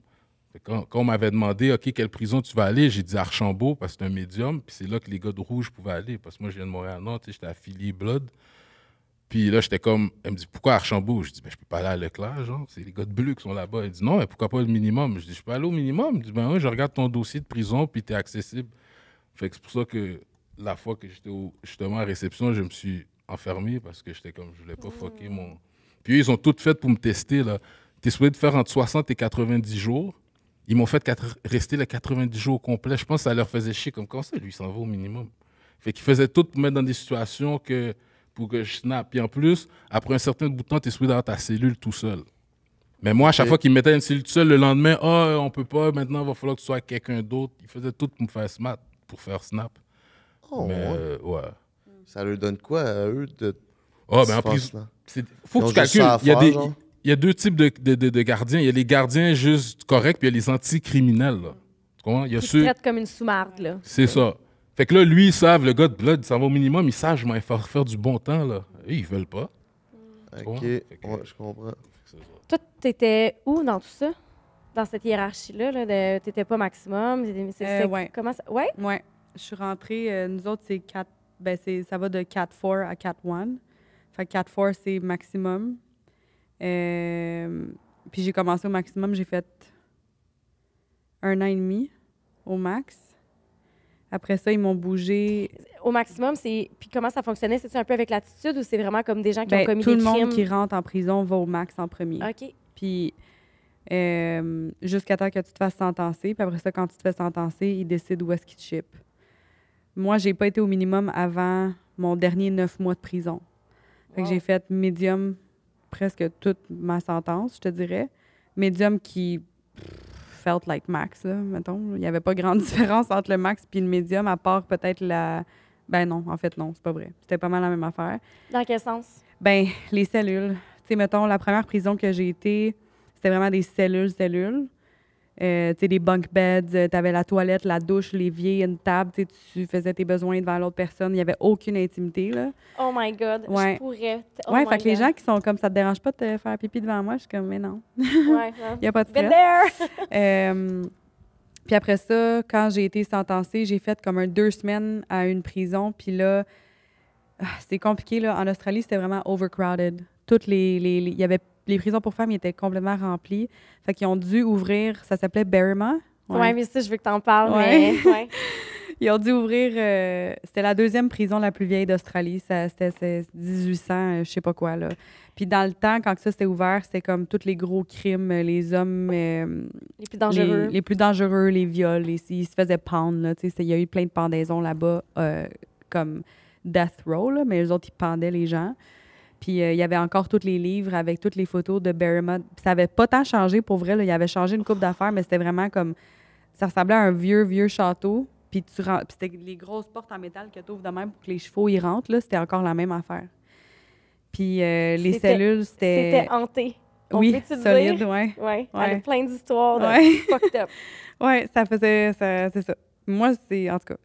Quand, on m'avait demandé, OK, quelle prison tu vas aller, j'ai dit Archambault, parce que c'est un médium. Puis c'est là que les gars de rouge pouvaient aller, parce que moi, je viens de montréal sais, j'étais affilié Blood. Puis là, j'étais comme, elle me dit, pourquoi Archambault? Je dis, ben, je peux pas aller à Leclerc, genre, c'est les gars de bleu qui sont là-bas. Elle dit, non, mais pourquoi pas le minimum? Je dis, je peux aller au minimum? Elle dit, ben oui, je regarde ton dossier de prison, puis tu es accessible. Fait que c'est pour ça que la fois que j'étais justement à réception, je me suis enfermé parce que j'étais comme, je voulais pas fucker mon. Puis ils ont tout fait pour me tester, là. es souhaité de faire entre 60 et 90 jours. Ils m'ont fait rester les 90 jours au complet. Je pense que ça leur faisait chier comme quand ça, lui, s'en va au minimum. Fait qu'ils faisaient tout pour mettre dans des situations que, pour que je snap. Puis en plus, après un certain bout de temps, tu es soumis dans ta cellule tout seul. Mais moi, à chaque fois qu'ils me mettaient une cellule tout seul, le lendemain, oh, on peut pas, maintenant, il va falloir que tu sois quelqu'un d'autre. Ils faisaient tout pour me faire snap, pour faire snap. Oh, euh, ouais. Ça leur donne quoi à eux de. Ah, ben en plus. Faut que tu calcules. Il y a des il y a deux types de, de, de, gardiens. Il y a les gardiens juste corrects, puis il y a les anticriminels. criminels Tu Il y a traitent comme une sous là. C'est ça. Fait que là, lui, ils savent, le gars de Blood, ça va au minimum, ils savent, je faire faire du bon temps, là. Et ils veulent pas. OK, je comprends. Toi, t'étais où dans tout ça? Dans cette hiérarchie-là, Tu t'étais pas maximum? Euh, ouais. Comment ça... Ouais? Ouais. Je suis rentrée, euh, nous autres, c'est 4... Ben, ça va de 4-4 à 4-1. Fait que 4-4, c'est maximum. Euh, puis j'ai commencé au maximum, j'ai fait un an et demi au max. Après ça, ils m'ont bougé. Au maximum, c'est. Puis comment ça fonctionnait? cest un peu avec l'attitude ou c'est vraiment comme des gens qui ont ben, commis des crimes? Tout le monde qui rentre en prison va au max en premier. OK. Puis euh, jusqu'à temps que tu te fasses sentencer. Puis après ça, quand tu te fais sentencer, ils décident où est-ce qu'ils te ship. Moi, j'ai pas été au minimum avant mon dernier neuf mois de prison. Fait que j'ai fait médium presque toute ma sentence, je te dirais. Médium qui felt like max, mettons. Il n'y avait pas grande [LAUGHS] différence entre le max et le médium, à part peut-être la. Ben non, en fait, non, c'est pas vrai. C'était pas mal la même affaire. Dans quel sens? Ben, les cellules. Tu sais, mettons, la première prison que j'ai été, c'était vraiment des cellules, cellules. Euh, des bunk beds, euh, tu avais la toilette, la douche, l'évier, une table, tu faisais tes besoins devant l'autre personne. Il n'y avait aucune intimité. Là. Oh my God, ouais. je pourrais. Oh ouais, fait que les gens qui sont comme ça te dérange pas de te faire pipi devant moi, je suis comme, mais non. Ouais, Il [LAUGHS] n'y a pas de stress. [LAUGHS] [LAUGHS] Euh, puis après ça, quand j'ai été sentencée, j'ai fait comme un deux semaines à une prison. Puis là, ah, c'est compliqué. Là. En Australie, c'était vraiment overcrowded. Toutes les, les, y avait les prisons pour femmes étaient complètement remplies. Fait qu'ils ont dû ouvrir, ça s'appelait Berrima. Oui, ouais, mais ça, je veux que t'en parles, [LAUGHS] ils ont dû ouvrir, euh, c'était la deuxième prison la plus vieille d'Australie, c'était 1800, je euh, je sais pas quoi, là. Puis dans le temps, quand ça s'était ouvert, c'était comme tous les gros crimes, euh, les hommes... les plus dangereux. Les, plus dangereux, les viols, ils se faisaient pendre, il y a eu plein de pendaisons là-bas, comme death row, mais les autres, ils pendaient les gens. Puis euh, il y avait encore tous les livres avec toutes les photos de Barrymore. Ça n'avait pas tant changé pour vrai. Il y avait changé une coupe d'affaires, mais c'était vraiment comme. Ça ressemblait à un vieux, vieux château. Puis, tu c'était les grosses portes en métal que tu ouvres de même pour que les chevaux y rentrent. Là, c'était encore la même affaire. Puis euh, les cellules, c'était. C'était hanté. oui, solide, oui. Ouais. Elle plein d'histoires fucked up. [LAUGHS] oui, ça faisait. Ça, c'est ça. Moi, c'est. En tout cas.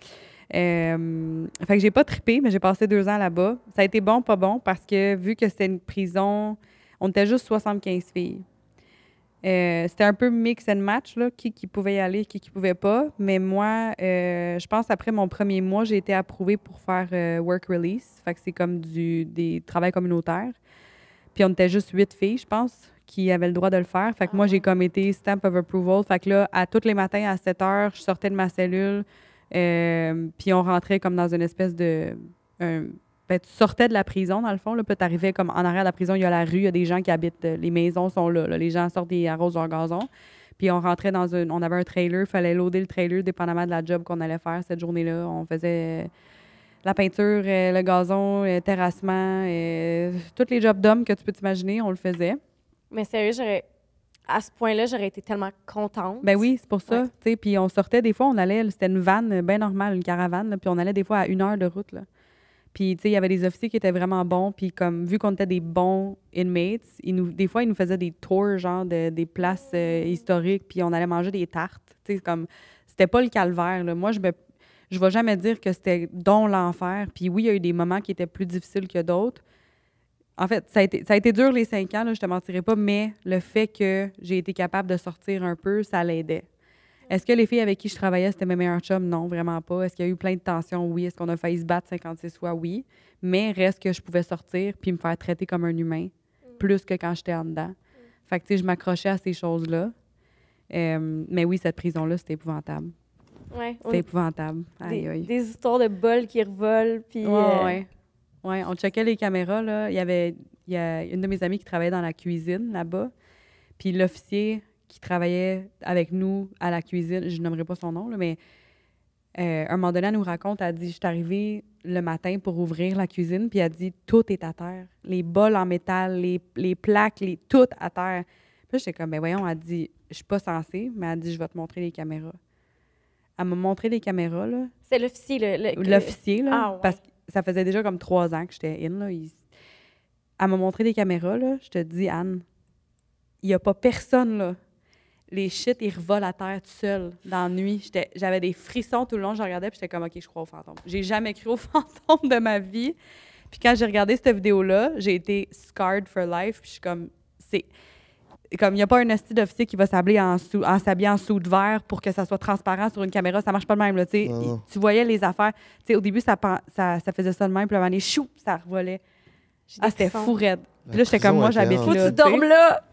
Euh, fait que j'ai pas tripé, mais j'ai passé deux ans là-bas. Ça a été bon, pas bon, parce que vu que c'était une prison, on était juste 75 filles. Euh, c'était un peu mix and match, là, qui, pouvait y aller, qui qui pouvait pas. Mais moi, euh, je pense après mon premier mois, j'ai été approuvée pour faire work release. Fait que c'est comme du des travail communautaires. Puis on était juste huit filles, je pense, qui avaient le droit de le faire. Fait que moi, ah j'ai comme stamp of approval. Fait que là, à toutes les matins à 7 heures, je sortais de ma cellule, euh, puis on rentrait comme dans une espèce de. ben, tu sortais de la prison, dans le fond. Là, puis tu arrivais comme en arrière de la prison, il y a la rue, il y a des gens qui habitent, euh, les maisons sont là. les gens sortent et arrosent leur gazon. Puis on rentrait dans une. On avait un trailer, il fallait loader le trailer dépendamment de la job qu'on allait faire cette journée-là. On faisait euh, la peinture, euh, le gazon, le terrassement, et, tous les jobs d'hommes que tu peux t'imaginer, on le faisait. Mais sérieux, j'aurais à ce point-là, j'aurais été tellement contente. Ben oui, c'est pour ça. Puis on sortait des fois, on allait, c'était une vanne euh, bien normale, une caravane, puis on allait des fois à une heure de route. Puis, il y avait des officiers qui étaient vraiment bons. Puis, comme, vu qu'on était des bons inmates, nous, des fois, ils nous faisaient des tours, genre, des places euh, historiques. Puis, on allait manger des tartes. Tu comme, c'était pas le calvaire. Moi, je me. Je vais jamais dire que c'était dans l'enfer. Puis oui, il y a eu des moments qui étaient plus difficiles que d'autres, en fait, ça a, été, dur les cinq ans, je je te mentirais pas, mais le fait que j'ai été capable de sortir un peu, ça l'aidait. Est-ce que les filles avec qui je travaillais, c'était mes meilleurs chums? Non, vraiment pas. Est-ce qu'il y a eu plein de tensions? Oui. Est-ce qu'on a failli se battre 56 fois? Oui. Mais reste que je pouvais sortir puis me faire traiter comme un humain, mm. plus que quand j'étais en dedans. Mm. Fait que, tu sais, je m'accrochais à ces choses-là. mais oui, cette prison-là, c'était épouvantable. Ouais, c'est épouvantable. Des, histoires de bols qui revolent, puis... Euh, oui, on checkait les caméras. Il, y avait, il y a une de mes amies qui travaillait dans la cuisine là-bas. Puis l'officier qui travaillait avec nous à la cuisine, je nommerai pas son nom, mais euh, un moment donné, nous raconte, elle dit, je suis arrivée le matin pour ouvrir la cuisine, puis elle dit, tout est à terre. Les bols en métal, les, plaques, les, tout à terre. Puis j'étais comme, ben voyons, elle dit, je suis pas censée, mais elle dit, je vais te montrer les caméras. Elle m'a montré les caméras, C'est l'officier, le, L'officier, là. Ah, parce que ça faisait déjà comme trois ans que j'étais in. Là. Il, elle m'a montré des caméras, là. Je te dis, Anne, il n'y a pas personne, là. Les shit, ils revolent à terre tout seuls, dans la nuit. J'avais des frissons tout le long. Je regardais, puis j'étais comme, OK, je crois aux fantômes. J'ai jamais cru aux [LAUGHS] fantômes de ma vie. Puis quand j'ai regardé cette vidéo-là, j'ai été scarred for life. je suis comme, c'est comme il n'y a pas un hostile d'officier qui va s'habiller en, sous, en en sous de verre pour que ça soit transparent sur une caméra, ça marche pas de même. Là, tu voyais les affaires. au début, ça, ça, faisait ça de même, puis le chou, ça revolait. Ah, c'était fou raide. Puis là, j'étais comme moi, j'habite Faut que tu là.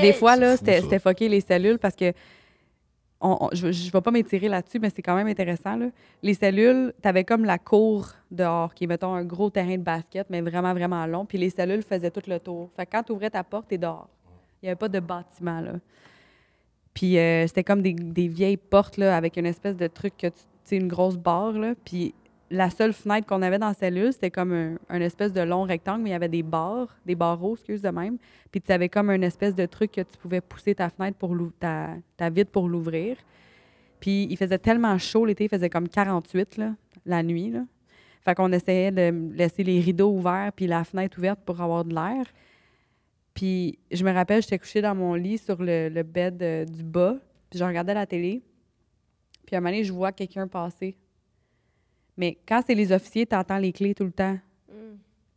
Des fois, là, c'était foqué les cellules parce que. je ne vais pas m'étirer là-dessus, mais c'est quand même intéressant. là. Les cellules, tu avais comme la cour dehors, qui est, mettons, un gros terrain de basket, mais vraiment, vraiment long. Puis les cellules faisaient tout le tour. Fait quand tu ouvrais ta porte, t'es dehors. Il n'y avait pas de bâtiment, là. Puis euh, c'était comme des, vieilles portes, là, avec une espèce de truc, que tu une grosse barre, là. Puis la seule fenêtre qu'on avait dans la cellule, c'était comme un, espèce de long rectangle, mais il y avait des barres, des barreaux, excuse de même. Puis tu avais comme un espèce de truc que tu pouvais pousser ta fenêtre pour ta, ta vitre pour l'ouvrir. Puis il faisait tellement chaud l'été, il faisait comme 48 là, la nuit. Là. Fait qu'on essayait de laisser les rideaux ouverts puis la fenêtre ouverte pour avoir de l'air. Puis je me rappelle, j'étais couchée dans mon lit sur le, bed euh, du bas, puis je regardais la télé. Puis à un moment donné, je vois quelqu'un passer. Mais quand c'est les officiers, tu entends les clés tout le temps. Mm.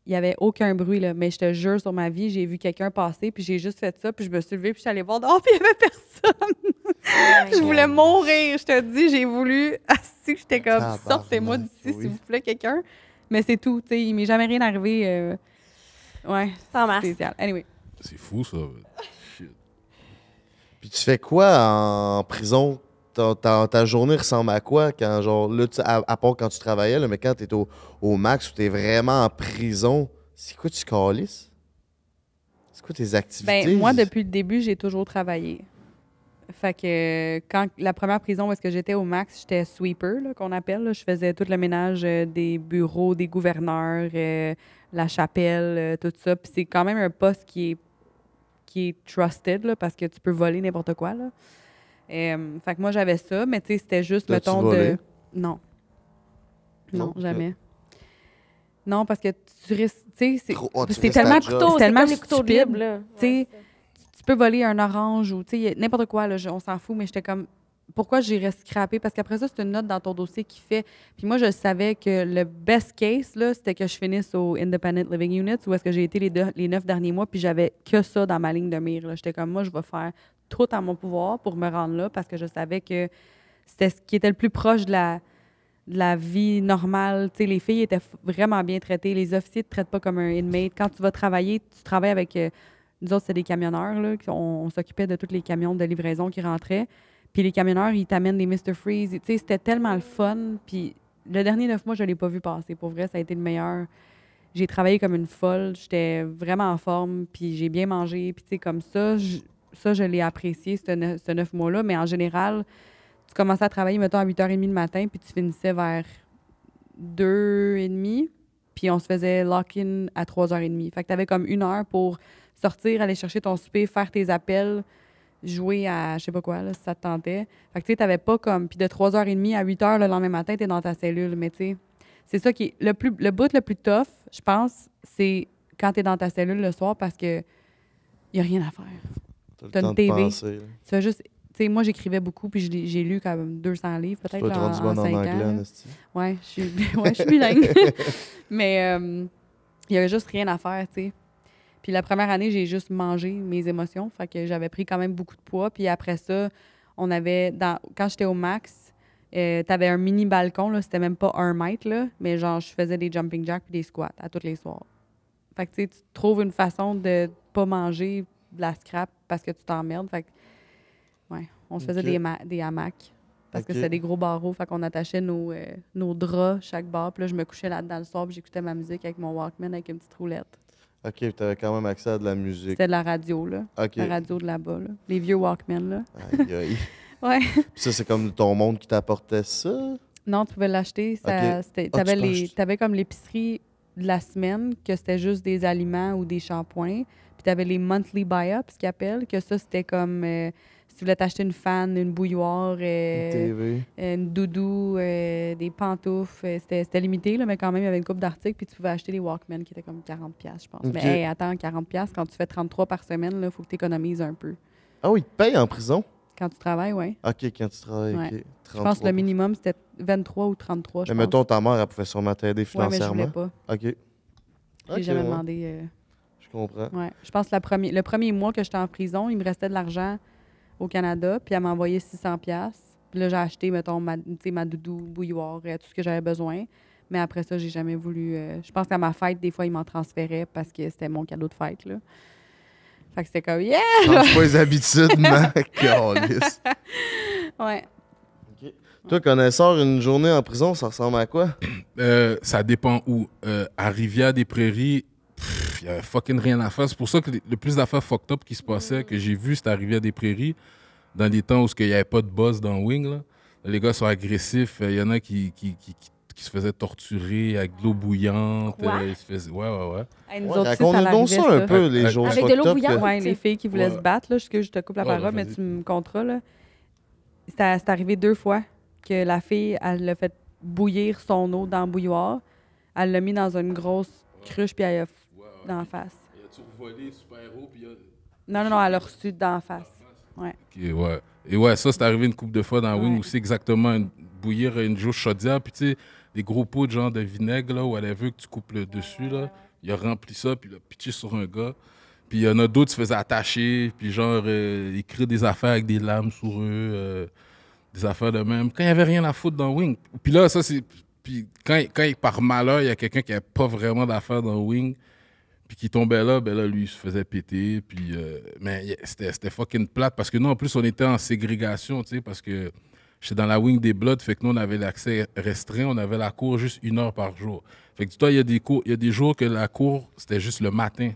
Il n'y avait aucun bruit, là. Mais je te jure, sur ma vie, j'ai vu quelqu'un passer, puis j'ai juste fait ça, puis je me suis levée, puis je suis allée voir. Oh, [LAUGHS] puis il n'y avait personne! Oh je voulais mourir, je te dis. J'ai voulu... [LAUGHS] Si j'étais comme, sortez-moi d'ici, s'il vous plaît, quelqu'un. Mais c'est tout, tu sais. Il m'est jamais rien arrivé. Euh, ouais, Sans spécial. Anyway c'est fou, ça. Puis tu fais quoi en prison? Ta, journée ressemble à quoi quand, genre, là, à, part quand tu travaillais, mais quand t'es au, au max ou t'es vraiment en prison, c'est quoi tu calisses? C'est quoi tes ben, activités? Ben, moi, depuis le début, j'ai toujours travaillé. Fait que quand la première prison où est-ce que j'étais au max, j'étais sweeper, qu'on appelle. Je faisais tout le ménage euh, des bureaux, des gouverneurs, euh, la chapelle, euh, tout ça. Puis c'est quand même un poste qui est qui est trusted, là, parce que tu peux voler n'importe quoi. Là. fait que moi, j'avais ça, mais tu sais, c'était juste, le ton de. Non. Non, jamais. Non, parce que tu risques. Tu sais, c'est oh, tellement couteau, c'est tellement stupide. Là. tu peux voler un orange ou n'importe quoi, là, on s'en fout, mais j'étais comme, pourquoi j'irais scraper? Parce qu'après ça, c'est une note dans ton dossier qui fait. Puis moi, je savais que le best case, là, c'était que je finisse au Independent Living Units où est-ce que j'ai été les, les neuf derniers mois, puis j'avais que ça dans ma ligne de mire. J'étais comme, moi, je vais faire tout à mon pouvoir pour me rendre là, parce que je savais que c'était ce qui était le plus proche de la, vie normale. sais, les filles étaient vraiment bien traitées. Les officiers ne te traitent pas comme un inmate. Quand tu vas travailler, tu travailles avec. Euh, nous autres, c'était des camionneurs. on, on s'occupait de tous les camions de livraison qui rentraient. Puis les camionneurs, ils t'amènent des Mr. Freeze. Tu sais, c'était tellement le fun. Puis le dernier neuf mois, je ne l'ai pas vu passer. Pour vrai, ça a été le meilleur. J'ai travaillé comme une folle. J'étais vraiment en forme. Puis j'ai bien mangé. Puis tu sais, comme ça, je, ça, je l'ai apprécié, ce, neuf mois-là. Mais en général, tu commençais à travailler, mettons, à 8h30 le matin. Puis tu finissais vers 2h30. Puis on se faisait lock-in à 3h30. Fait que tu avais comme une heure pour sortir, aller chercher ton souper, faire tes appels jouer à je sais pas quoi, si ça te tentait. Fait que tu sais, t'avais pas comme. Puis de 3h30 à 8h le lendemain matin, t'es dans ta cellule. Mais tu sais, c'est ça qui est. Le, plus, le bout le plus tough, je pense, c'est quand t'es dans ta cellule le soir parce que y a rien à faire. T'as une TV. tu vas juste. Tu sais, moi, j'écrivais beaucoup, puis j'ai lu comme 200 livres, peut-être en, anglais en 5 ans. Ouais, je suis plus [LAUGHS] bilingue. [LAUGHS] Mais il euh, y avait juste rien à faire, tu sais. Puis la première année, j'ai juste mangé mes émotions. Fait que j'avais pris quand même beaucoup de poids. Puis après ça, on avait, quand j'étais au max, euh, tu avais un mini balcon, là, c'était même pas un mètre, là, mais genre, je faisais des jumping jacks puis des squats à tous les soirs. Fait que, tu trouves une façon de pas manger de la scrap parce que tu t'emmerdes. Fait que, ouais, on se faisait des, hamacs parce que c'était des gros barreaux. Fait qu'on attachait nos, euh, nos draps chaque bar. Puis là, je me couchais là-dedans le soir j'écoutais ma musique avec mon Walkman avec une petite roulette. OK, tu avais quand même accès à de la musique. C'était de la radio, là. La radio de là-bas, là. Les vieux Walkman, là. Aïe, aïe. [LAUGHS] ouais. Puis ça, c'est comme ton monde qui t'apportait ça? Non, tu pouvais l'acheter. Ah, tu avais, comme l'épicerie de la semaine, que c'était juste des aliments ou des shampoings. Puis tu avais les monthly buy-ups, qu'ils appellent, que ça, c'était comme... Euh, si tu voulais t'acheter une fan, une bouilloire, euh, une, doudou, euh, des pantoufles, euh, c'était limité, là, mais quand même, il y avait une coupe d'articles. Puis tu pouvais acheter les Walkman qui étaient comme 40$, je pense. Mais attends, 40$, quand tu fais 33 par semaine, il faut que tu économises un peu. Ah oui, ils te en prison? Quand tu travailles, oui. OK, quand tu travailles. OK. Je pense que le minimum, c'était 23 ou 33. Je mais mettons, ta mère, elle pouvait sûrement t'aider financièrement. Ouais, mais je voulais pas. OK. J'ai jamais demandé. Je comprends. Ouais. Je pense que le premier mois que j'étais en prison, il me restait de l'argent au Canada, puis elle m'a envoyé 600 pièces. Puis là, j'ai acheté, mettons, ma, ma doudou, bouilloire, euh, tout ce que j'avais besoin. Mais après ça, j'ai jamais voulu. Euh, je pense qu'à ma fête, des fois, ils m'en transféraient parce que c'était mon cadeau de fête. Là. Fait que c'était comme, yeah! Change pas les habitudes, [LAUGHS] ma Ouais. Toi, connaisseur, une journée en prison, ça ressemble à quoi? Euh, ça dépend où. à Rivière-des-Prairies, il y avait fucking rien à faire. C'est pour ça que le plus d'affaires fucked up qui se passaient, que j'ai vu, c'est arrivé à des prairies, dans des temps où il n'y avait pas de boss dans Wing. Là. Les gars sont agressifs. Il euh, y en a qui, qui, qui, se faisaient torturer avec de l'eau bouillante. Ouais, ouais, ouais. Ah, on ça un peu, les jours Avec de l'eau bouillante, ouais, les filles qui voulaient se battre. Là, je, je te coupe la parole, mais tu me contrôles C'est arrivé deux fois que la fille, elle l'a fait bouillir son eau dans le bouilloire. Elle l'a mis dans une grosse cruche, puis elle a d'en face. Non, non, non, elle a reçu d'en face. Ouais. Et ouais, ça, c'est arrivé une coupe de fois dans Wing où c'est exactement. Une bouillir une joue chaudière, puis tu sais, des gros pots de genre de vinaigre, là, où elle a vu que tu coupes le dessus, là. Il a rempli ça, puis il a pitché sur un gars. Puis il y en a d'autres qui se faisaient attacher, puis genre, ils euh, créent des affaires avec des lames sur eux, euh, des affaires de même. Quand il n'y avait rien à foutre dans Wing. Puis là, ça, c'est. Puis quand, quand par malheur, il y a quelqu'un qui n'a pas vraiment d'affaires dans Wing, puis qui tombait là, ben là, lui, il se faisait péter. Puis, euh, mais c'était fucking plate parce que nous, en plus, on était en ségrégation, tu sais, parce que j'étais dans la wing des Bloods, fait que nous, on avait l'accès restreint, on avait la cour juste une heure par jour. Fait que toi, il y a des il y a des jours que la cour, c'était juste le matin,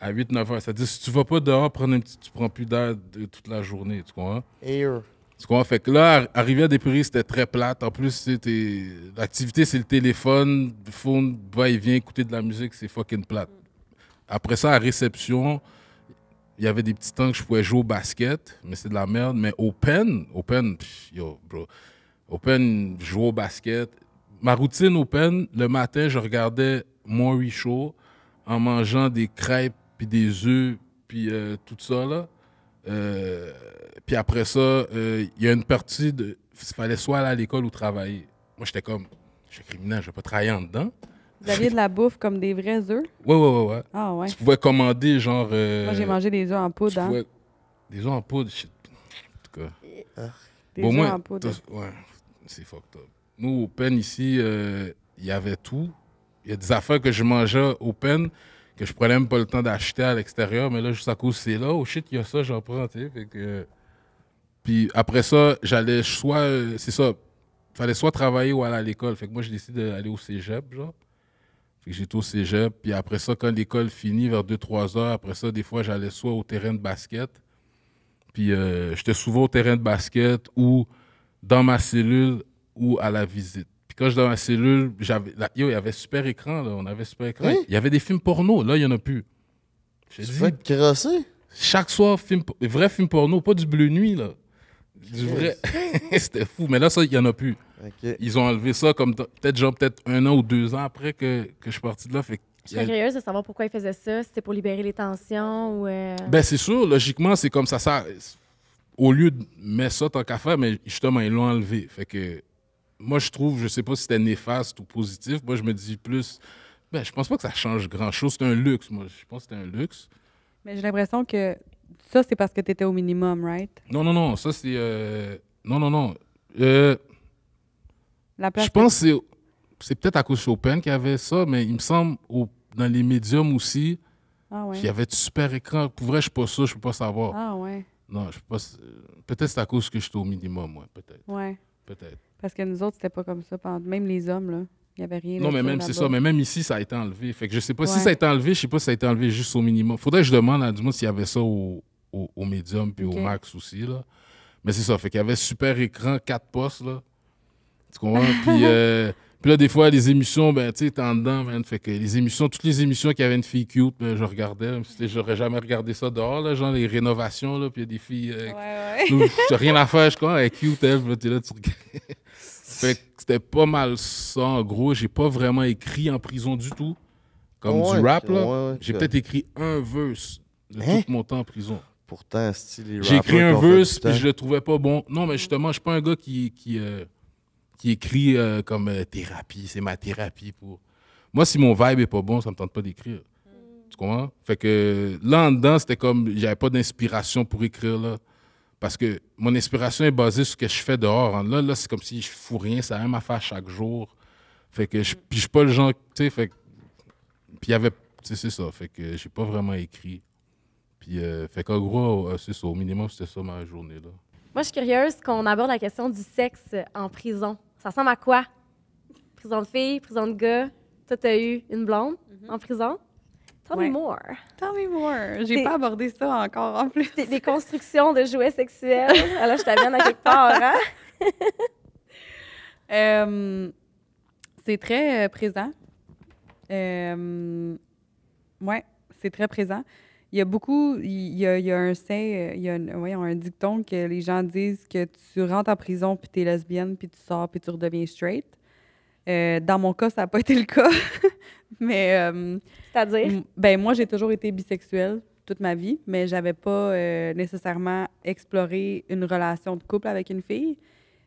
à 8, 9 heures. C'est-à-dire, si tu vas pas dehors, prendre une tu prends plus d'air toute la journée, tu comprends? Air. Tu comprends? Fait que là, arriver à des Prairies, c'était très plate. En plus, l'activité, c'est le téléphone, le phone, va-et-vient, écouter de la musique, c'est fucking plate. Après ça, à réception, il y avait des petits temps que je pouvais jouer au basket, mais c'est de la merde. Mais open, open, yo, bro. Open, je au basket. Ma routine open, le matin, je regardais Maury Show en mangeant des crêpes, puis des œufs, puis euh, tout ça, là. Euh, puis après ça, euh, il y a une partie de. Il fallait soit aller à l'école ou travailler. Moi, j'étais comme, je suis criminel, je ne vais pas travailler en dedans. Vous aviez de la bouffe comme des vrais œufs? Ouais, ouais, ouais, ouais. Ah, ouais. Tu pouvais commander, genre. Euh, moi, j'ai mangé des œufs en poudre. hein? Des œufs en poudre, shit. En tout cas. Ah. Des en poudre. Ouais, c'est fucked up. Nous, au pen, ici, euh, il y avait tout. Il y a des affaires que je mangeais au pen que je prenais même pas le temps d'acheter à l'extérieur, mais là, juste à cause c'est là, oh shit, il y a ça, j'en prends, tu sais. Que... Puis après ça, j'allais soit. Euh, c'est ça. Fallait soit travailler ou aller à l'école. Fait que moi, j'ai décidé d'aller au cégep, genre. J'étais au cégep. Puis après ça, quand l'école finit, vers 2-3 heures, après ça, des fois, j'allais soit au terrain de basket. Puis euh, j'étais souvent au terrain de basket ou dans ma cellule ou à la visite. Puis quand j'étais dans ma cellule, il y avait super écran, On avait super écran. Hein? Il y avait des films porno. Là, il n'y en a plus. J'ai chaque soir, film, vrai film porno, pas du bleu nuit, là. Du vrai. [LAUGHS] C'était fou. Mais là, ça, il n'y en a plus. Ils ont enlevé ça comme peut-être genre peut-être un an ou deux ans après que, que je suis parti de là. Fait je de savoir pourquoi ils faisaient ça. C'était pour libérer les tensions ou. Euh, ben, c'est sûr. Logiquement, c'est comme ça. ça au lieu de mettre ça tant qu'à faire, mais justement, ils l'ont enlevé. Fait que moi, je trouve, je sais pas si c'était néfaste ou positif. Moi, je me dis plus. Ben, je pense pas que ça change grand-chose. C'est un luxe, moi. Je pense que c'est un luxe. Mais j'ai l'impression que ça, c'est parce que tu étais au minimum, right? Non, non, non. Ça, c'est. Euh, non, non, non. Euh je pense que c'est peut-être à cause de Chopin qu'il y avait ça, mais il me semble dans les médiums aussi, ah qu'il y avait super écran. Pour je pas ça, je peux pas savoir. Ah ouais. Non, je Peut-être c'est à cause que je j'étais au minimum, moi, peut-être. Ouais. Peut-être. Parce que nous autres, c'était pas comme ça. Même les hommes, là, il n'y avait rien. Non, mais même, c'est ça. Mais même ici, ça a été enlevé. Fait que je sais pas si ça a été enlevé, je sais pas si ça a été enlevé juste au minimum. Faudrait que je demande à du monde s'il y avait ça au, au, au médium puis au max aussi, là. Mais c'est ça. Fait qu'il y avait super écran, quatre postes, là. Euh, puis, là, des fois, les émissions, ben, tu sais, t'es en dedans, man. Fait que les émissions, toutes les émissions qui avaient une fille cute, ben, je regardais. J'aurais jamais regardé ça dehors, là, genre les rénovations, là, puis il y a des filles. Euh, rien à faire, je crois. Elle cute, elle, [LAUGHS] c'était pas mal ça, en gros. J'ai pas vraiment écrit en prison du tout, comme du rap, là. J'ai peut-être écrit un verse de hein? tout mon temps en prison. Pourtant, style J'ai écrit un verse, puis je le trouvais pas bon. Non, mais justement, je suis pas un gars qui. Euh, écrit euh, comme euh, thérapie, c'est ma thérapie pour. Moi, si mon vibe est pas bon, ça me tente pas d'écrire. Mm. Tu comprends? Fait que là en dedans, c'était comme j'avais pas d'inspiration pour écrire là. Parce que mon inspiration est basée sur ce que je fais dehors. Là, là c'est comme si je fous rien, ça la même faire chaque jour. Fait que je, mm. puis suis pas le genre, tu sais, fait Puis il y avait, c'est ça, fait que j'ai pas vraiment écrit. Puis, euh, fait qu'en gros, c'est ça, au minimum, c'était ça ma journée, là. Moi, je suis curieuse qu'on aborde la question du sexe en prison. Ça ressemble à quoi? Prison de filles, prison de gars. Toi, t'as eu une blonde mm-hmm. en prison. Tell me more. Tell me more. J'ai pas abordé ça encore en plus. Des, constructions de jouets sexuels. [LAUGHS] Alors, je t'amène à quelque part, hein? [LAUGHS] euh, c'est très euh, présent. Euh, ouais, c'est très présent il y a beaucoup, il y a, un saint, il y a un, dicton que les gens disent que tu rentres en prison, puis tu es lesbienne, puis tu sors, puis tu redeviens straight. Euh, dans mon cas, ça n'a pas été le cas. [LAUGHS] mais. Euh, C'est-à-dire? Ben, moi, j'ai toujours été bisexuelle toute ma vie, mais j'avais pas euh, nécessairement exploré une relation de couple avec une fille.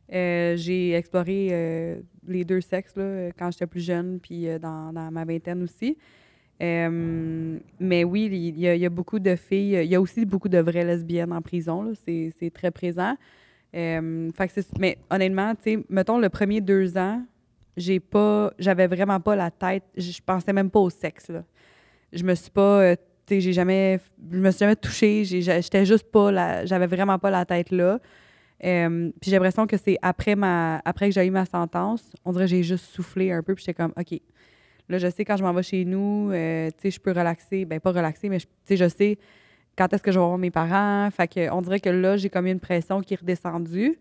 j'ai exploré les deux sexes quand j'étais plus jeune, puis dans, dans, ma vingtaine aussi. Euh, mais oui, il y, a, beaucoup de filles. Il y a aussi beaucoup de vraies lesbiennes en prison. C'est très présent. Euh, mais honnêtement, mettons le premier deux ans, j'ai pas, j'avais vraiment pas la tête. Je pensais même pas au sexe. Je me suis pas, euh, j'ai jamais, je me suis jamais touchée. J'étais juste pas, j'avais vraiment pas la tête là. Euh, puis j'ai l'impression que c'est après ma après que j'ai eu ma sentence, on dirait que j'ai juste soufflé un peu, puis j'étais comme OK. Là, je sais quand je m'en vais chez nous, euh, tu sais, je peux relaxer. Ben pas relaxer, mais tu sais, je sais quand est-ce que je vais voir mes parents. Fait que, on dirait que là, j'ai comme une pression qui est redescendue.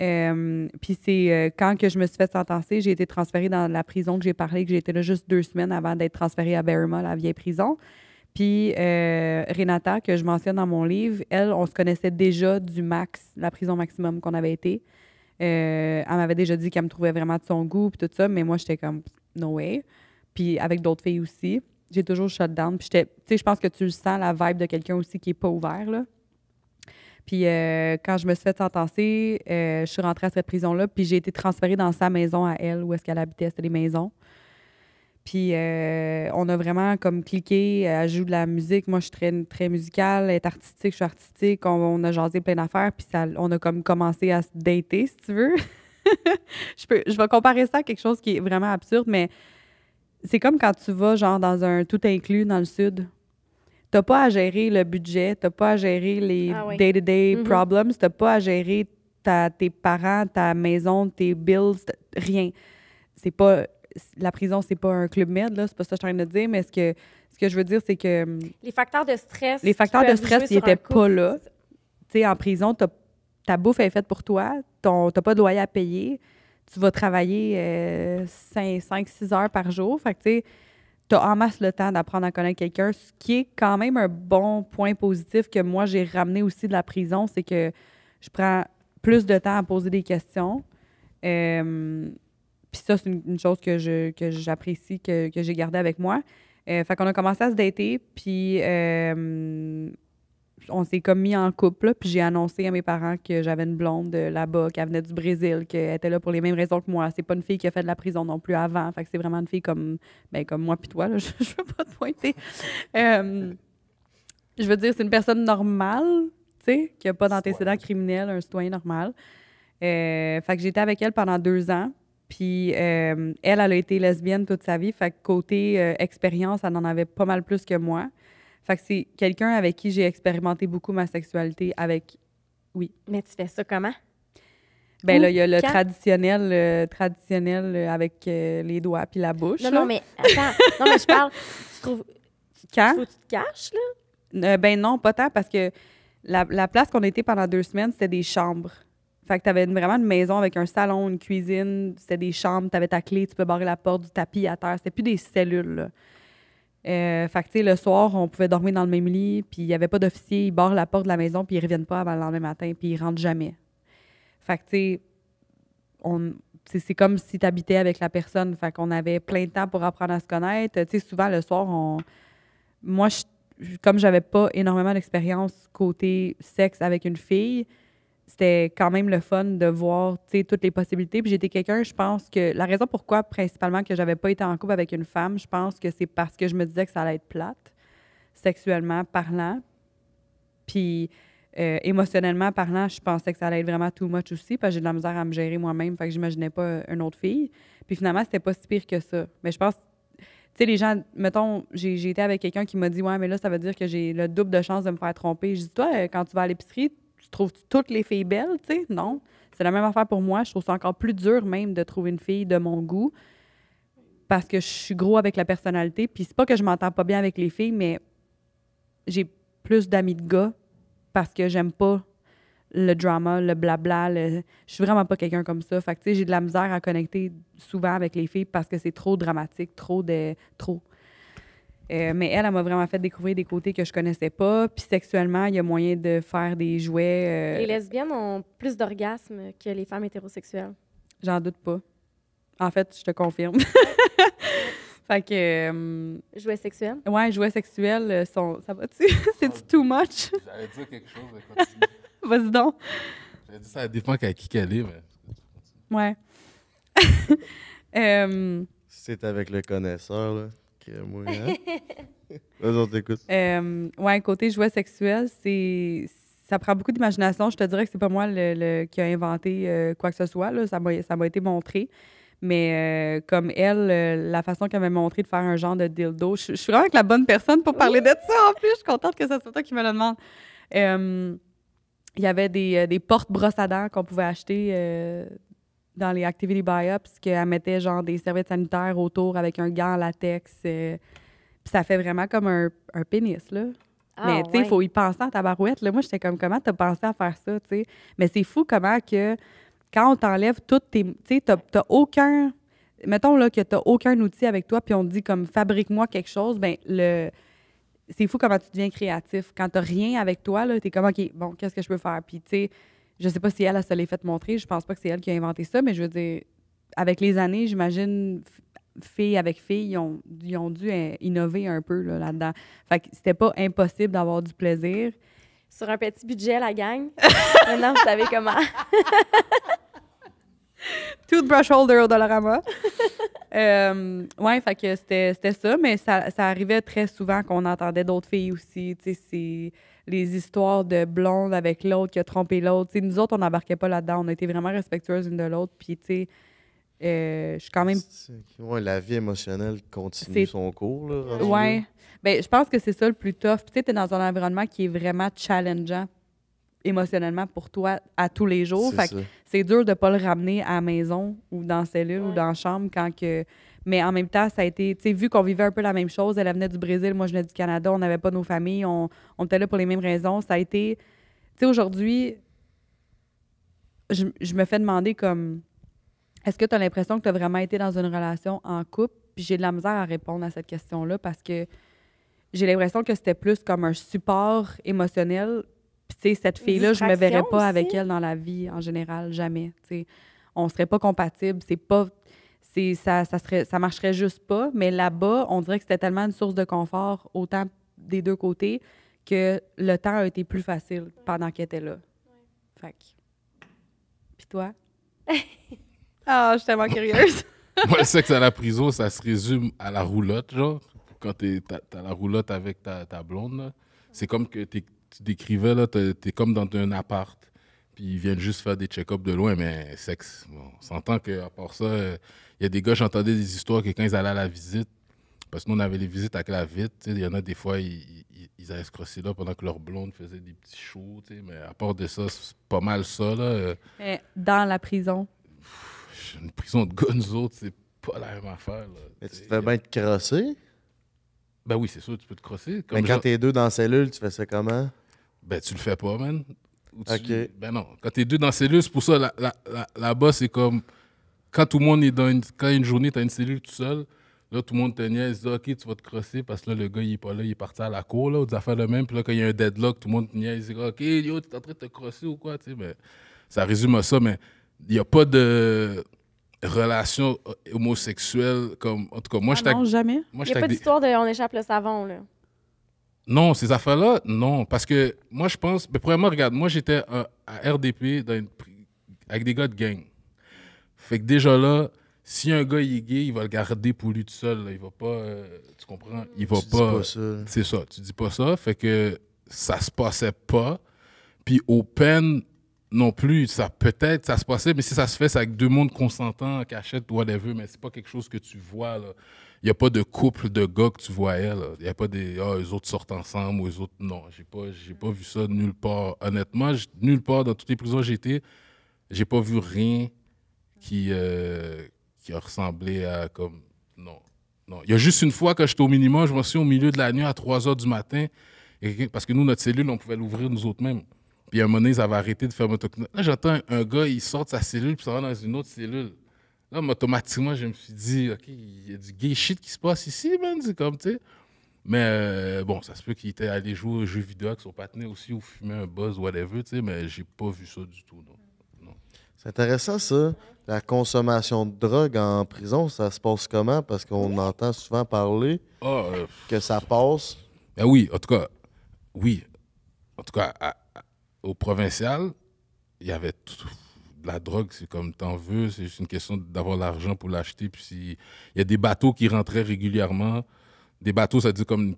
Euh, puis c'est euh, quand que je me suis fait sentencer, j'ai été transférée dans la prison que j'ai parlé, que j'étais là juste deux semaines avant d'être transférée à Barrymore, la vieille prison. Puis Renata, que je mentionne dans mon livre, elle, on se connaissait déjà du max, la prison maximum qu'on avait été. elle m'avait déjà dit qu'elle me trouvait vraiment de son goût, puis tout ça, mais moi, j'étais comme, no way puis avec d'autres filles aussi. J'ai toujours shut down. Puis, tu sais, je pense que tu sens, la vibe de quelqu'un aussi qui n'est pas ouvert, là. Puis euh, quand je me suis fait sentencer, euh, je suis rentrée à cette prison-là, puis j'ai été transférée dans sa maison à elle, où est-ce qu'elle habitait, c'était les maisons. Puis euh, on a vraiment comme cliqué, elle joue de la musique, moi je suis très, musicale, Être artistique, je suis artistique, on, a jasé plein d'affaires, puis ça, on a comme commencé à se dater, si tu veux. [LAUGHS] je, peux, je vais comparer ça à quelque chose qui est vraiment absurde, mais c'est comme quand tu vas genre dans un tout inclus dans le sud. T'as pas à gérer le budget, t'as pas à gérer les ah day-to-day mm-hmm. problems », tu problems, pas à gérer tes parents, ta maison, tes bills, rien. C'est pas la prison, c'est pas un club med, là, c'est pas ça que je suis en train de dire, mais ce que, ce que je veux dire, c'est que. Hum, les facteurs de stress. Les facteurs de stress, ils étaient pas là. Tu sais, en prison, ta bouffe est faite pour toi, t'as pas de loyer à payer tu vas travailler 5-6 euh, heures par jour. Fait que, tu sais, as en masse le temps d'apprendre à connaître quelqu'un, ce qui est quand même un bon point positif que moi, j'ai ramené aussi de la prison, c'est que je prends plus de temps à poser des questions. Euh, puis ça, c'est une, chose que, je, j'apprécie, que, j'ai gardée avec moi. Euh, fait qu'on a commencé à se dater, puis on s'est comme mis en couple, puis j'ai annoncé à mes parents que j'avais une blonde euh, là-bas, qu'elle venait du Brésil, qu'elle était là pour les mêmes raisons que moi. C'est pas une fille qui a fait de la prison non plus avant. Fait que c'est vraiment une fille comme, ben, comme moi puis toi, [LAUGHS] je, veux pas te pointer. Euh, je veux dire, c'est une personne normale, tu sais, qui a pas d'antécédent criminel, un citoyen normal. Euh, fait que j'étais avec elle pendant deux ans. Puis euh, elle, elle a été lesbienne toute sa vie. Fait que côté expérience, elle en avait pas mal plus que moi. Fait que c'est quelqu'un avec qui j'ai expérimenté beaucoup ma sexualité avec. Oui. Mais tu fais ça comment? Ben là, il y a le traditionnel, euh, traditionnel euh, avec euh, les doigts puis la bouche. Non, non, mais attends. non, mais je parle. Tu trouves. Tu, te caches, là? ben non, pas tant, parce que la, la place qu'on était pendant deux semaines, c'était des chambres. Fait que t'avais vraiment une maison avec un salon, une cuisine, c'était des chambres, t'avais ta clé, tu peux barrer la porte du tapis à terre. C'était plus des cellules, là. Euh, le soir, on pouvait dormir dans le même lit, puis il n'y avait pas d'officier, ils barrent la porte de la maison, puis ils reviennent pas avant le lendemain matin, puis ils rentrent jamais. c'est comme si tu habitais avec la personne. Fait qu'on avait plein de temps pour apprendre à se connaître. souvent, le soir, on... moi, je, comme j'avais pas énormément d'expérience côté sexe avec une fille, c'était quand même le fun de voir toutes les possibilités. Puis j'étais quelqu'un, je pense que la raison pourquoi principalement que j'avais pas été en couple avec une femme, je pense que c'est parce que je me disais que ça allait être plate, sexuellement parlant. Puis euh, émotionnellement parlant, je pensais que ça allait être vraiment too much aussi, parce que j'ai de la misère à me gérer moi-même, fait que j'imaginais pas une autre fille. Puis finalement, c'était pas si pire que ça. Mais je pense tu sais, les gens, mettons, j'ai été avec quelqu'un qui m'a dit Ouais, mais là, ça veut dire que j'ai le double de chance de me faire tromper. Je dis Toi, euh, quand tu vas à l'épicerie, trouves -tu toutes les filles belles, tu sais? Non. C'est la même affaire pour moi. Je trouve ça encore plus dur même de trouver une fille de mon goût parce que je suis gros avec la personnalité. Puis c'est pas que je m'entends pas bien avec les filles, mais j'ai plus d'amis de gars parce que j'aime pas le drama, le blabla. Je suis vraiment pas quelqu'un comme ça. Fait que, tu sais, j'ai de la misère à connecter souvent avec les filles parce que c'est trop dramatique, trop de... trop. Euh, mais elle, elle m'a vraiment fait découvrir des côtés que je connaissais pas. Puis sexuellement, il y a moyen de faire des jouets. Euh, les lesbiennes ont plus d'orgasmes que les femmes hétérosexuelles. J'en doute pas. En fait, je te confirme. [LAUGHS] fait que. Euh, jouets sexuels? Ouais, jouets sexuels, sont... ça va-tu? [LAUGHS] C'est-tu ah, too much? J'allais dire quelque chose, [LAUGHS] Vas-y donc. J'allais dire ça dépend à qui qu'elle est, mais. Ouais. C'est avec le connaisseur, là que moi. Hein? [LAUGHS] Euh, ouais, côté jouet sexuel, c'est ça prend beaucoup d'imagination. Je te dirais que c'est pas moi le, qui a inventé euh, quoi que ce soit. Là. Ça m'a été montré. Mais euh, comme elle, la façon qu'elle m'a montré de faire un genre de dildo, je, suis vraiment avec la bonne personne pour parler de ça. En plus, je suis contente que ce soit toi qui me le demande. Il y avait des, des portes brosses à dents qu'on pouvait acheter dans les activity biops qu'elle mettait genre des serviettes sanitaires autour avec un gant en latex. Euh, puis ça fait vraiment comme un, pénis, là. Ah, mais tu sais, il faut y penser à ta barouette. Là. Moi, j'étais comme, comment t'as pensé à faire ça, tu sais? Mais c'est fou comment que quand on t'enlève toutes tes. Tu sais, t'as aucun. Mettons là, que t'as aucun outil avec toi, puis on te dit comme, fabrique-moi quelque chose, ben le. C'est fou comment tu deviens créatif. Quand t'as rien avec toi, là, t'es comme, OK, bon, qu'est-ce que je peux faire? Puis, tu sais, je ne sais pas si elle, elle se l'est fait montrer. Je pense pas que c'est elle qui a inventé ça, mais je veux dire, avec les années, j'imagine, fille avec fille, ils ont, dû hein, innover un peu là-dedans. fait que c'était pas impossible d'avoir du plaisir. Sur un petit budget, la gang. [LAUGHS] Maintenant, vous savez comment. [LAUGHS] Toothbrush holder au Dollarama. [LAUGHS] euh, ouais, fait que c'était ça, mais ça, ça arrivait très souvent qu'on entendait d'autres filles aussi. Tu sais, c'est les histoires de blonde avec l'autre qui a trompé l'autre. Nous autres, on n'embarquait pas là-dedans. On a été vraiment respectueuses l'une de l'autre. Puis, tu sais, euh, je suis quand même. la vie émotionnelle continue son cours. Là, ouais. Ben, je pense que c'est ça le plus tough. Tu sais, es dans un environnement qui est vraiment challengeant émotionnellement pour toi à tous les jours. c'est dur de ne pas le ramener à la maison ou dans la cellule ou dans la chambre quand que mais en même temps, ça a été, tu sais, vu qu'on vivait un peu la même chose, elle venait du Brésil, moi je venais du Canada, on n'avait pas nos familles, on, on, était là pour les mêmes raisons. Ça a été, tu sais, aujourd'hui, je, je, me fais demander comme, est-ce que tu as l'impression que tu as vraiment été dans une relation en couple? Puis j'ai de la misère à répondre à cette question-là parce que j'ai l'impression que c'était plus comme un support émotionnel. Puis, tu sais, cette fille-là, je me verrais pas avec elle dans la vie en général, jamais. Tu sais, on serait pas compatibles. C'est pas ça, ça, serait, ça marcherait juste pas. Mais là-bas, on dirait que c'était tellement une source de confort, autant des deux côtés, que le temps a été plus facile pendant qu'elle était là. Fait Puis toi? [LAUGHS] Ah, je suis tellement curieuse. [LAUGHS] Moi, sexe à la prison, ça se résume à la roulotte, genre. Quand t'as la roulotte avec ta, ta blonde, c'est comme que tu décrivais, là, t'es es comme dans un appart. Puis ils viennent juste faire des check-ups de loin, mais sexe, on s'entend qu'à part ça, euh, il y a des gars, j'entendais des histoires que quand ils allaient à la visite, parce que nous, on avait les visites à la vitre. Il y en a des fois, ils, ils, allaient se crosser là pendant que leur blonde faisait des petits shows. Mais à part de ça, c'est pas mal ça. Là. Euh. Mais dans la prison. une prison de gars, nous autres, c'est pas la même affaire. mais tu te bien te crosser? Ben oui, c'est sûr, tu peux te crosser. mais quand t'es deux dans la cellule, tu fais ça comment? Ben tu le fais pas, man. OK. Ben non. Quand t'es deux dans la cellule, c'est pour ça, là-bas, c'est comme quand tout le monde est dans une, quand une journée, tu as une cellule tout seul, là, tout le monde te niaise, OK, tu vas te crosser parce que là, le gars, il est pas là, il est parti à la cour, là, aux affaires de même. Puis là, quand il y a un deadlock, tout le monde te niaise, OK, yo, tu es en train de te crosser ou quoi, tu sais, mais ben, ça résume à ça, mais il n'y a pas de relation euh, homosexuelle comme. En tout cas, moi, ah je Non, jamais. Il n'y a pas d'histoire de on échappe le savon, là. Non, ces affaires-là, non. Parce que moi, je pense. Mais ben, premièrement, regarde, moi, j'étais euh, à RDP avec des gars de gang. Fait que déjà là, si un gars est gay, il va le garder pour lui tout seul. Là. Il va pas. Euh, tu comprends? Il va Tu pas. C'est ça, tu dis pas ça. Fait que ça se passait pas. Puis au open non plus, ça peut-être ça se passait, mais si ça se fait, c'est avec deux mondes consentants, toi des whatever, mais c'est pas quelque chose que tu vois. là. Il n'y a pas de couple de gars que tu voyais. Il n'y a pas des Ah, autres sortent ensemble autres. Non, j'ai pas, j'ai pas vu ça nulle part. Honnêtement, nulle part dans toutes les prisons où j'ai j'ai pas vu rien qui, euh, qui a ressemblé à comme. Non. Non. Il y a juste une fois que j'étais au minimum, je me suis au milieu de la nuit à 3 h du matin, parce que nous, notre cellule, on pouvait l'ouvrir nous autres mêmes. Puis à un moment donné, ils avaient arrêté de faire toc. Là, j'entends un gars, il sort de sa cellule, puis ça va dans une autre cellule. Là, automatiquement, je me suis dit, OK, il y a du gay shit qui se passe ici, man. C'est comme, tu sais. Mais euh, bon, ça se peut qu'il était allé jouer aux jeux vidéo avec son patiné aussi ou fumer un buzz, whatever, tu sais. Mais j'ai pas vu ça du tout, non. C'est intéressant, ça. La consommation de drogue en prison, ça se passe comment? Parce qu'on entend souvent parler ah, euh, que ça passe. Ben oui, en tout cas, oui. En tout cas, au provincial, il y avait de la drogue, c'est comme t'en veux, c'est juste une question d'avoir l'argent pour l'acheter. Puis il y a des bateaux qui rentraient régulièrement. Des bateaux, ça dit comme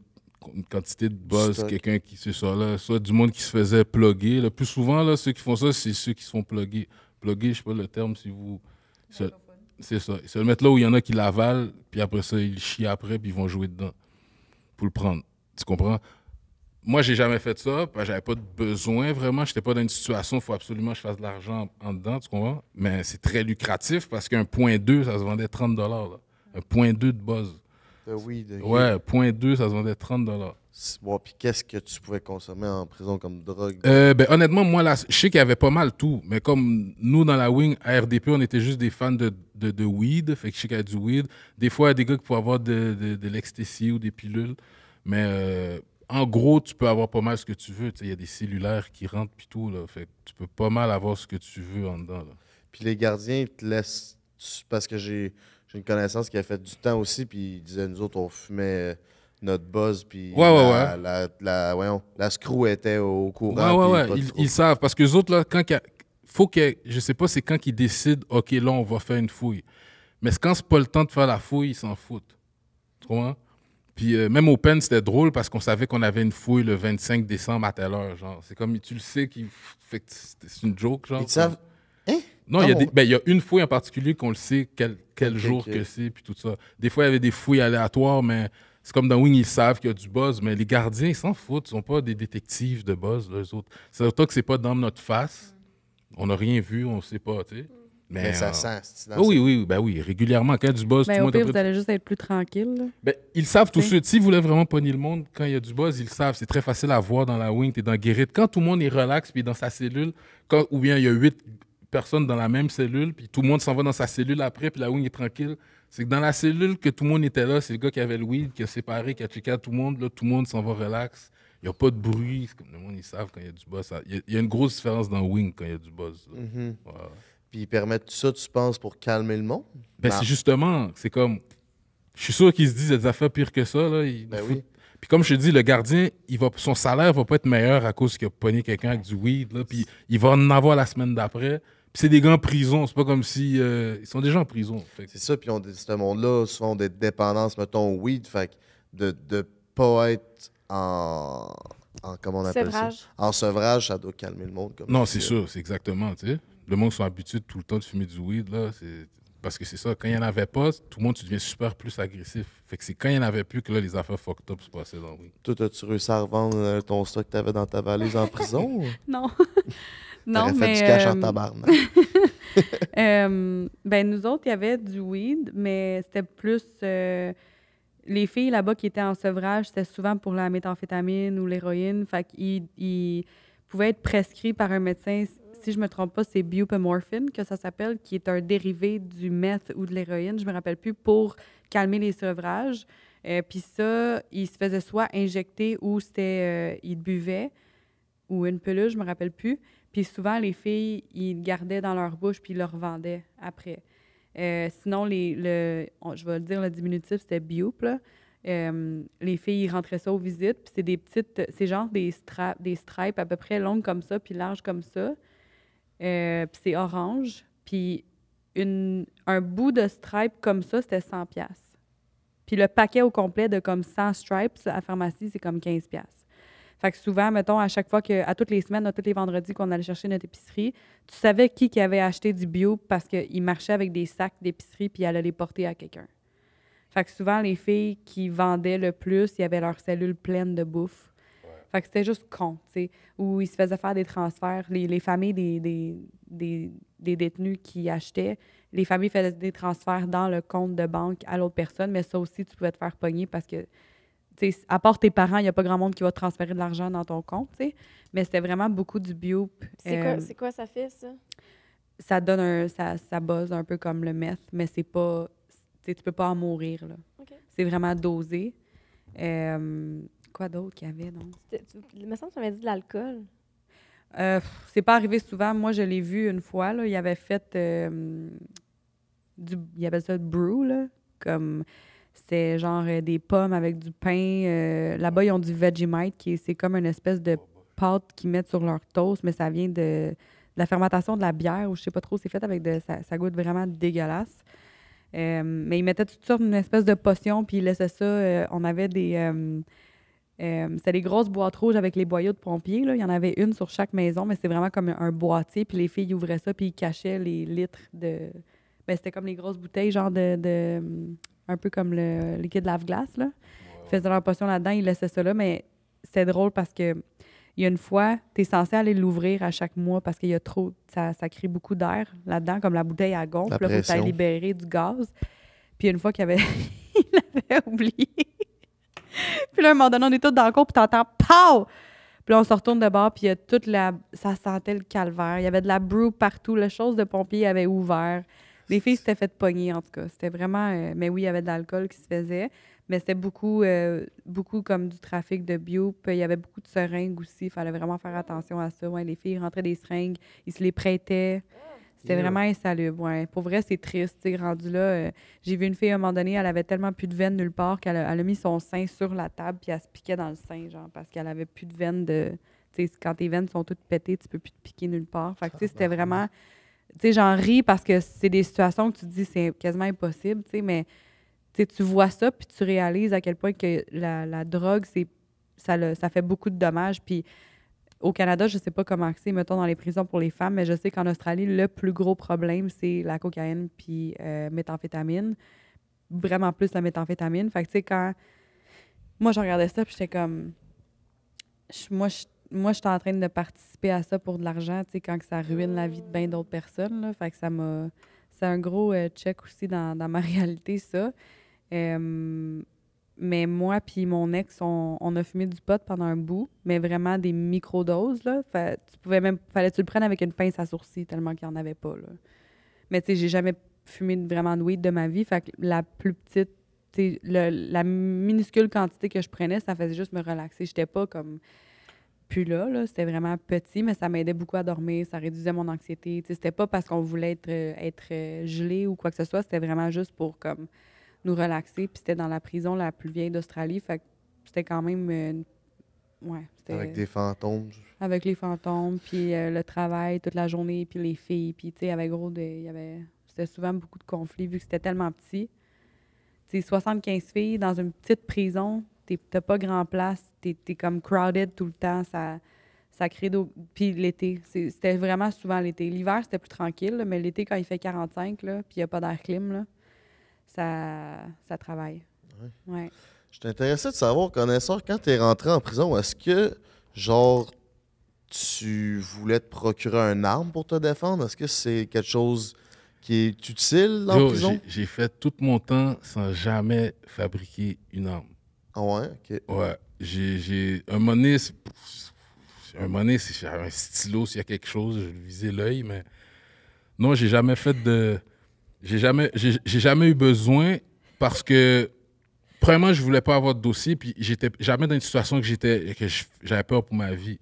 une, quantité de buzz, quelqu'un qui, se ça, là, soit du monde qui se faisait plugger. Le plus souvent, là, ceux qui font ça, c'est ceux qui se font plugger plugger, je sais pas le terme, si vous. C'est ça. Ils se le mettent là où il y en a qui l'avalent, puis après ça, ils chient après, puis ils vont jouer dedans pour le prendre. Tu comprends? Moi, j'ai jamais fait ça, parce j'avais pas de besoin vraiment. J'étais pas dans une situation où il faut absolument que je fasse de l'argent en dedans, tu comprends? Mais c'est très lucratif parce qu'un point 2, ça se vendait 30 dollars. Un point 2 de base. Oui, un Ouais, point 2, ça se vendait 30 Bon, puis qu'est-ce que tu pouvais consommer en prison comme drogue? Euh, ben, honnêtement, moi, là, je sais qu'il y avait pas mal tout. Mais comme nous, dans la wing, à RDP, on était juste des fans de, weed. Fait que je sais qu'il a du weed. Des fois, il y a des gars qui pouvaient avoir de, de, l'ecstasy ou des pilules. Mais euh, en gros, tu peux avoir pas mal ce que tu veux. Il y a des cellulaires qui rentrent, puis tout. fait que tu peux pas mal avoir ce que tu veux en dedans. Puis les gardiens, ils te laissent. Parce que j'ai une connaissance qui a fait du temps aussi, puis ils disait, nous autres, on fumait euh, notre buzz, puis la, screw était au courant. Ils, savent, parce que les autres, là, quand faut que, je sais pas, c'est quand ils décident, OK, là, on va faire une fouille. Mais quand c'est pas le temps de faire la fouille, ils s'en foutent. Tu vois? Puis euh, même Open, c'était drôle parce qu'on savait qu'on avait une fouille le 25 décembre à telle heure. Genre. C'est comme, tu le sais, fait c'est une joke. Genre, ils savent. Hein? Non, il y, a ben, y, a une fouille en particulier qu'on le sait quel, quel jour que c'est, puis tout ça. Des fois, il y avait des fouilles aléatoires, mais c'est comme dans Wing, ils savent qu'il y a du buzz, mais les gardiens, ils s'en foutent. Ils sont pas des détectives de buzz, les autres. C'est surtout que c'est pas dans notre face. On n'a rien vu, on ne sait pas, tu sais. Mais, ça euh, sent. Dans ah oui, oui, ben oui, régulièrement. Quand il y a du buzz, ben, au pire, vous allez juste être plus tranquille. Ben, ils savent tout de suite. S'ils voulaient vraiment pogner le monde, quand il y a du buzz, ils savent. C'est très facile à voir dans la wing, es dans Guérite. Quand tout le monde est relax, puis dans sa cellule, ou bien il y a huit personnes dans la même cellule, puis tout le monde s'en va dans sa cellule après, puis la wing est tranquille, c'est que dans la cellule que tout le monde était là, c'est le gars qui avait le weed, qui a séparé, qui a checké à tout le monde. tout le monde s'en va relax. Il n'y a pas de bruit. Comme le monde, ils savent quand il y a du buzz. Il y, a une grosse différence dans Wing quand il y a du buzz. Mm-hmm. Puis ils permettent ça, tu penses, pour calmer le monde? Ben, c'est justement, c'est comme. Je suis sûr qu'ils se disent des affaires pires que ça. Ben puis comme je te dis, le gardien, il va, son salaire va pas être meilleur à cause qu'il a pogné quelqu'un avec du weed. Là, puis il va en avoir la semaine d'après. C'est des gars en prison, c'est pas comme si. Euh, ils sont déjà en prison. C'est ça, puis ce monde-là, souvent, des dépendances, mettons, weed, fait de ne pas être en. comment on appelle sevrage. ça En sevrage, ça doit calmer le monde. non, c'est sûr, c'est exactement, tu Le monde sont habitués tout le temps de fumer du weed, là. Parce que c'est ça, quand il n'y en avait pas, tout le monde, tu deviens super plus agressif. Fait que c'est quand il n'y en avait plus que là, les affaires fucked up se passaient dans le Toi, as-tu réussi à revendre euh, ton stock que tu avais dans ta valise en [LAUGHS] prison? non. [LAUGHS] Non, mais. Fait du cash en euh, [LAUGHS] [LAUGHS] euh, ben, nous autres, il y avait du weed, mais c'était plus. Euh, les filles là-bas qui étaient en sevrage, c'était souvent pour la méthamphétamine ou l'héroïne. Fait qu'ils pouvaient être prescrits par un médecin si je me trompe pas, c'est bupamorphine que ça s'appelle, qui est un dérivé du meth ou de l'héroïne, je me rappelle plus, pour calmer les sevrages. Euh, puis ça, il se faisait soit injecter ou c'était euh, il buvait ou une peluche, je me rappelle plus. Puis souvent, les filles, ils gardaient dans leur bouche puis ils le revendaient après. Euh, sinon, les, le, je vais le dire, le diminutif, c'était biop euh, les filles, ils rentraient ça aux visites. Puis c'est des petites, c'est genre des, des stripes à peu près longues comme ça, puis larges comme ça. Euh, puis c'est orange. Puis un bout de stripe comme ça, c'était 100$. Puis le paquet au complet de comme 100 stripes à pharmacie, c'est comme 15$. Fait que souvent, mettons, à chaque fois que, à toutes les semaines, à tous les vendredis qu'on allait chercher notre épicerie, tu savais qui qui avait acheté du bio parce qu'il marchait avec des sacs d'épicerie puis il allait les porter à quelqu'un. Fait que souvent, les filles qui vendaient le plus, il y avait leurs cellules pleines de bouffe. Fait que c'était juste con, tu sais, où ils se faisaient faire des transferts. Les, familles des, des, des, détenus qui achetaient, les familles faisaient des transferts dans le compte de banque à l'autre personne, mais ça aussi, tu pouvais te faire pogner parce que à part tes parents, il n'y a pas grand monde qui va transférer de l'argent dans ton compte, tu sais. Mais c'était vraiment beaucoup du bio. Euh, c'est quoi, ça fait, ça? Ça donne un... Ça, buzz un peu comme le meth, mais c'est pas... Tu peux pas en mourir, là. C'est vraiment dosé. Euh, quoi d'autre qu'il y avait, donc? Il me semble que tu dit de l'alcool. Euh, c'est pas arrivé souvent. Moi, je l'ai vu une fois. Là, il avait fait du. Il avait ça brew, là. Comme. C'est genre euh, des pommes avec du pain. Euh, là-bas, ils ont du Vegemite, qui c'est comme une espèce de pâte qu'ils mettent sur leur toast, mais ça vient de, la fermentation de la bière ou je sais pas trop. C'est fait avec de. Ça, ça goûte vraiment dégueulasse. Euh, mais ils mettaient toutes sortes d'une espèce de potion, puis ils laissaient ça. on avait des. c'était des grosses boîtes rouges avec les boyaux de pompiers. Là. Il y en avait une sur chaque maison, mais c'est vraiment comme un boîtier. Puis les filles ouvraient ça, puis ils cachaient les litres de, Mais ben, c'était comme les grosses bouteilles, genre de un peu comme le liquide lave-glace. Là. Ils faisaient leur potion là-dedans, il laissaient ça là, mais c'est drôle parce que il y a une fois, tu es censé aller l'ouvrir à chaque mois parce qu'il y a trop, ça, crée beaucoup d'air là-dedans, comme la bouteille à gonfle, pour libérer du gaz. Puis une fois qu'il avait, [LAUGHS] il avait [LAUGHS] oublié. puis là, un moment donné, on est tous dans le cours, puis t'entends POW! Puis là, on se retourne de bord, puis il y a toute la. Ça sentait le calvaire. Il y avait de la brew partout. La chose de pompier avait ouvert. Les filles s'étaient faites pogner, en tout cas. C'était vraiment. Euh, mais oui, il y avait de l'alcool qui se faisait. Mais c'était beaucoup, euh, beaucoup comme du trafic de bio. il y avait beaucoup de seringues aussi. Il fallait vraiment faire attention à ça. les filles rentraient des seringues, ils se les prêtaient. C'était vraiment insalubre. Pour vrai, c'est triste. Rendu là, euh, j'ai vu une fille à un moment donné, elle avait tellement plus de veines nulle part qu'elle a, mis son sein sur la table puis elle se piquait dans le sein, genre, parce qu'elle avait plus de veines de. quand tes veines sont toutes pétées, tu peux plus te piquer nulle part. Fait que, c'était vraiment. Tu sais, j'en ris parce que c'est des situations que tu te dis c'est quasiment impossible, tu sais, mais tu vois ça, puis tu réalises à quel point que la, drogue, c'est ça, le, ça fait beaucoup de dommages. Puis au Canada, je sais pas comment c'est, mettons, dans les prisons pour les femmes, mais je sais qu'en Australie, le plus gros problème, c'est la cocaïne puis euh, méthamphétamine. Vraiment plus la méthamphétamine. Fait que, tu sais, quand. Moi, je regardais ça, puis j'étais comme. Moi, je moi, je suis en train de participer à ça pour de l'argent, tu sais, quand que ça ruine la vie de bien d'autres personnes. Là, fait que ça m'a. C'est un gros euh, check aussi dans, ma [LAUGHS] réalité, ça. mais moi puis mon ex, on, a fumé du pot pendant un bout, mais vraiment des microdoses, là. tu pouvais même. Fallait tu le prennes avec une pince à sourcils tellement qu'il n'y en avait pas, là. Mais tu sais, j'ai jamais fumé vraiment de weed de ma vie. Fait que la plus petite la minuscule quantité que je prenais, ça faisait juste me relaxer. J'étais pas comme là. là. C'était vraiment petit, mais ça m'aidait beaucoup à dormir, ça réduisait mon anxiété. c'était pas parce qu'on voulait être, euh, être euh, gelé ou quoi que ce soit, c'était vraiment juste pour comme nous relaxer. Puis c'était dans la prison la plus vieille d'Australie, fait c'était quand même une euh, avec des fantômes. Avec les fantômes, puis le travail toute la journée, puis les filles, puis tu sais, avec gros, il y avait, c'était souvent beaucoup de conflits vu que c'était tellement petit. Tu sais, 75 filles dans une petite prison, t'as pas grand place, tu es comme crowded tout le temps, ça, ça crée Puis l'été, c'était vraiment souvent l'été. L'hiver, c'était plus tranquille, mais l'été, quand il fait 45, puis il n'y a pas d'air clim, ça, ça travaille. Ouais. Je t'intéressais de savoir, connaisseur, quand tu es rentré en prison, est-ce que, genre, tu voulais te procurer un arme pour te défendre? Est-ce que c'est quelque chose qui est utile en prison? J'ai fait tout mon temps sans jamais fabriquer une arme. Ah ouais, ok. Ouais. J'ai. Un moment un moment si j'avais un stylo, s'il y a quelque chose, je visais l'œil, mais non, j'ai jamais fait de. J'ai jamais, j'ai, jamais eu besoin parce que, premièrement, je voulais pas avoir de dossier, puis j'étais jamais dans une situation que j'étais que j'avais peur pour ma vie.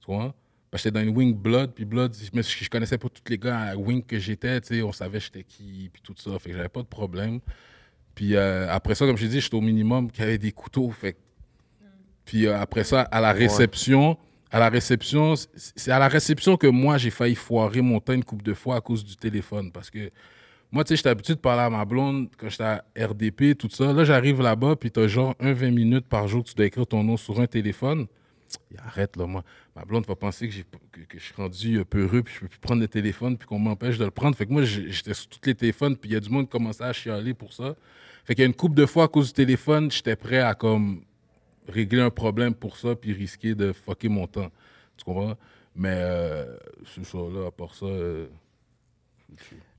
Tu vois? Parce que dans une wing blood, puis blood, je, je connaissais pas tous les gars à wing que j'étais, tu sais, on savait j'étais qui, puis tout ça, fait que j'avais pas de problème. Puis euh, après ça, comme je te dit, j'étais au minimum qui avait des couteaux. Fait. Puis euh, après ça, à la réception, à la réception, c'est à la réception que moi, j'ai failli foirer mon temps une couple de fois à cause du téléphone. Parce que moi, tu sais, j'étais habitué de parler à ma blonde quand j'étais à RDP, tout ça. Là, j'arrive là-bas, puis t'as genre 1 20 minutes par jour que tu dois écrire ton nom sur un téléphone. arrête, là, moi. Ma blonde va penser que, je suis rendu euh, peureux, puis je peux plus prendre le téléphone, puis qu'on m'empêche de le prendre. Fait que moi, j'étais sur tous les téléphones, puis il y a du monde qui commençait à chialer pour ça. Fait qu'il y a une couple de fois à cause du téléphone, j'étais prêt à comme régler un problème pour ça puis risquer de fucker mon temps. Tu comprends? Mais euh, ça là à part ça. Euh,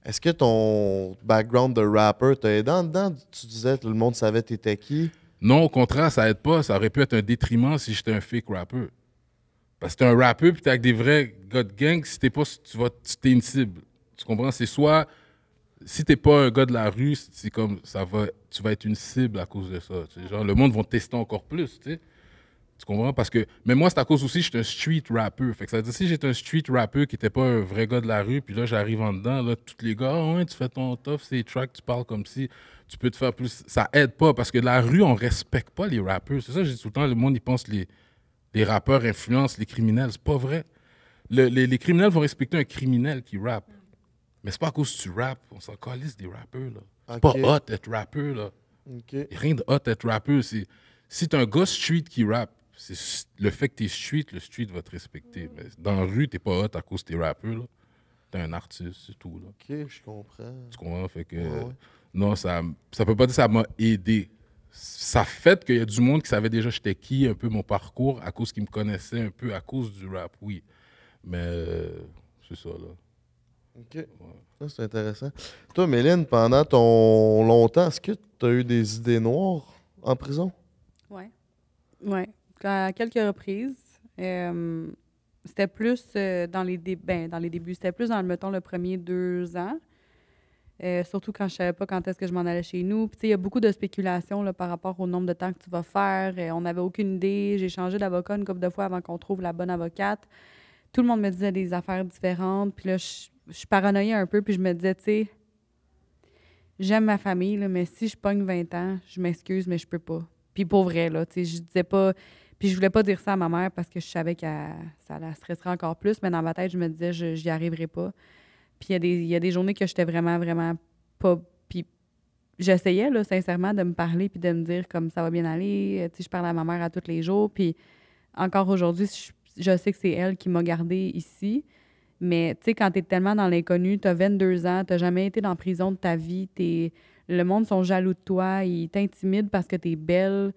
Est-ce que ton background de rapper t'a aidé dedans? Tu disais que le monde savait t'étais qui? Non, au contraire, ça aide pas. Ça aurait pu être un détriment si j'étais un fake rappeur. Parce que t'es un rappeur puis t'es avec des vrais god gang, si t'es pas, tu vas, t'es une cible. Tu comprends? C'est soit si t'es pas un gars de la rue, c'est comme ça va, tu vas être une cible à cause de ça. Genre, le monde va tester encore plus, tu sais. Tu comprends? Parce que, mais moi, c'est à cause aussi, je suis un street rapper. Fait ça si j'étais un street rapper qui n'était pas un vrai gars de la rue, puis là, j'arrive en dedans, là, tous les gars, ah tu fais ton tough, c'est track, tu parles comme si tu peux te faire plus. Ça aide pas, parce que la rue, on respecte pas les rappeurs. C'est ça, j'ai tout le temps, le monde, il pense les, les rappeurs influencent les criminels. C'est pas vrai. les, les, criminels vont respecter un criminel qui rappe. Mais c'est pas à cause que tu rappes. On s'en calisse des rappeurs, là. C'est pas hot être rappeur, là. Rien de hot être rappeur. C'est, si t'es un gars street qui rappe, c'est le fait que t'es street, le street va te respecter. Mais dans la rue, t'es pas hot à cause que t'es rappeur, là. T'es un artiste, c'est tout, OK, je comprends. Tu comprends? Fait que... Non, ça, ça peut pas dire que ça m'a aidé. Ça fait qu'il y a du monde qui savait déjà j'étais qui, un peu mon parcours, à cause qu'ils me connaissaient un peu à cause du rap, oui. Mais euh, c'est ça, là. OK. Ça, c'est intéressant. Toi, Méline, pendant ton longtemps, est-ce que tu as eu des idées noires en prison? Oui. Oui. À quelques reprises. Euh, c'était plus euh, dans les débuts. Ben, dans les débuts. C'était plus dans, mettons, le premier deux ans. Euh, surtout quand je ne savais pas quand est-ce que je m'en allais chez nous. Puis, il y a beaucoup de spéculations là, par rapport au nombre de temps que tu vas faire. on n'avait aucune idée. J'ai changé d'avocat une couple de fois avant qu'on trouve la bonne avocate. Tout le monde me disait des affaires différentes. Puis là, je je paranoïais un peu, puis je me disais, tu sais, j'aime ma famille, mais si je pogne 20 ans, je m'excuse, mais je peux pas. Puis pour vrai, là, tu sais, je disais pas. Puis je voulais pas dire ça à ma mère parce que je savais que ça la stresserait encore plus, mais dans ma tête, je me disais, je n'y arriverai pas. Puis il y, a des, journées que j'étais vraiment, vraiment pas. Puis j'essayais, là, sincèrement, de me parler puis de me dire comme ça va bien aller. Euh, tu sais, je parle à ma mère à tous les jours. Puis encore aujourd'hui, je, je sais que c'est elle qui m'a gardée ici. Mais tu sais, quand tu es tellement dans l'inconnu, tu as 22 ans, tu jamais été dans la prison de ta vie, es... le monde sont jaloux de toi, ils t'intimident parce que tu es belle.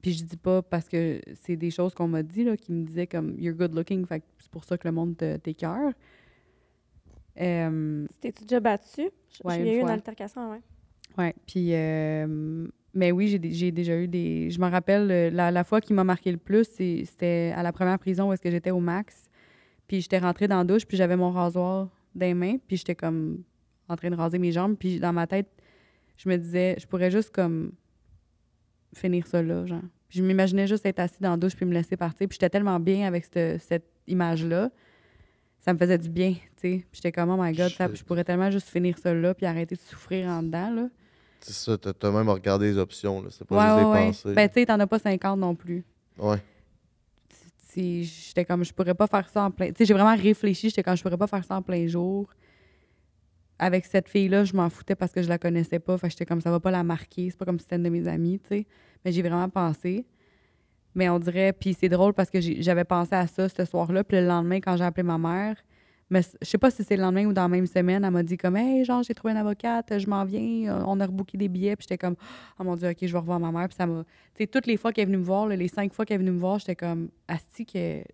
Puis je dis pas parce que c'est des choses qu'on m'a dit, là, qui me disaient comme You're good looking, fait c'est pour ça que le monde t'écœure. Euh... T'es-tu déjà battu? j'ai eu une altercation, ouais. Ouais, puis. Euh, mais oui, j'ai déjà eu des. Je me rappelle, la, fois qui m'a marqué le plus, c'était à la première prison où est-ce que j'étais au max. Puis j'étais rentrée dans la douche, puis j'avais mon rasoir dans mains, puis j'étais comme en train de raser mes jambes. Puis dans ma tête, je me disais, je pourrais juste comme finir ça là, genre. je m'imaginais juste être assis dans la douche puis me laisser partir. Puis j'étais tellement bien avec cette, image-là. Ça me faisait du bien, tu sais. j'étais comme, oh my God, je... pourrais tellement juste finir ça là puis arrêter de souffrir en dedans, là. C'est ça, t'as même regardé les options, là. C'est pas juste Ben, tu sais, t'en as pas 50 non plus. Ouais j'étais comme je pourrais pas faire ça en plein tu j'ai vraiment réfléchi j'étais comme je pourrais pas faire ça en plein jour avec cette fille là je m'en foutais parce que je la connaissais pas enfin j'étais comme ça va pas la marquer c'est pas comme si c'était une de mes amies tu sais mais j'ai vraiment pensé mais on dirait puis c'est drôle parce que j'avais pensé à ça ce soir là puis le lendemain quand j'ai appelé ma mère mais je sais pas si c'est le lendemain ou dans la même semaine, elle m'a dit comme Hey, genre, j'ai trouvé une avocate, je m'en viens, euh, on a rebooké des billets. Puis j'étais comme Ah mon Dieu, OK, je vais revoir ma mère. Puis ça m'a. Tu sais, toutes les fois qu'elle est venue me voir, les cinq fois qu'elle est venue me voir, j'étais comme Asti,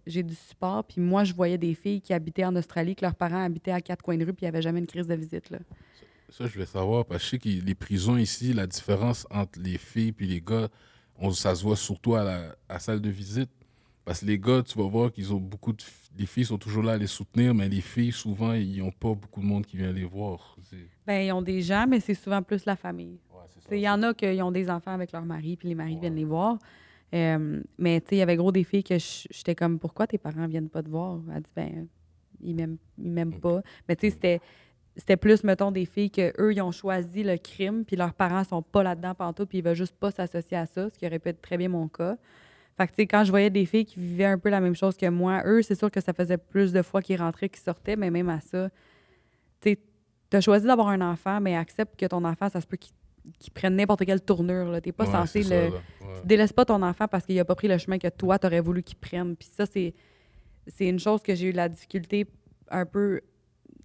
j'ai du support. Puis moi, je voyais des filles qui habitaient en Australie, que leurs parents habitaient à quatre coins de rue, puis il n'y avait jamais une crise de visite. Ça, je voulais savoir, parce que je sais que les prisons ici, la différence entre les filles et les gars, on, ça se voit surtout à la salle de visite. Parce que les gars, tu vas voir qu'ils ont beaucoup de. Les filles sont toujours là à les soutenir, mais les filles, souvent, ils n'ont pas beaucoup de monde qui vient les voir. Ben, ils ont des gens, mais c'est souvent plus la famille. Il y en a qui ont des enfants avec leur mari, puis les maris viennent les voir. Euh, mais tu il y avait gros des filles que j'étais comme, pourquoi tes parents viennent pas te voir? Elle dit, ben, ils m'aiment, m'aiment pas. Mais tu sais, c'était, c'était plus, mettons, des filles que eux ils ont choisi le crime, puis leurs parents sont pas là-dedans pantoute, puis ils veulent juste pas s'associer à ça, ce qui aurait pu être très bien mon cas. Fait que, quand je voyais des filles qui vivaient un peu la même chose que moi, eux, c'est sûr que ça faisait plus de fois qu'ils rentraient qu'ils sortaient, mais même à ça, tu as choisi d'avoir un enfant, mais accepte que ton enfant, ça se peut qu'il prenne n'importe quelle tournure. Tu n'es pas censé le. délaisses pas ton enfant parce qu'il n'a pas pris le chemin que toi, tu aurais voulu qu'il prenne. Puis ça, c'est une chose que j'ai eu la difficulté un peu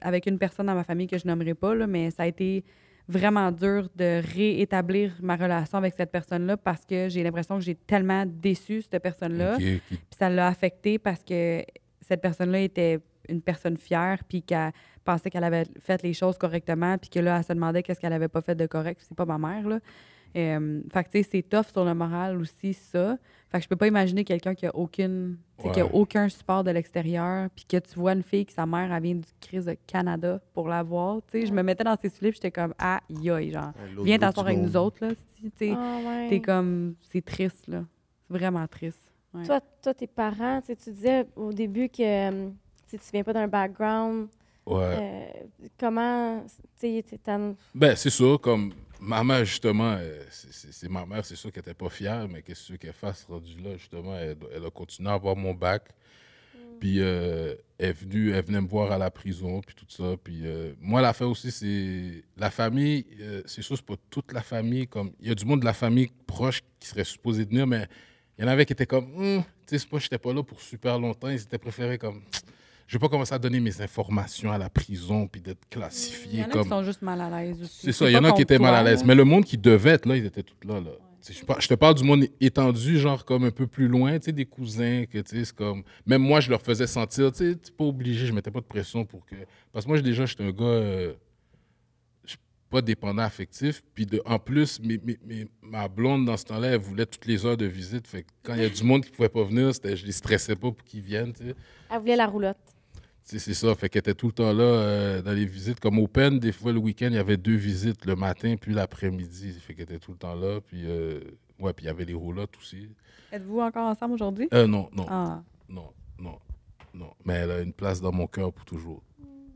avec une personne dans ma famille que je nommerai pas, mais ça a été vraiment dur de réétablir ma relation avec cette personne-là parce que j'ai l'impression que j'ai tellement déçu cette personne-là. Puis ça l'a affectée parce que cette personne-là était une personne fière, puis qu'elle pensait qu'elle avait fait les choses correctement, puis que là, elle se demandait qu'est-ce qu'elle avait pas fait de correct. C'est pas ma mère, là. Euh, fait c'est tough sur le moral aussi, ça. Fait que je peux pas imaginer quelqu'un qui a aucune, qui aucun support de l'extérieur, puis que tu vois une fille que sa mère, vient du crise de Canada pour la voir. Tu sais, je me mettais dans ses slips, j'étais comme, ah, genre, viens t'asseoir avec nous autres, là. Tu sais, ah, t'es comme, c'est triste, là. C'est vraiment triste. Toi, toi, tes parents, tu disais au début que euh, tu viens pas d'un background. Euh, comment, tu sais, Ben, c'est ça, comme ma mère, justement, euh, c'est ma mère, c'est sûr qu'elle n'était pas fière, mais qu'est-ce qu'elle fasse rendu là, justement, elle, a continué à avoir mon bac. Mm. Puis euh, elle, est venue, elle venait me voir à la prison, puis tout ça. Puis euh, moi, l'affaire aussi, c'est la famille, euh, c'est sûr, c'est toute la famille. Comme Il y a du monde de la famille proche qui serait supposé venir, mais il y en avait qui étaient comme, hum, tu sais, c'est pas, j'étais pas là pour super longtemps. Ils étaient préférés comme, je vais pas commencer à donner mes informations à la prison puis d'être classifié comme. Il y en sont juste mal à l'aise C'est ça, il y en a qui étaient mal à l'aise. Mais le monde qui devait être là, ils étaient tous là. là. Je, te parle du monde étendu, genre comme un peu plus loin, tu sais, des cousins, que tu sais, c'est comme. Même moi, je leur faisais sentir, tu sais, pas obligé, je mettais pas de pression pour que. Parce que moi, déjà, j'étais un gars. Euh, pas dépendant affectif. Puis de... en plus, mais ma blonde, dans ce temps-là, elle voulait toutes les heures de visite. Fait quand il y a du monde qui pouvait pas venir, je les stressais pas pour qu'ils viennent, Elle voulait la roulotte c'est ça. Fait qu'elle était tout le temps là euh, dans les visites. Comme Open, des fois le week-end, il y avait deux visites, le matin puis l'après-midi. Fait qu'elle était tout le temps là. Puis, euh, ouais, puis il y avait les roulottes aussi. Êtes-vous encore ensemble aujourd'hui? Euh, non, non. Ah. Non, non, non. Mais elle a une place dans mon cœur pour toujours.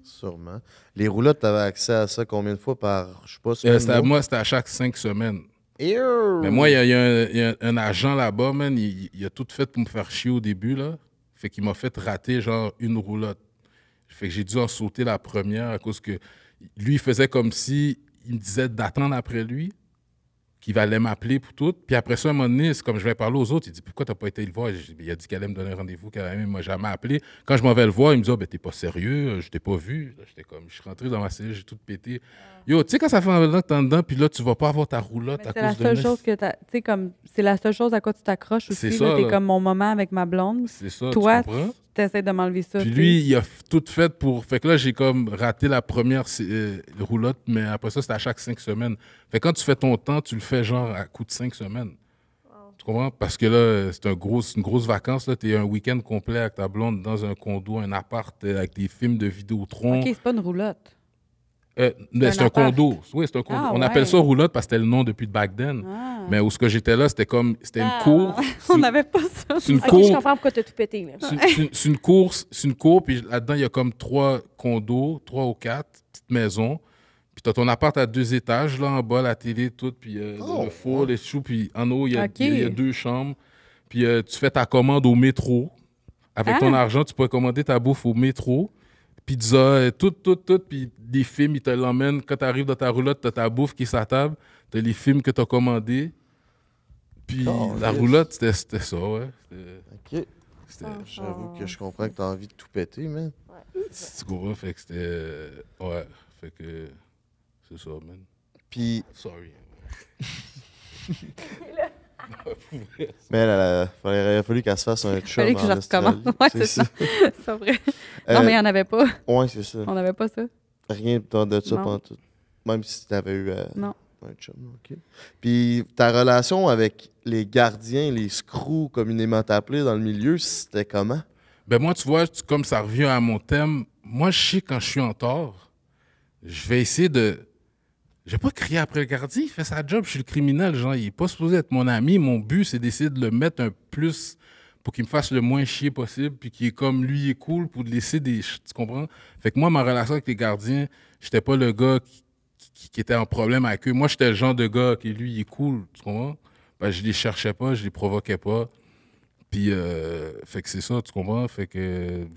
Sûrement. Les roulottes, avais accès à ça combien de fois par, je sais pas, moi, c'était à chaque cinq semaines. Mais moi, il y, a un agent là-bas, il, a tout fait pour me faire chier au début, là. Fait qu'il m'a fait rater, genre, une roulotte. Fait que j'ai dû en sauter la première à cause que lui, faisait comme si il me disait d'attendre après lui, qu'il allait m'appeler pour tout. Puis après ça, un moment donné, comme je vais parler aux autres, il dit Pourquoi t'as pas été le voir Il a dit qu'elle allait me donner rendez-vous, qu'elle m'a jamais appelé. Quand je m'en vais le voir, il me dit ah, ben t'es pas sérieux, je t'ai pas vu. J'étais comme Je suis rentré dans ma cellule, j'ai tout pété. Ah. Yo, tu sais, quand ça fait un t'es dedans, puis là, tu vas pas avoir ta roulotte à cause de. c'est la seule chose à quoi tu t'accroches aussi. C'est T'es comme mon moment avec ma blonde. C'est ça. Toi, de m'enlever ça. Puis lui, il a tout fait pour. Fait que là, j'ai comme raté la première euh, roulotte, mais après ça, c'était à chaque cinq semaines. Fait que quand tu fais ton temps, tu le fais genre à coup de cinq semaines. Tu comprends? Parce que là, euh, c'est une grosse vacance. Tu es un week-end complet avec ta blonde dans un condo, un appart, euh, avec des films de Vidéotron. OK, c'est pas une roulotte. Euh, c'est un, condo. Ah, on appelle ça roulotte parce que c'était le nom depuis back then. Ah. Mais où ce que j'étais là, c'était comme c'était une cour. Ah, [LAUGHS] on n'avait pas ça. C'est une cour. Je comprends tout pété. C'est une course, c'est une cour. Puis là-dedans, il y a comme trois condos, trois ou quatre petites maisons. Puis as ton appart à deux étages là en bas, la télé, tout, puis euh, le oh, four, les choux, puis en haut il y, a, deux chambres. Puis euh, tu fais ta commande au métro. Avec ton argent, tu peux commander ta bouffe au métro pizza, et tout, tout, tout. Puis les films, ils te l'emmènent. Quand tu arrives dans ta roulotte, tu as ta bouffe qui est sur Tu as les films que tu as commandés. Puis la roulotte, c'était ça, ouais. OK. J'avoue que je comprends que tu as envie de tout péter, mais... Ouais. C'est gros, fait que c'était. Ouais, fait que. C'est ça, man. Puis. Sorry. [LAUGHS] [LAUGHS] Mais là il fallait qu'elle se fasse un chum. Il fallait que je Ouais, c'est ça. c'est vrai. Non, mais il n'y en avait pas. Oui, c'est ça. On n'avait pas ça. Rien de ça pendant tout. Même si tu avais eu euh, un chum. OK. Puis ta relation avec les gardiens, les screws communément appelés dans le milieu, c'était comment? Ben moi, tu vois, comme ça revient à mon thème, moi, je sais quand je suis en tort, je vais essayer de j'ai pas crié après le gardien, il fait sa job, je suis le criminel, genre, il est pas supposé être mon ami. Mon but, c'est d'essayer de le mettre un plus pour qu'il me fasse le moins chier possible, puis qu'il est comme lui, il est cool, pour laisser des. Tu comprends? Fait que moi, ma relation avec les gardiens, j'étais pas le gars qui, était en problème avec eux. Moi, j'étais le genre de gars qui, lui, il est cool, tu comprends? Ben, je les cherchais pas, je les provoquais pas. Puis, euh, fait que c'est ça, tu comprends? Fait que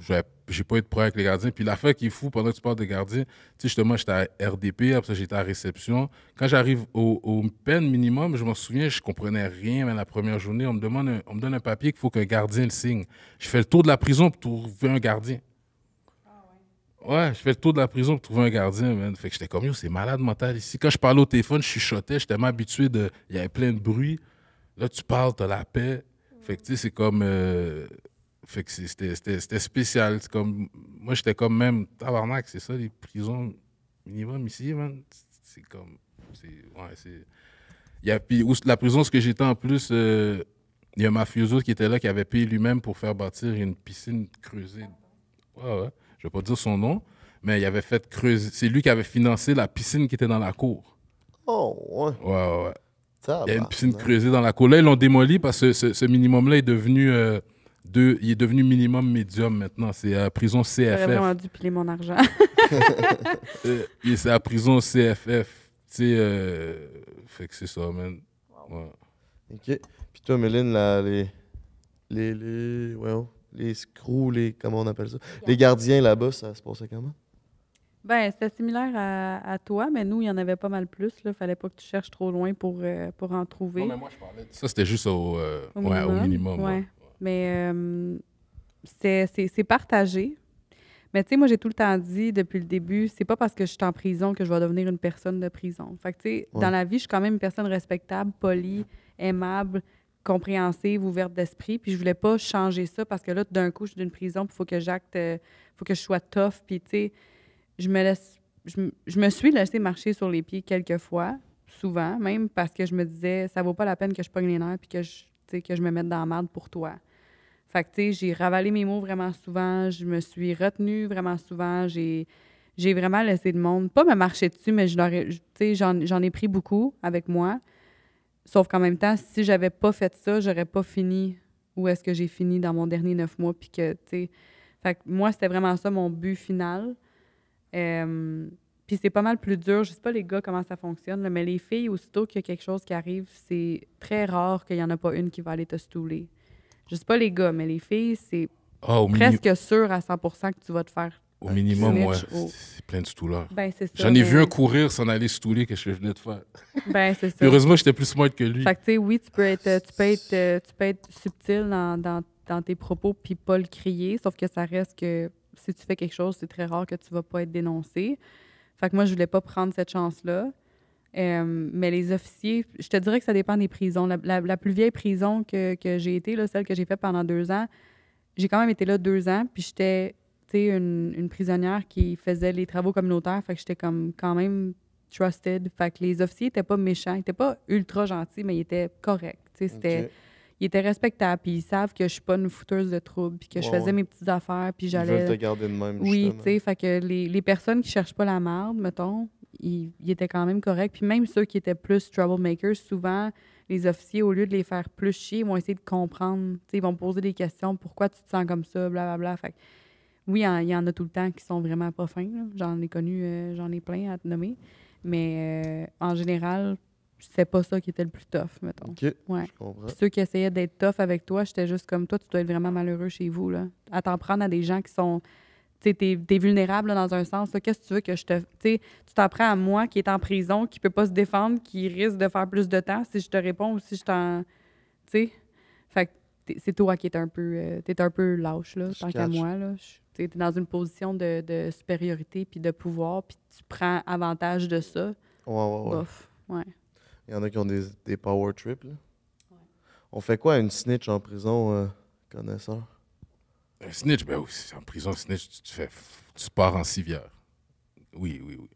j'ai pas de problème avec les gardiens. Puis l'affaire qui est fou, pendant que tu parles de gardien tu sais, justement, j'étais à RDP, après ça, j'étais à réception. Quand j'arrive au, peine minimum, je m'en souviens, je comprenais rien, mais la première journée, on me, demande on me donne un papier qu'il faut qu'un gardien le signe. Je fais le tour de la prison pour trouver un gardien. Ah ouais, je fais le tour de la prison pour trouver un gardien, Fait que j'étais comme, yo, c'est malade mental ici. Quand je parlais au téléphone, je chuchotais, j'étais m'habitué habitué de. Il y avait plein de bruit. Là, tu parles, t'as la paix. Euh, fait que, c'est comme. fait que c'était spécial. Comme, moi, j'étais comme même tabarnak, c'est ça, les prisons minimum ici, man. C'est comme. Ouais, c'est. la prison, ce que j'étais en plus, euh, il y a un mafioso qui était là, qui avait payé lui-même pour faire bâtir une piscine creusée. Ouais, ouais. Je vais pas dire son nom, mais il avait fait creuser. C'est lui qui avait financé la piscine qui était dans la cour. Oh, ouais. Ouais, ouais. Il y a une bah, piscine creusée dans la cour. ils l'ont démoli parce que ce, minimum-là est devenu. Euh, deux, il est devenu minimum médium maintenant. C'est à prison CFF. J'aurais dû piler mon argent. [LAUGHS] Euh, c'est à prison CFF. Tu sais, euh, fait que c'est ça, man. OK. Puis toi, Méline, là, les, les, les, oh, les screws, les, comment on appelle ça? Les gardiens là-bas, ça se passait comment? Ben, c'était similaire à, toi, mais nous, il y en avait pas mal plus. Il fallait pas que tu cherches trop loin pour, euh, pour en trouver. Non, mais moi, je parlais de ça. c'était juste au, minimum. Mais c'est partagé. Mais tu sais, moi, j'ai tout le temps dit depuis le début, c'est pas parce que je suis en prison que je vais devenir une personne de prison. Fait que, tu sais, dans la vie, je suis quand même une personne respectable, polie, aimable, compréhensive, ouverte d'esprit. Puis je voulais pas changer ça parce que là, d'un coup, je suis d'une prison, il faut que j'acte, euh, faut que je sois tough. Puis, tu sais, je me laisse. Je, me suis laissée marcher sur les pieds quelques fois, souvent, même parce que je me disais, ça vaut pas la peine que je pogne les nerfs puis que je, que je me mette dans la merde pour toi. Fait tu sais, j'ai ravalé mes mots vraiment souvent, je me suis retenue vraiment souvent, j'ai. J'ai vraiment laissé le monde, pas me marcher dessus, mais j'en ai, pris beaucoup avec moi. Sauf qu'en même temps, si j'avais pas fait ça, j'aurais pas fini où est-ce que j'ai fini dans mon dernier neuf mois. Puis que, tu fait moi, c'était vraiment ça mon but final. Euh, puis c'est pas mal plus dur. Je sais pas les gars comment ça fonctionne, mais les filles, aussitôt qu'il y a quelque chose qui arrive, c'est très rare qu'il y en a pas une qui va aller te stouler. Je sais pas les gars, mais les filles, c'est ah, presque sûr à 100 que tu vas te faire. Au minimum, moi, c'est plein de stouleurs. Ben, J'en ai vu un courir sans aller stouler, que je venais de faire. Ben, c'est Heureusement, j'étais plus smart que lui. Fait que, oui, tu peux être, tu peux être, tu peux être subtil dans, tes propos puis pas le crier, sauf que ça reste que si tu fais quelque chose, c'est très rare que tu vas pas être dénoncé. Fait que moi, je voulais pas prendre cette chance-là. Euh, mais les officiers, je te dirais que ça dépend des prisons. La, plus vieille prison que, j'ai été, là, celle que j'ai faite pendant deux ans, j'ai quand même été là deux ans, puis j'étais une, une prisonnière qui faisait les travaux communautaires, fait que j'étais comme quand même trusted. Fait que les officiers n'étaient pas méchants, ils n'étaient pas ultra gentils, mais ils étaient corrects. C'était ils étaient respectables, puis ils savent que je suis pas une fouteuse de troubles, puis que je faisais mes petites affaires, puis j'allais. Ils veulent te garder de même. Oui, tu sais, fait que les, personnes qui cherchent pas la merde, mettons, ils, étaient quand même corrects. Puis même ceux qui étaient plus troublemakers, souvent, les officiers, au lieu de les faire plus chier, ils vont essayer de comprendre. sais, ils vont poser des questions. Pourquoi tu te sens comme ça, blablabla. Fait que, oui, il y, en a tout le temps qui sont vraiment pas fins. J'en ai connu, euh, j'en ai plein à te nommer. Mais euh, en général, c'est pas ça qui était le plus tough, mettons. Je ceux qui essayaient d'être tough avec toi, j'étais juste comme toi, tu dois être vraiment malheureux chez vous, là. À t'en prendre à des gens qui sont. Tu sais, t'es vulnérable dans un sens. Qu'est-ce que tu veux que je te. tu t'en prends à moi qui est en prison, qui peut pas se défendre, qui risque de faire plus de temps si je te réponds ou si je t'en. Tu sais? Fait que c'est toi qui es un peu. Euh, t'es un peu lâche, là, tant qu'à moi, là. Tu es dans une position de, de supériorité puis de pouvoir, puis tu prends avantage de ça. Ouais, ouais, ouais. Ouais. Il y en a qui ont des, des power trips. On fait quoi une snitch en prison, euh, connaisseur? Un snitch, ben oui, en prison, snitch, tu, fais, tu pars en civière. Oui, oui, oui.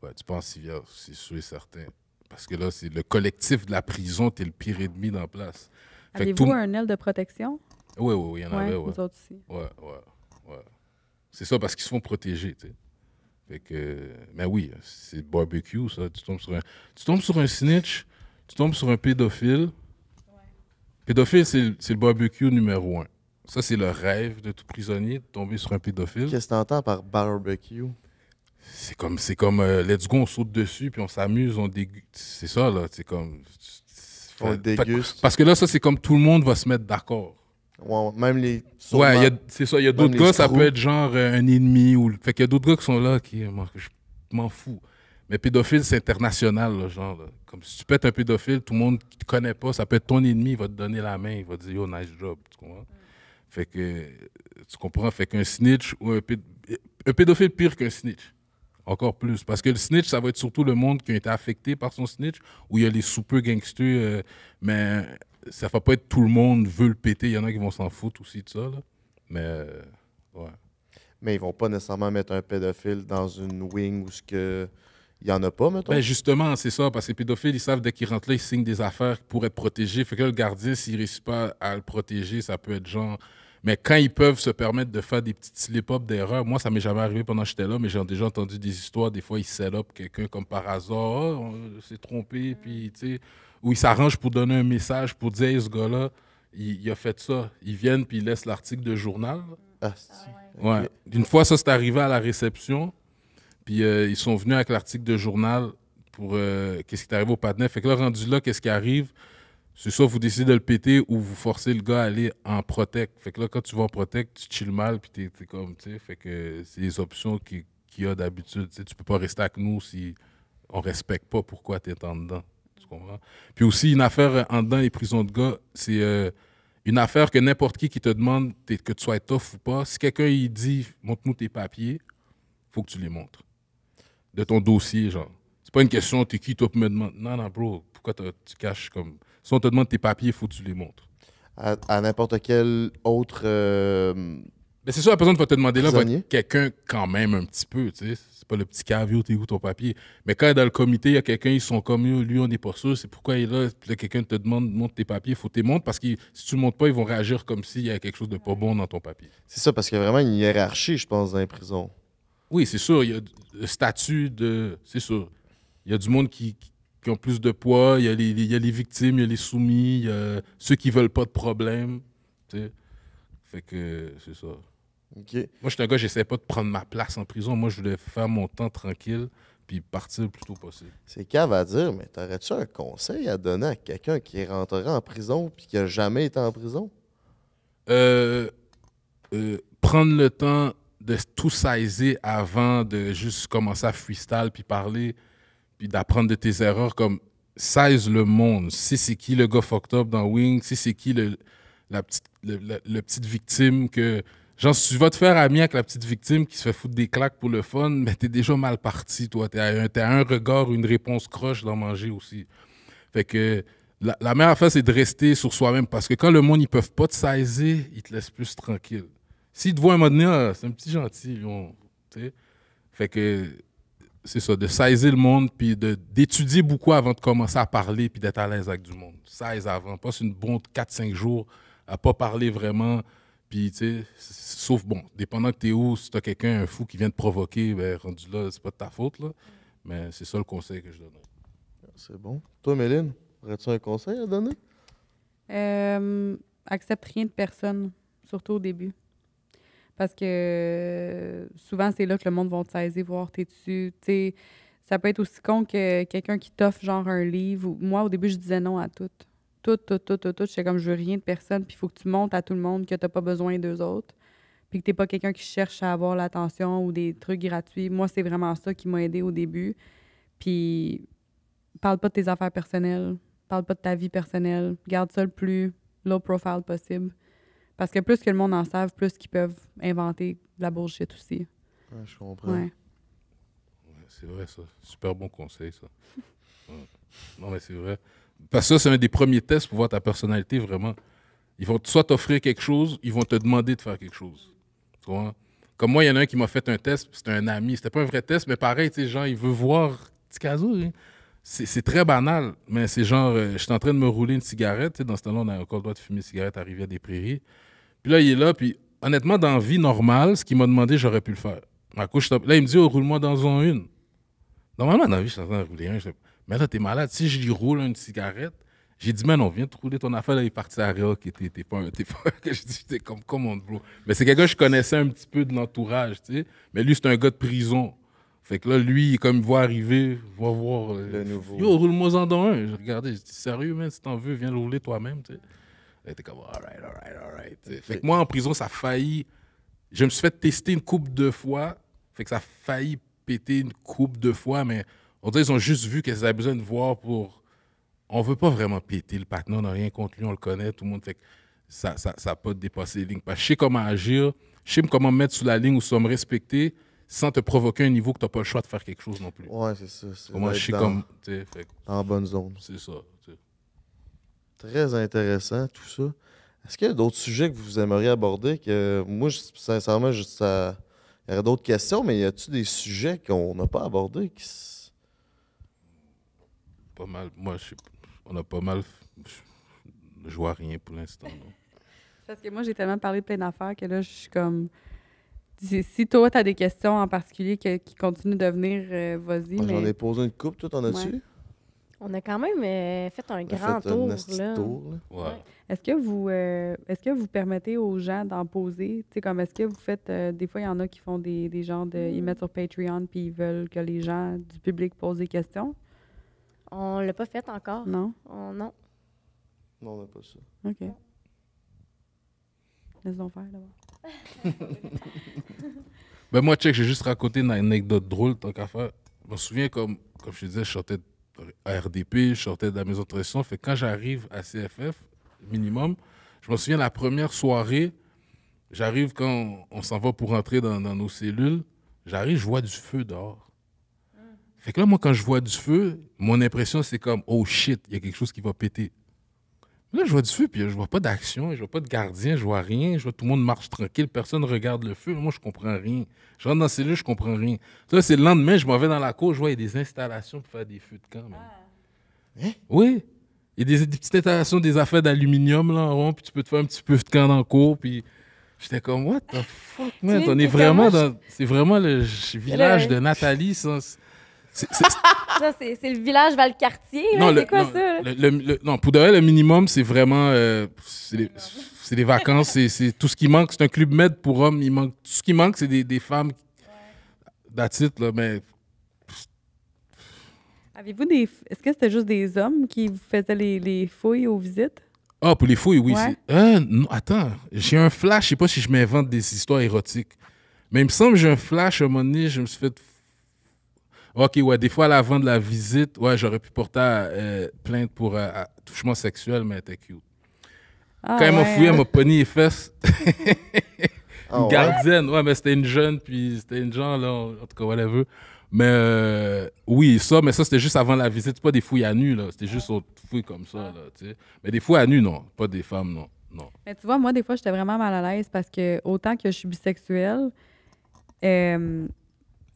Ouais, tu pars en civière, c'est sûr et certain. Parce que là, c'est le collectif de la prison, t'es le pire ennemi dans la place. Avez-vous un aile de protection? Oui, oui, oui, il y en ouais, avait, ouais. Nous autres aussi. Ouais, ouais, ouais. C'est ça, parce qu'ils se font protéger, tu sais que, mais ben oui, c'est barbecue, ça. Tu tombes, sur un, tu tombes sur un snitch, tu tombes sur un pédophile. Pédophile, c'est le barbecue numéro un. Ça, c'est le rêve de tout prisonnier, de tomber sur un pédophile. Qu'est-ce que tu entends par barbecue? C'est comme, c'est comme, euh, let's go, on saute dessus, puis on s'amuse, on déguste. C'est ça, là, c'est comme... On déguste. parce que là, ça, c'est comme tout le monde va se mettre d'accord même les. ouais, c'est ça. Il y a d'autres gars, ça peut être genre euh, un ennemi. Ou, fait qu'il y a d'autres gars qui sont là, qui. Je m'en fous. Mais pédophile, c'est international, là, genre. Comme si tu pètes un pédophile, tout le monde qui te connaît pas, ça peut être ton ennemi, il va te donner la main, il va te dire yo, nice job. Tu comprends? Fait que. Tu comprends? Fait qu'un snitch ou un, pédophile... pédophile pire qu'un snitch. Encore plus. Parce que le snitch, ça va être surtout le monde qui a été affecté par son snitch, où il y a les soupeux gangsters, euh, mais ça va pas être tout le monde veut le péter. Il y en a qui vont s'en foutre aussi de ça. Mais, euh, ouais. Mais ils vont pas nécessairement mettre un pédophile dans une wing où ce que. Il n'y en a pas, mettons. Ben, justement, c'est ça, parce que les pédophiles, ils savent dès qu'ils rentrent là, ils signent des affaires pour être protégés. Fait que le gardien, s'il ne réussit pas à le protéger, ça peut être genre. Mais quand ils peuvent se permettre de faire des petites slip ups d'erreur, moi, ça m'est jamais arrivé pendant que j'étais là, mais j'ai déjà entendu des histoires. Des fois, ils set up quelqu'un comme par hasard. Ah, on s'est trompé, puis, tu sais où ils s'arrangent pour donner un message pour dire ce gars-là, il, a fait ça. Ils viennent puis ils laissent l'article de journal. Ah, ah, ouais. Une fois ça, c'est arrivé à la réception. Puis euh, ils sont venus avec l'article de journal pour euh, qu'est-ce qui est arrivé au patinet. Fait que là, rendu là, qu'est-ce qui arrive? C'est soit vous décidez de le péter ou vous forcez le gars à aller en protect. Fait que là, quand tu vas en protect, tu chilles mal, puis t'es, comme, tu sais, fait que c'est les options qu'il, y a d'habitude. Tu ne peux pas rester avec nous si on respecte pas pourquoi tu es en dedans. Puis aussi, une affaire euh, en dedans les prisons de gars, c'est euh, une affaire que n'importe qui qui te demande que tu sois tough ou pas, si quelqu'un il dit montre-nous tes papiers, faut que tu les montres. De ton dossier, genre. C'est pas une question, t'es qui, toi, pour me demander. Non, non, bro, pourquoi tu caches comme. Si on te demande tes papiers, faut que tu les montres. À, n'importe quel autre. Euh, c'est sûr, la personne va te demander là quelqu'un quand même un petit peu, tu sais. C'est pas le petit caviot, t'es où ton papier. Mais quand dans le comité, il y a quelqu'un, ils sont comme lui, on n'est pas sûr, c'est pourquoi il est là. quelqu'un te demande, montre tes papiers, il faut tes montres parce que si tu le montres pas, ils vont réagir comme s'il y a quelque chose de pas bon dans ton papier. C'est ça, parce qu'il y a vraiment une hiérarchie, je pense, dans les prisons. Oui, c'est sûr. Il y a le statut de. C'est sûr. Il y a du monde qui, qui ont plus de poids, il y, a les, victimes, il y a les soumis, il y a ceux qui veulent pas de problème. Fait que c'est ça. Moi, je suis un gars, j'essaie pas de prendre ma place en prison. Moi, je voulais faire mon temps tranquille puis partir le plus tôt possible. C'est cave à dire, mais t'aurais-tu un conseil à donner à quelqu'un qui rentrerait en prison puis qui a jamais été en prison? Euh, euh, prendre le temps de tout saisir avant de juste commencer à freestyle puis parler puis d'apprendre de tes erreurs comme size le monde. Si c'est qui le gars fucked dans Wing, si c'est qui le, la petite, petite victime que Genre, si tu vas te faire ami avec la petite victime qui se fait foutre des claques pour le fun, mais t'es déjà mal parti, toi. T'as un, as un regard, une réponse croche d'en manger aussi. Fait que la, meilleure affaire, c'est de rester sur soi-même. Parce que quand le monde, ils peuvent pas te saisir, ils te laissent plus tranquille. S'ils te voient un moment ah, c'est un petit gentil, sais. Fait que c'est ça, de saisir le monde, puis d'étudier beaucoup avant de commencer à parler, puis d'être à l'aise avec du monde. Size avant. Passe une bonne 4-5 jours à pas parler vraiment puis, tu sais, sauf, bon, dépendant que tu es où, si tu as quelqu'un, un fou qui vient te provoquer, ben, rendu là, c'est pas de ta faute, là. Mais c'est ça le conseil que je donne. C'est bon. Toi, Méline, aurais-tu un conseil à donner? Euh, accepte rien de personne, surtout au début. Parce que euh, souvent, c'est là que le monde va te saisir, voir t'es-tu. Ça peut être aussi con que quelqu'un qui t'offre genre un livre. Moi, au début, je disais non à tout tout, tout, tout, tout, tout. comme, je veux rien de personne. Puis il faut que tu montes à tout le monde que t'as pas besoin d'eux autres. Puis que t'es pas quelqu'un qui cherche à avoir l'attention ou des trucs gratuits. Moi, c'est vraiment ça qui m'a aidé au début. Puis parle pas de tes affaires personnelles. Parle pas de ta vie personnelle. Garde ça le plus low profile possible. Parce que plus que le monde en savent, plus qu'ils peuvent inventer de la bullshit aussi. Ouais, je comprends. c'est vrai, ça. Super bon conseil, ça. [LAUGHS] non, mais c'est vrai. Parce que ça, c'est un des premiers tests pour voir ta personnalité vraiment. Ils vont soit t'offrir quelque chose, ils vont te demander de faire quelque chose. Tu vois? Comme moi, il y en a un qui m'a fait un test, c'était un ami. C'était pas un vrai test, mais pareil, tu sais, genre, il veut voir Tikazo. Hein. C'est très banal, mais c'est genre, euh, je suis en train de me rouler une cigarette. dans ce temps-là, on a encore le droit de fumer une cigarette arrivé à des prairies. Puis là, il est là, puis honnêtement, dans vie normale, ce qu'il m'a demandé, j'aurais pu le faire. Ma couche, là, il me dit, oh, roule-moi dans un une. Normalement, dans la vie, je suis en train de rouler un. Mais là, t'es malade. Si je lui roule une cigarette, j'ai dit, mais non, viens te rouler ton affaire. Là, il est parti à Réa, qui était pas un. T'es [LAUGHS] que je dis, comme, comment, bro. Mais c'est quelqu'un que je connaissais un petit peu de l'entourage, tu sais. Mais lui, c'est un gars de prison. Fait que là, lui, comme il voit arriver, va voir. Euh, le nouveau. Yo, roule-moi-en dans un. J'ai regardé, j'ai dit, sérieux, man, si t'en veux, viens le rouler toi-même, tu sais. Il était comme, all right, all right. » fait que moi, en prison, ça failli. Je me suis fait tester une coupe de fois. Fait que ça failli péter une coupe de fois, mais on dirait qu'ils ont juste vu qu'ils avaient besoin de voir pour. On veut pas vraiment péter le patron, on n'a rien contre lui, on le connaît, tout le monde fait que ça n'a ça, ça pas dépassé les lignes. je sais comment agir, je sais comment mettre sous la ligne où sommes respectés sans te provoquer un niveau que tu n'as pas le choix de faire quelque chose non plus. Ouais, c'est ça. Comment je suis comme. en bonne zone. C'est ça. Très intéressant tout ça. Est-ce qu'il y a d'autres sujets que vous aimeriez aborder que moi, sincèrement, je, il y aurait d'autres questions, mais y a-t-il des sujets qu'on n'a pas abordés qui pas mal. Moi, je, on a pas mal. Je, vois rien pour l'instant. [LAUGHS] Parce que moi, j'ai tellement parlé de plein d'affaires que là, je suis comme. Si toi, tu as des questions en particulier qui continuent de venir, euh, vas-y. Ah, j'en ai posé une coupe, toi, t'en as-tu? On a quand même euh, fait un on grand fait tour, un là. tour. Est-ce que vous euh, est-ce que vous permettez aux gens d'en poser? comme est-ce que vous faites des fois il y en a qui font des, des de. Mm. ils mettent sur Patreon puis ils veulent que les gens du public posent des questions. On l'a pas fait encore. Non? non. Non, on n'a pas ça. OK. Laisse le faire d'abord. Mais [LAUGHS] ben, moi, check, j'ai juste raconté une anecdote drôle, tant qu'à faire. Je me souviens, comme, comme je te disais, je sortais à RDP, je sortais de la maison de Fait quand j'arrive à CFF, minimum, je me souviens la première soirée, j'arrive quand on, s'en va pour rentrer dans, dans nos cellules, j'arrive, je vois du feu dehors. Fait que là, moi, quand je vois du feu, mon impression, c'est comme, oh shit, il y a quelque chose qui va péter. Là, je vois du feu, puis je vois pas d'action, je vois pas de gardien, je vois rien, je vois tout le monde marche tranquille, personne regarde le feu. Moi, je comprends rien. Je rentre dans ces lieux, je comprends rien. Ça, c'est le lendemain, je m'en vais dans la cour, je vois, il y a des installations pour faire des feux de camp. Ah. Hein? Oui. Il y a des, petites installations, des affaires d'aluminium, là, en rond, puis tu peux te faire un petit peu de camp dans la cour, puis. J'étais comme, what the fuck, man? On est vraiment dans. C'est vraiment le village de Nathalie, ça. C'est le village Valcartier. c'est quoi ça? Le, quartier, le, non, pour de vrai, le minimum, c'est vraiment. Euh, c'est des vacances, c'est tout ce qui manque. C'est un club med pour hommes. Il manque, tout ce qui manque, c'est des, femmes. That's it, là, mais. Avez-vous des. Est-ce que c'était juste des hommes qui vous faisaient les, les fouilles aux visites? Ah, pour les fouilles, oui. Hein, attends, j'ai un flash, je sais pas si je m'invente des histoires érotiques. Mais il me semble que j'ai un flash à un moment donné, je me suis fait OK, ouais, des fois, à l'avant de la visite, ouais, j'aurais pu porter euh, plainte pour euh, touchement sexuel, mais elle était cute. Ah, Quand elle m'a fouillé, elle m'a pogné les fesses. Ah, une gardienne, ouais? mais c'était une jeune, puis c'était une genre, là, en tout cas, whatever. Mais euh, oui, ça, mais ça, c'était juste avant la visite, pas des fouilles à nu, là. C'était juste autre fouille comme ça, ah. là, tu sais. Mais des fouilles à nu, non. Pas des femmes, non. non. Mais tu vois, moi, des fois, j'étais vraiment mal à l'aise parce que, autant que je suis bisexuelle,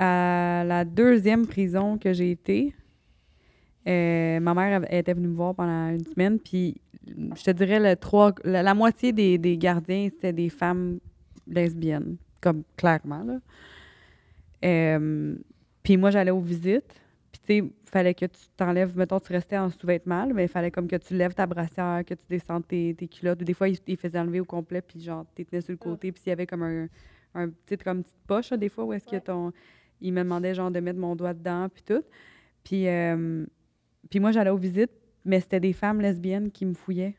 à la deuxième prison que j'ai été, euh, ma mère était venue me voir pendant une semaine, puis je te dirais le trois, la, moitié des, gardiens, c'était des femmes lesbiennes, comme clairement. Euh, puis moi, j'allais aux visites, puis tu sais, il fallait que tu t'enlèves, mettons, tu restais en sous vêtement mais il fallait comme que tu lèves ta brassière, que tu descendes tes, tes culottes. Des fois, ils, faisaient enlever au complet, puis genre, tu tenais sur le côté, ah. puis s'il y avait comme un, un comme petite poche, des fois, où est-ce que ton il me demandait genre de mettre mon doigt dedans, puis tout. Euh, puis, moi, j'allais aux visites, mais c'était des femmes lesbiennes qui me fouillaient.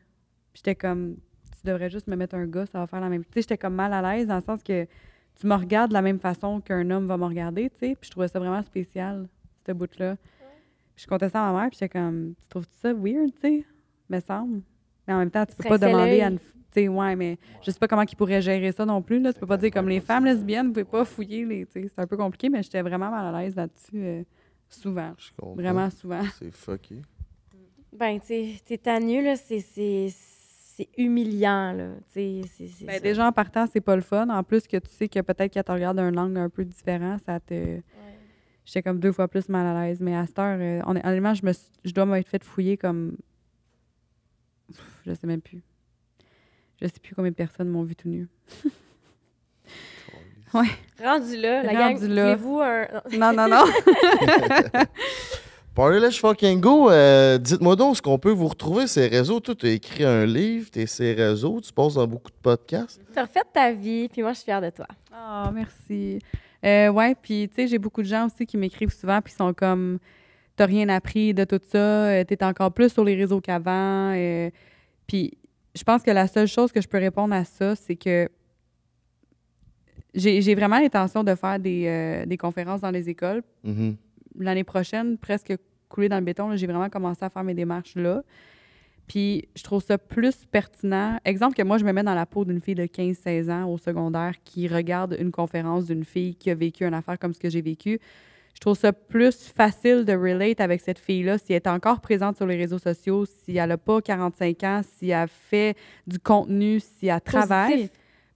J'étais comme, tu devrais juste me mettre un gars, ça va faire la même. Tu sais, j'étais comme mal à l'aise dans le sens que tu me regardes de la même façon qu'un homme va me regarder, tu sais. Puis je trouvais ça vraiment spécial, ce bout-là. je comptais ça à ma mère, puis j'étais comme, tu trouves -tu ça weird, tu sais? Me semble. Mais en même temps, tu peux pas demander à une sais, ouais, mais je sais pas comment ils pourraient gérer ça non plus. Là. Tu peux pas ben, dire comme les femmes lesbiennes, vous pouvez pas fouiller les. C'est un peu compliqué, mais j'étais vraiment mal à l'aise là-dessus euh, souvent. Vraiment souvent. C'est fucké. Ben, tu sais, t'es là, c'est humiliant. Là. Ben, déjà en partant, c'est pas le fun. En plus que tu sais que peut-être qu'elle te regarde d'un angle un peu différent, ça te. J'étais comme deux fois plus mal à l'aise. Mais à cette heure, euh, honnêtement, je, me, je dois m'être fait fouiller comme. Je sais même plus. Je sais plus combien de personnes m'ont vu tout nu. [LAUGHS] ouais. Rendu là, la gang, vous un... Non, non, non. [LAUGHS] parlez je Fucking Go, euh, dites-moi donc, ce qu'on peut vous retrouver ces réseaux? tu as écrit un livre, tu es ces réseaux, tu passes dans beaucoup de podcasts. Tu as refait ta vie, puis moi, je suis fière de toi. Oh, merci. Euh, ouais, puis tu sais, j'ai beaucoup de gens aussi qui m'écrivent souvent, puis sont comme, t'as rien appris de tout ça, tu euh, t'es encore plus sur les réseaux qu'avant. Euh, puis je pense que la seule chose que je peux répondre à ça, c'est que j'ai vraiment l'intention de faire des, euh, conférences dans les écoles. Mm-hmm. L'année prochaine, presque coulé dans le béton, j'ai vraiment commencé à faire mes démarches là. Puis je trouve ça plus pertinent. Exemple que moi, je me mets dans la peau d'une fille de 15-16 ans au secondaire qui regarde une conférence d'une fille qui a vécu une affaire comme ce que j'ai vécu je trouve ça plus facile de relate avec cette fille-là si elle est encore présente sur les réseaux sociaux, si elle n'a pas 45 ans, si elle fait du contenu, si elle travaille.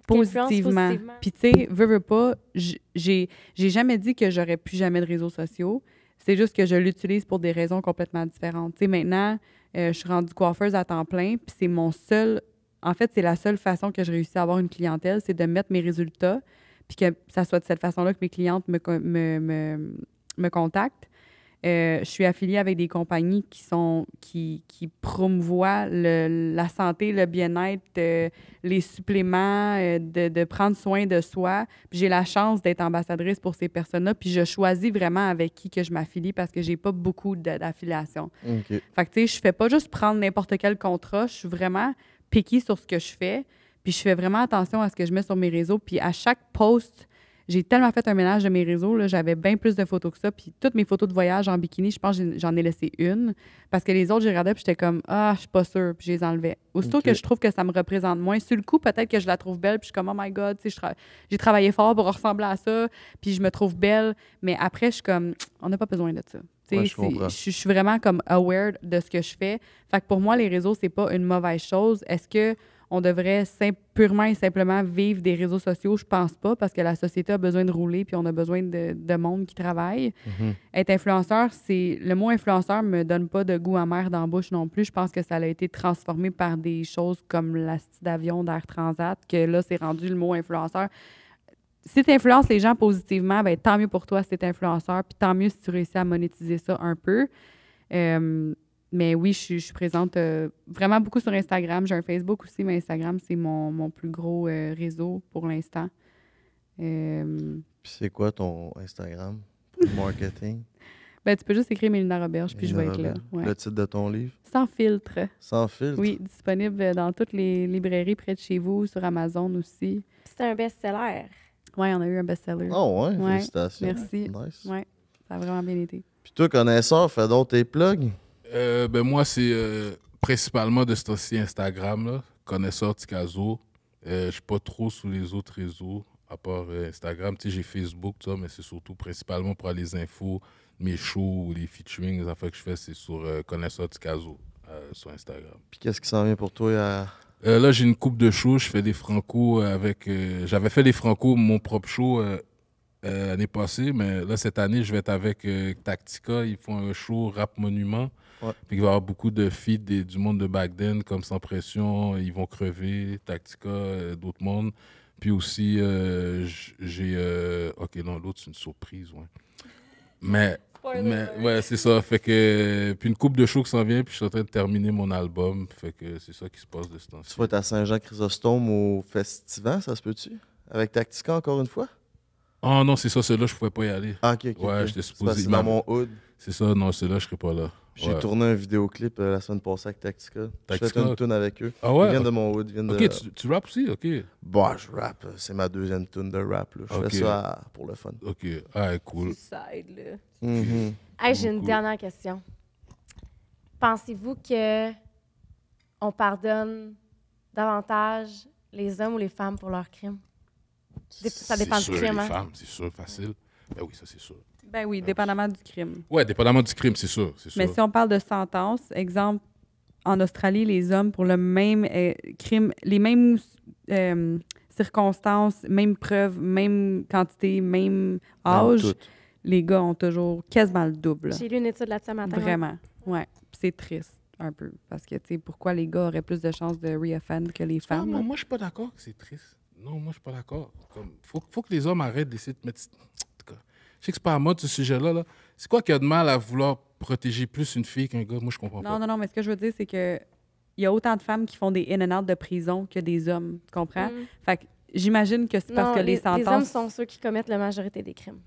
Positivement. Puis, tu sais, veux, veux pas, j'ai jamais dit que j'aurais plus jamais de réseaux sociaux. C'est juste que je l'utilise pour des raisons complètement différentes. Tu sais, maintenant, euh, je suis rendue coiffeuse à temps plein, puis c'est mon seul. En fait, c'est la seule façon que je réussis à avoir une clientèle, c'est de mettre mes résultats puis que ça soit de cette façon-là que mes clientes me, me, me, contactent. Euh, je suis affiliée avec des compagnies qui sont qui, qui promouvoient la santé, le bien-être, euh, les suppléments, euh, de, de, prendre soin de soi. J'ai la chance d'être ambassadrice pour ces personnes-là, puis je choisis vraiment avec qui que je m'affilie parce que j'ai pas beaucoup d'affiliation. Okay. Fait que tu sais, je fais pas juste prendre n'importe quel contrat, je suis vraiment piquée sur ce que je fais. Puis je fais vraiment attention à ce que je mets sur mes réseaux. Puis à chaque post, j'ai tellement fait un ménage de mes réseaux. J'avais bien plus de photos que ça. Puis toutes mes photos de voyage en bikini, je pense que j'en ai laissé une. Parce que les autres, j'ai regardé puis j'étais comme Ah, je suis pas sûre. Puis je les enlevais. Aussitôt que je trouve que ça me représente moins, sur le coup, peut-être que je la trouve belle. Puis je suis comme Oh my God, j'ai travaillé fort pour ressembler à ça. Puis je me trouve belle. Mais après, je suis comme On n'a pas besoin de ça. Tu je, je, suis vraiment comme aware de ce que je fais. Fait que pour moi, les réseaux, c'est pas une mauvaise chose. Est-ce que on devrait purement et simplement vivre des réseaux sociaux, je pense pas, parce que la société a besoin de rouler puis on a besoin de, monde qui travaille. Mhm. Être influenceur, c'est le mot influenceur me donne pas de goût amer dans la bouche non plus. Je pense que ça a été transformé par des choses comme la d'avion d'Air Transat, que là, c'est rendu le mot influenceur si tu influences les gens positivement, ben, tant mieux pour toi si tu influenceur, puis tant mieux si tu réussis à monétiser ça un peu. Euh, mais oui, je, je suis présente euh, vraiment beaucoup sur Instagram. J'ai un Facebook aussi, mais Instagram, c'est mon, mon, plus gros euh, réseau pour l'instant. Euh, puis c'est quoi ton Instagram pour marketing? [LAUGHS] ben, tu peux juste écrire Mélina Roberge, puis je vais être là. Le titre de ton livre? Sans filtre. Sans filtre? Oui, disponible dans toutes les librairies près de chez vous, sur Amazon aussi. C'est un best-seller. Oui, on a eu un best-seller. Oh ouais, félicitations. Merci. Nice. Ouais, ça a vraiment bien été. Puis toi, connaisseur, fais donc tes plugs. Euh, ben moi, c'est euh, principalement de ce dossier Instagram, là, connaisseur Ticazo. Euh, je suis pas trop sur les autres réseaux, à part euh, Instagram. Tu sais, j'ai Facebook, mais c'est surtout principalement pour les infos, mes shows ou les featuring, les affaires que je fais, c'est sur connaisseur Ticazo sur Instagram. Puis qu'est-ce qui s'en vient pour toi là, j'ai une coupe de shows. Je fais des franco avec. J'avais fait des franco, mon propre show l'année passée, mais là, cette année, je vais être avec Tactica. Ils font un show rap monument. Puis il va y avoir beaucoup de feeds du monde de back comme Sans Pression, Ils vont crever, Tactica, euh, d'autres mondes. Puis aussi, euh, j'ai. Euh, ok, non, l'autre, c'est une surprise, ouais. Mais. mais ouais, c'est ça. Fait que. Puis une coupe de show qui s'en vient, puis je suis en train de terminer mon album. Fait que c'est ça qui se passe de ce temps-ci. Tu vas être à Saint-Jean-Chrysostome au festival, ça se peut-tu? Avec Tactica encore une fois? Ah oh, non, c'est ça, celui-là, je pouvais pas y aller. Ah, ok, ok. Ouais, okay. j'étais supposé. C'est dans mon hood. C'est ça, non, celui-là, je serais pas là. J'ai tourné un vidéoclip euh, la semaine passée avec Tactica. Je J'ai une tune avec eux. Ah ouais? Ils viennent de mon hood. Viennent ok, de... tu, tu rap aussi? Ok. Bon, bah, je rappe. Euh, c'est ma deuxième tune de rap. Là. Je fais ça pour le fun. Ok, ah, cool. Side, là. Mm-hmm. J'ai une dernière question. Pensez-vous que on pardonne davantage les hommes ou les femmes pour leurs crimes? Ça dépend du crime. Les hein. femmes, c'est sûr, facile. Mais ben oui, ça, c'est sûr. Ben oui, dépendamment du crime. Oui, dépendamment du crime, c'est sûr, Mais si on parle de sentence, exemple, en Australie, les hommes, pour le même euh, crime, les mêmes euh, circonstances, même preuves, même quantité, même âge, les gars ont toujours quasiment le double. J'ai lu une étude là-dessus matin. Vraiment, Oui. c'est triste un peu. Parce que, tu sais, pourquoi les gars auraient plus de chances de reoffender que les femmes? Non, moi, je suis pas d'accord que c'est triste. Non, moi, je suis pas d'accord. Il faut, faut, que les hommes arrêtent d'essayer de mettre je sais que c'est pas à moi ce sujet-là. Là. C'est quoi qui a de mal à vouloir protéger plus une fille qu'un gars? Moi, je comprends pas. Non, non, non, mais ce que je veux dire, c'est que il y a autant de femmes qui font des in and out de prison que des hommes. Tu comprends? Mm. Fait que j'imagine que c'est parce que les, sentences. Les hommes sont ceux qui commettent la majorité des crimes.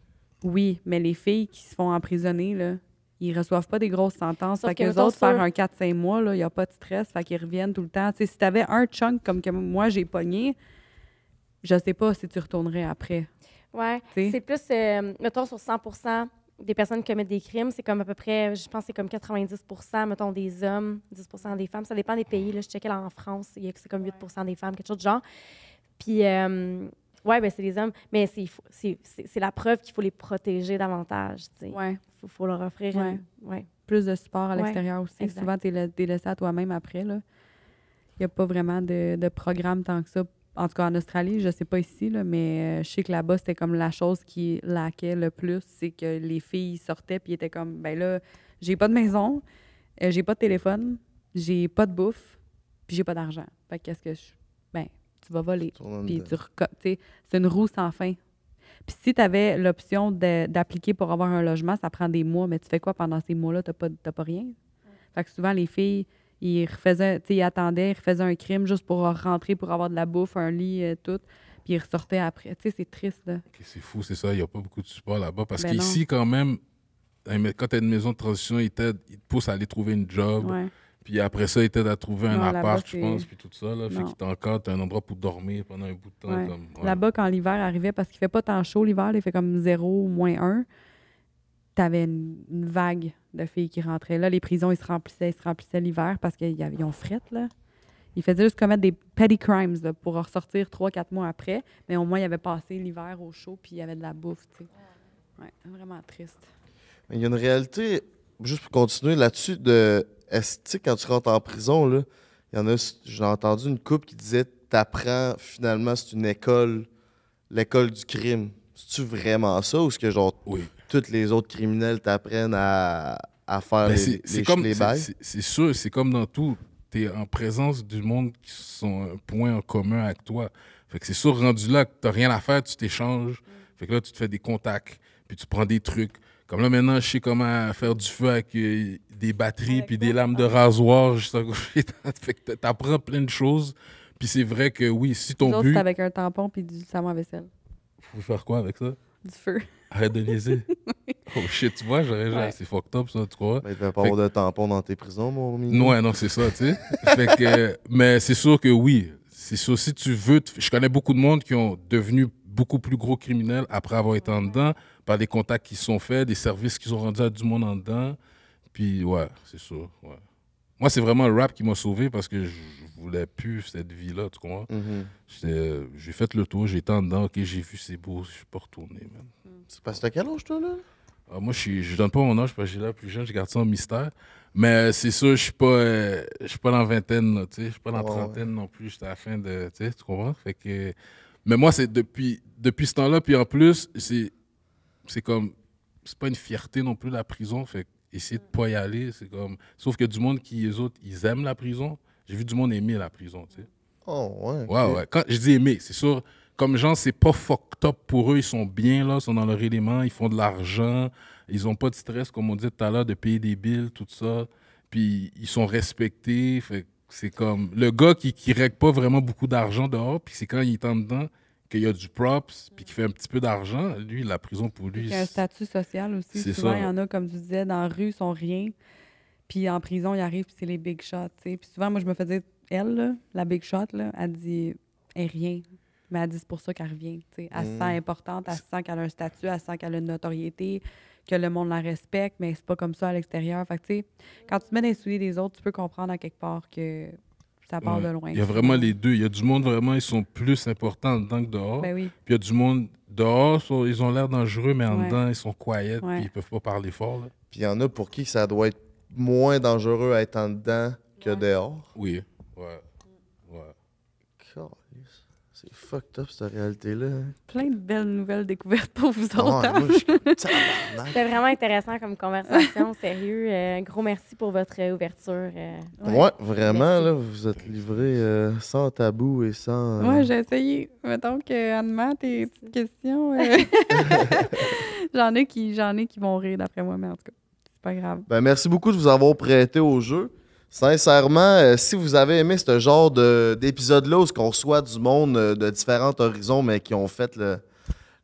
Oui, mais les filles qui se font emprisonner, là, ils reçoivent pas des grosses sentences. fait autres, faire un 4-5 mois, il n'y a pas de stress. Fait qu'ils reviennent tout le temps. si tu avais un chunk comme que moi, j'ai pogné, je sais pas si tu retournerais après. Ouais. C'est plus, euh, mettons, sur 100 des personnes qui commettent des crimes, c'est comme à peu près, je pense, c'est comme 90 mettons, des hommes, 10 des femmes. Ça dépend des pays. Là, je checkais là, en France, c'est comme 8 des femmes, quelque chose de genre. Puis, oui, euh, ouais, ben, c'est les hommes. Mais c'est la preuve qu'il faut les protéger davantage. Il faut, faut, leur offrir ouais. plus de support à l'extérieur aussi. Souvent, tu es, laissé à toi-même après. Il n'y a pas vraiment de, de programme tant que ça en tout cas en Australie, je sais pas ici, là, mais euh, je sais que là-bas, c'était comme la chose qui laquait le plus, c'est que les filles sortaient puis étaient comme ben là, j'ai pas de maison, euh, j'ai pas de téléphone, j'ai pas de bouffe, puis j'ai pas d'argent. Fait qu'est-ce que je ben tu vas voler puis tu c'est une roue sans fin. Puis si tu avais l'option d'appliquer pour avoir un logement, ça prend des mois, mais tu fais quoi pendant ces mois-là? Tu n'as pas, pas rien. Fait que souvent, les filles, il refaisait, ils attendait, il un crime juste pour rentrer, pour avoir de la bouffe, un lit, euh, tout. Puis il ressortait après. Tu sais, c'est triste, c'est fou, c'est ça. Il n'y a pas beaucoup de support là-bas. Parce ben qu'ici, quand même, quand tu as une maison de transition, ils, il te pousse à aller trouver une job. Puis après ça, ils t'aident à trouver un appart, je pense, puis tout ça. Là. Fait qu'il t'encadre, t'as un endroit pour dormir pendant un bout de temps. Là-bas, quand l'hiver arrivait, parce qu'il fait pas tant chaud l'hiver, il fait comme 0 moins 1 tu avais une, vague de filles qui rentraient là. Les prisons, ils se remplissaient, ils se remplissaient l'hiver parce qu'ils ont fret, là. Ils faisaient juste commettre des petty crimes pour en ressortir trois, quatre mois après. Mais au moins, ils avait passé l'hiver au chaud puis il y avait de la bouffe. Tu sais. ouais, vraiment triste. Mais il y a une réalité, juste pour continuer là-dessus, de est quand tu rentres en prison, là, il y en a, j'ai entendu une couple qui disait T'apprends finalement, c'est une école, l'école du crime. C'est-tu vraiment ça ou est-ce que genre. Oui tous les autres criminels t'apprennent à, à faire des ben, les, bails. C'est sûr, c'est comme dans tout. Tu es en présence du monde qui sont un point en commun avec toi. Fait que c'est sûr, rendu là, que t'as rien à faire, tu t'échanges. Fait que là, tu te fais des contacts, puis tu prends des trucs. Comme là, maintenant, je sais comment faire du feu avec euh, des batteries, puis des lames de rasoir. fait que t'apprends plein de choses. Puis c'est vrai que oui, si ton but... avec un tampon puis du savon à vaisselle. Faut faire quoi avec ça? Du feu. Arrête de niaiser. [LAUGHS] oh shit, tu vois, j'aurais c'est fucked up, ça, tu crois. Mais pas avoir de tampon dans tes prisons, mon ami. Ouais, non, c'est ça, tu sais. [LAUGHS] mais c'est sûr que oui. C'est sûr, si tu veux, je connais beaucoup de monde qui ont devenu beaucoup plus gros criminels après avoir été en mhm. dedans, par des contacts qui sont faits, des services qu'ils ont rendus à du monde en dedans. Puis, ouais, c'est sûr, Moi, c'est vraiment le rap qui m'a sauvé parce que je je voulais plus cette vie-là, tu comprends? Mm-hmm. Euh, j'ai fait le tour, j'étais en dedans, ok, j'ai vu, c'est beau, je suis pas retourné, Tu C'est parce que quel âge, toi, là? Ah, moi, je, je donne pas mon âge parce que j'ai l'air plus jeune, je garde ça en mystère. Mais c'est sûr, je suis pas, euh, suis pas dans la vingtaine, tu sais, je suis pas dans la trentaine non plus, j'étais à la fin de, tu comprends? Fait que, mais moi, c'est depuis, depuis ce temps-là, puis en plus, c'est, c'est comme, c'est pas une fierté non plus la prison, fait essayer de mm. pas y aller, c'est comme, sauf que du monde qui, les autres, ils aiment la prison, j'ai vu du monde aimer la prison, tu sais. Oh, ouais. Ouais, Quand je dis aimer, c'est sûr, comme gens, c'est pas fucked up pour eux. Ils sont bien, là, ils sont dans leur élément, ils font de l'argent, ils ont pas de stress, comme on disait tout à l'heure, de payer des billes, tout ça. Puis ils sont respectés. c'est comme le gars qui, qui règle pas vraiment beaucoup d'argent dehors, puis c'est quand il est en dedans qu'il y a du props, puis qu'il fait un petit peu d'argent, lui, la prison pour lui. Il un statut social aussi. Souvent, il y en a, comme tu disais, dans la rue, ils sont rien. Puis en prison, ils arrivent, puis c'est les big shots. Puis souvent, moi, je me fais dire, elle, la big shot, là, elle dit, elle rien. Mais elle dit, c'est pour ça qu'elle revient. Elle se sent mm. importante, elle sent qu'elle a un statut, elle sent qu'elle a une notoriété, que le monde la respecte, mais c'est pas comme ça à l'extérieur. Fait que, tu sais, quand tu te mets dans les souliers des autres, tu peux comprendre à quelque part que ça part de loin. Il y a vraiment les deux. Il y a du monde vraiment, ils sont plus importants dedans que dehors. Ben Puis il y a du monde dehors, ils ont l'air dangereux, mais en dedans, ils sont quiet, puis ils peuvent pas parler fort. Puis il y en a pour qui ça doit être moins dangereux à être en dedans que dehors. Oui. Ouais. Ouais. C'est fucked up cette réalité-là. Plein de belles nouvelles découvertes pour vous ah, autres. Hein? [LAUGHS] C'était vraiment intéressant comme conversation, [LAUGHS] sérieux. Un euh, gros merci pour votre ouverture. Euh, ouais. vraiment, là, vous êtes livré euh, sans tabou et sans. Ouais, j'ai essayé. Mettons que anne tes petites questions. [LAUGHS] j'en ai qui j'en ai qui vont rire d'après moi, mais en tout cas pas grave. Ben, merci beaucoup de vous avoir prêté au jeu. Sincèrement, euh, si vous avez aimé ce genre d'épisode-là où on reçoit du monde euh, de différents horizons, mais qui ont fait le,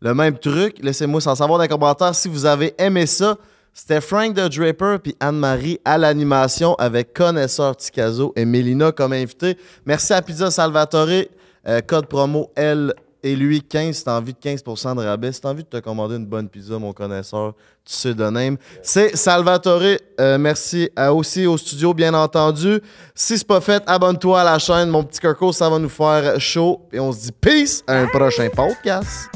le même truc, laissez-moi sans savoir dans les commentaires si vous avez aimé ça. C'était Frank de Draper puis Anne-Marie à l'animation avec Connaisseur Ticaso et Melina comme invité. Merci à Pizza Salvatore, euh, code promo L et lui 15, t'as envie de 15 de rabais, si t'as envie de te commander une bonne pizza, mon connaisseur, tu sais de name. C'est Salvatore, euh, merci à, aussi au studio, bien entendu. Si c'est pas fait, abonne-toi à la chaîne, mon petit coco, ça va nous faire chaud. Et on se dit peace à un prochain podcast.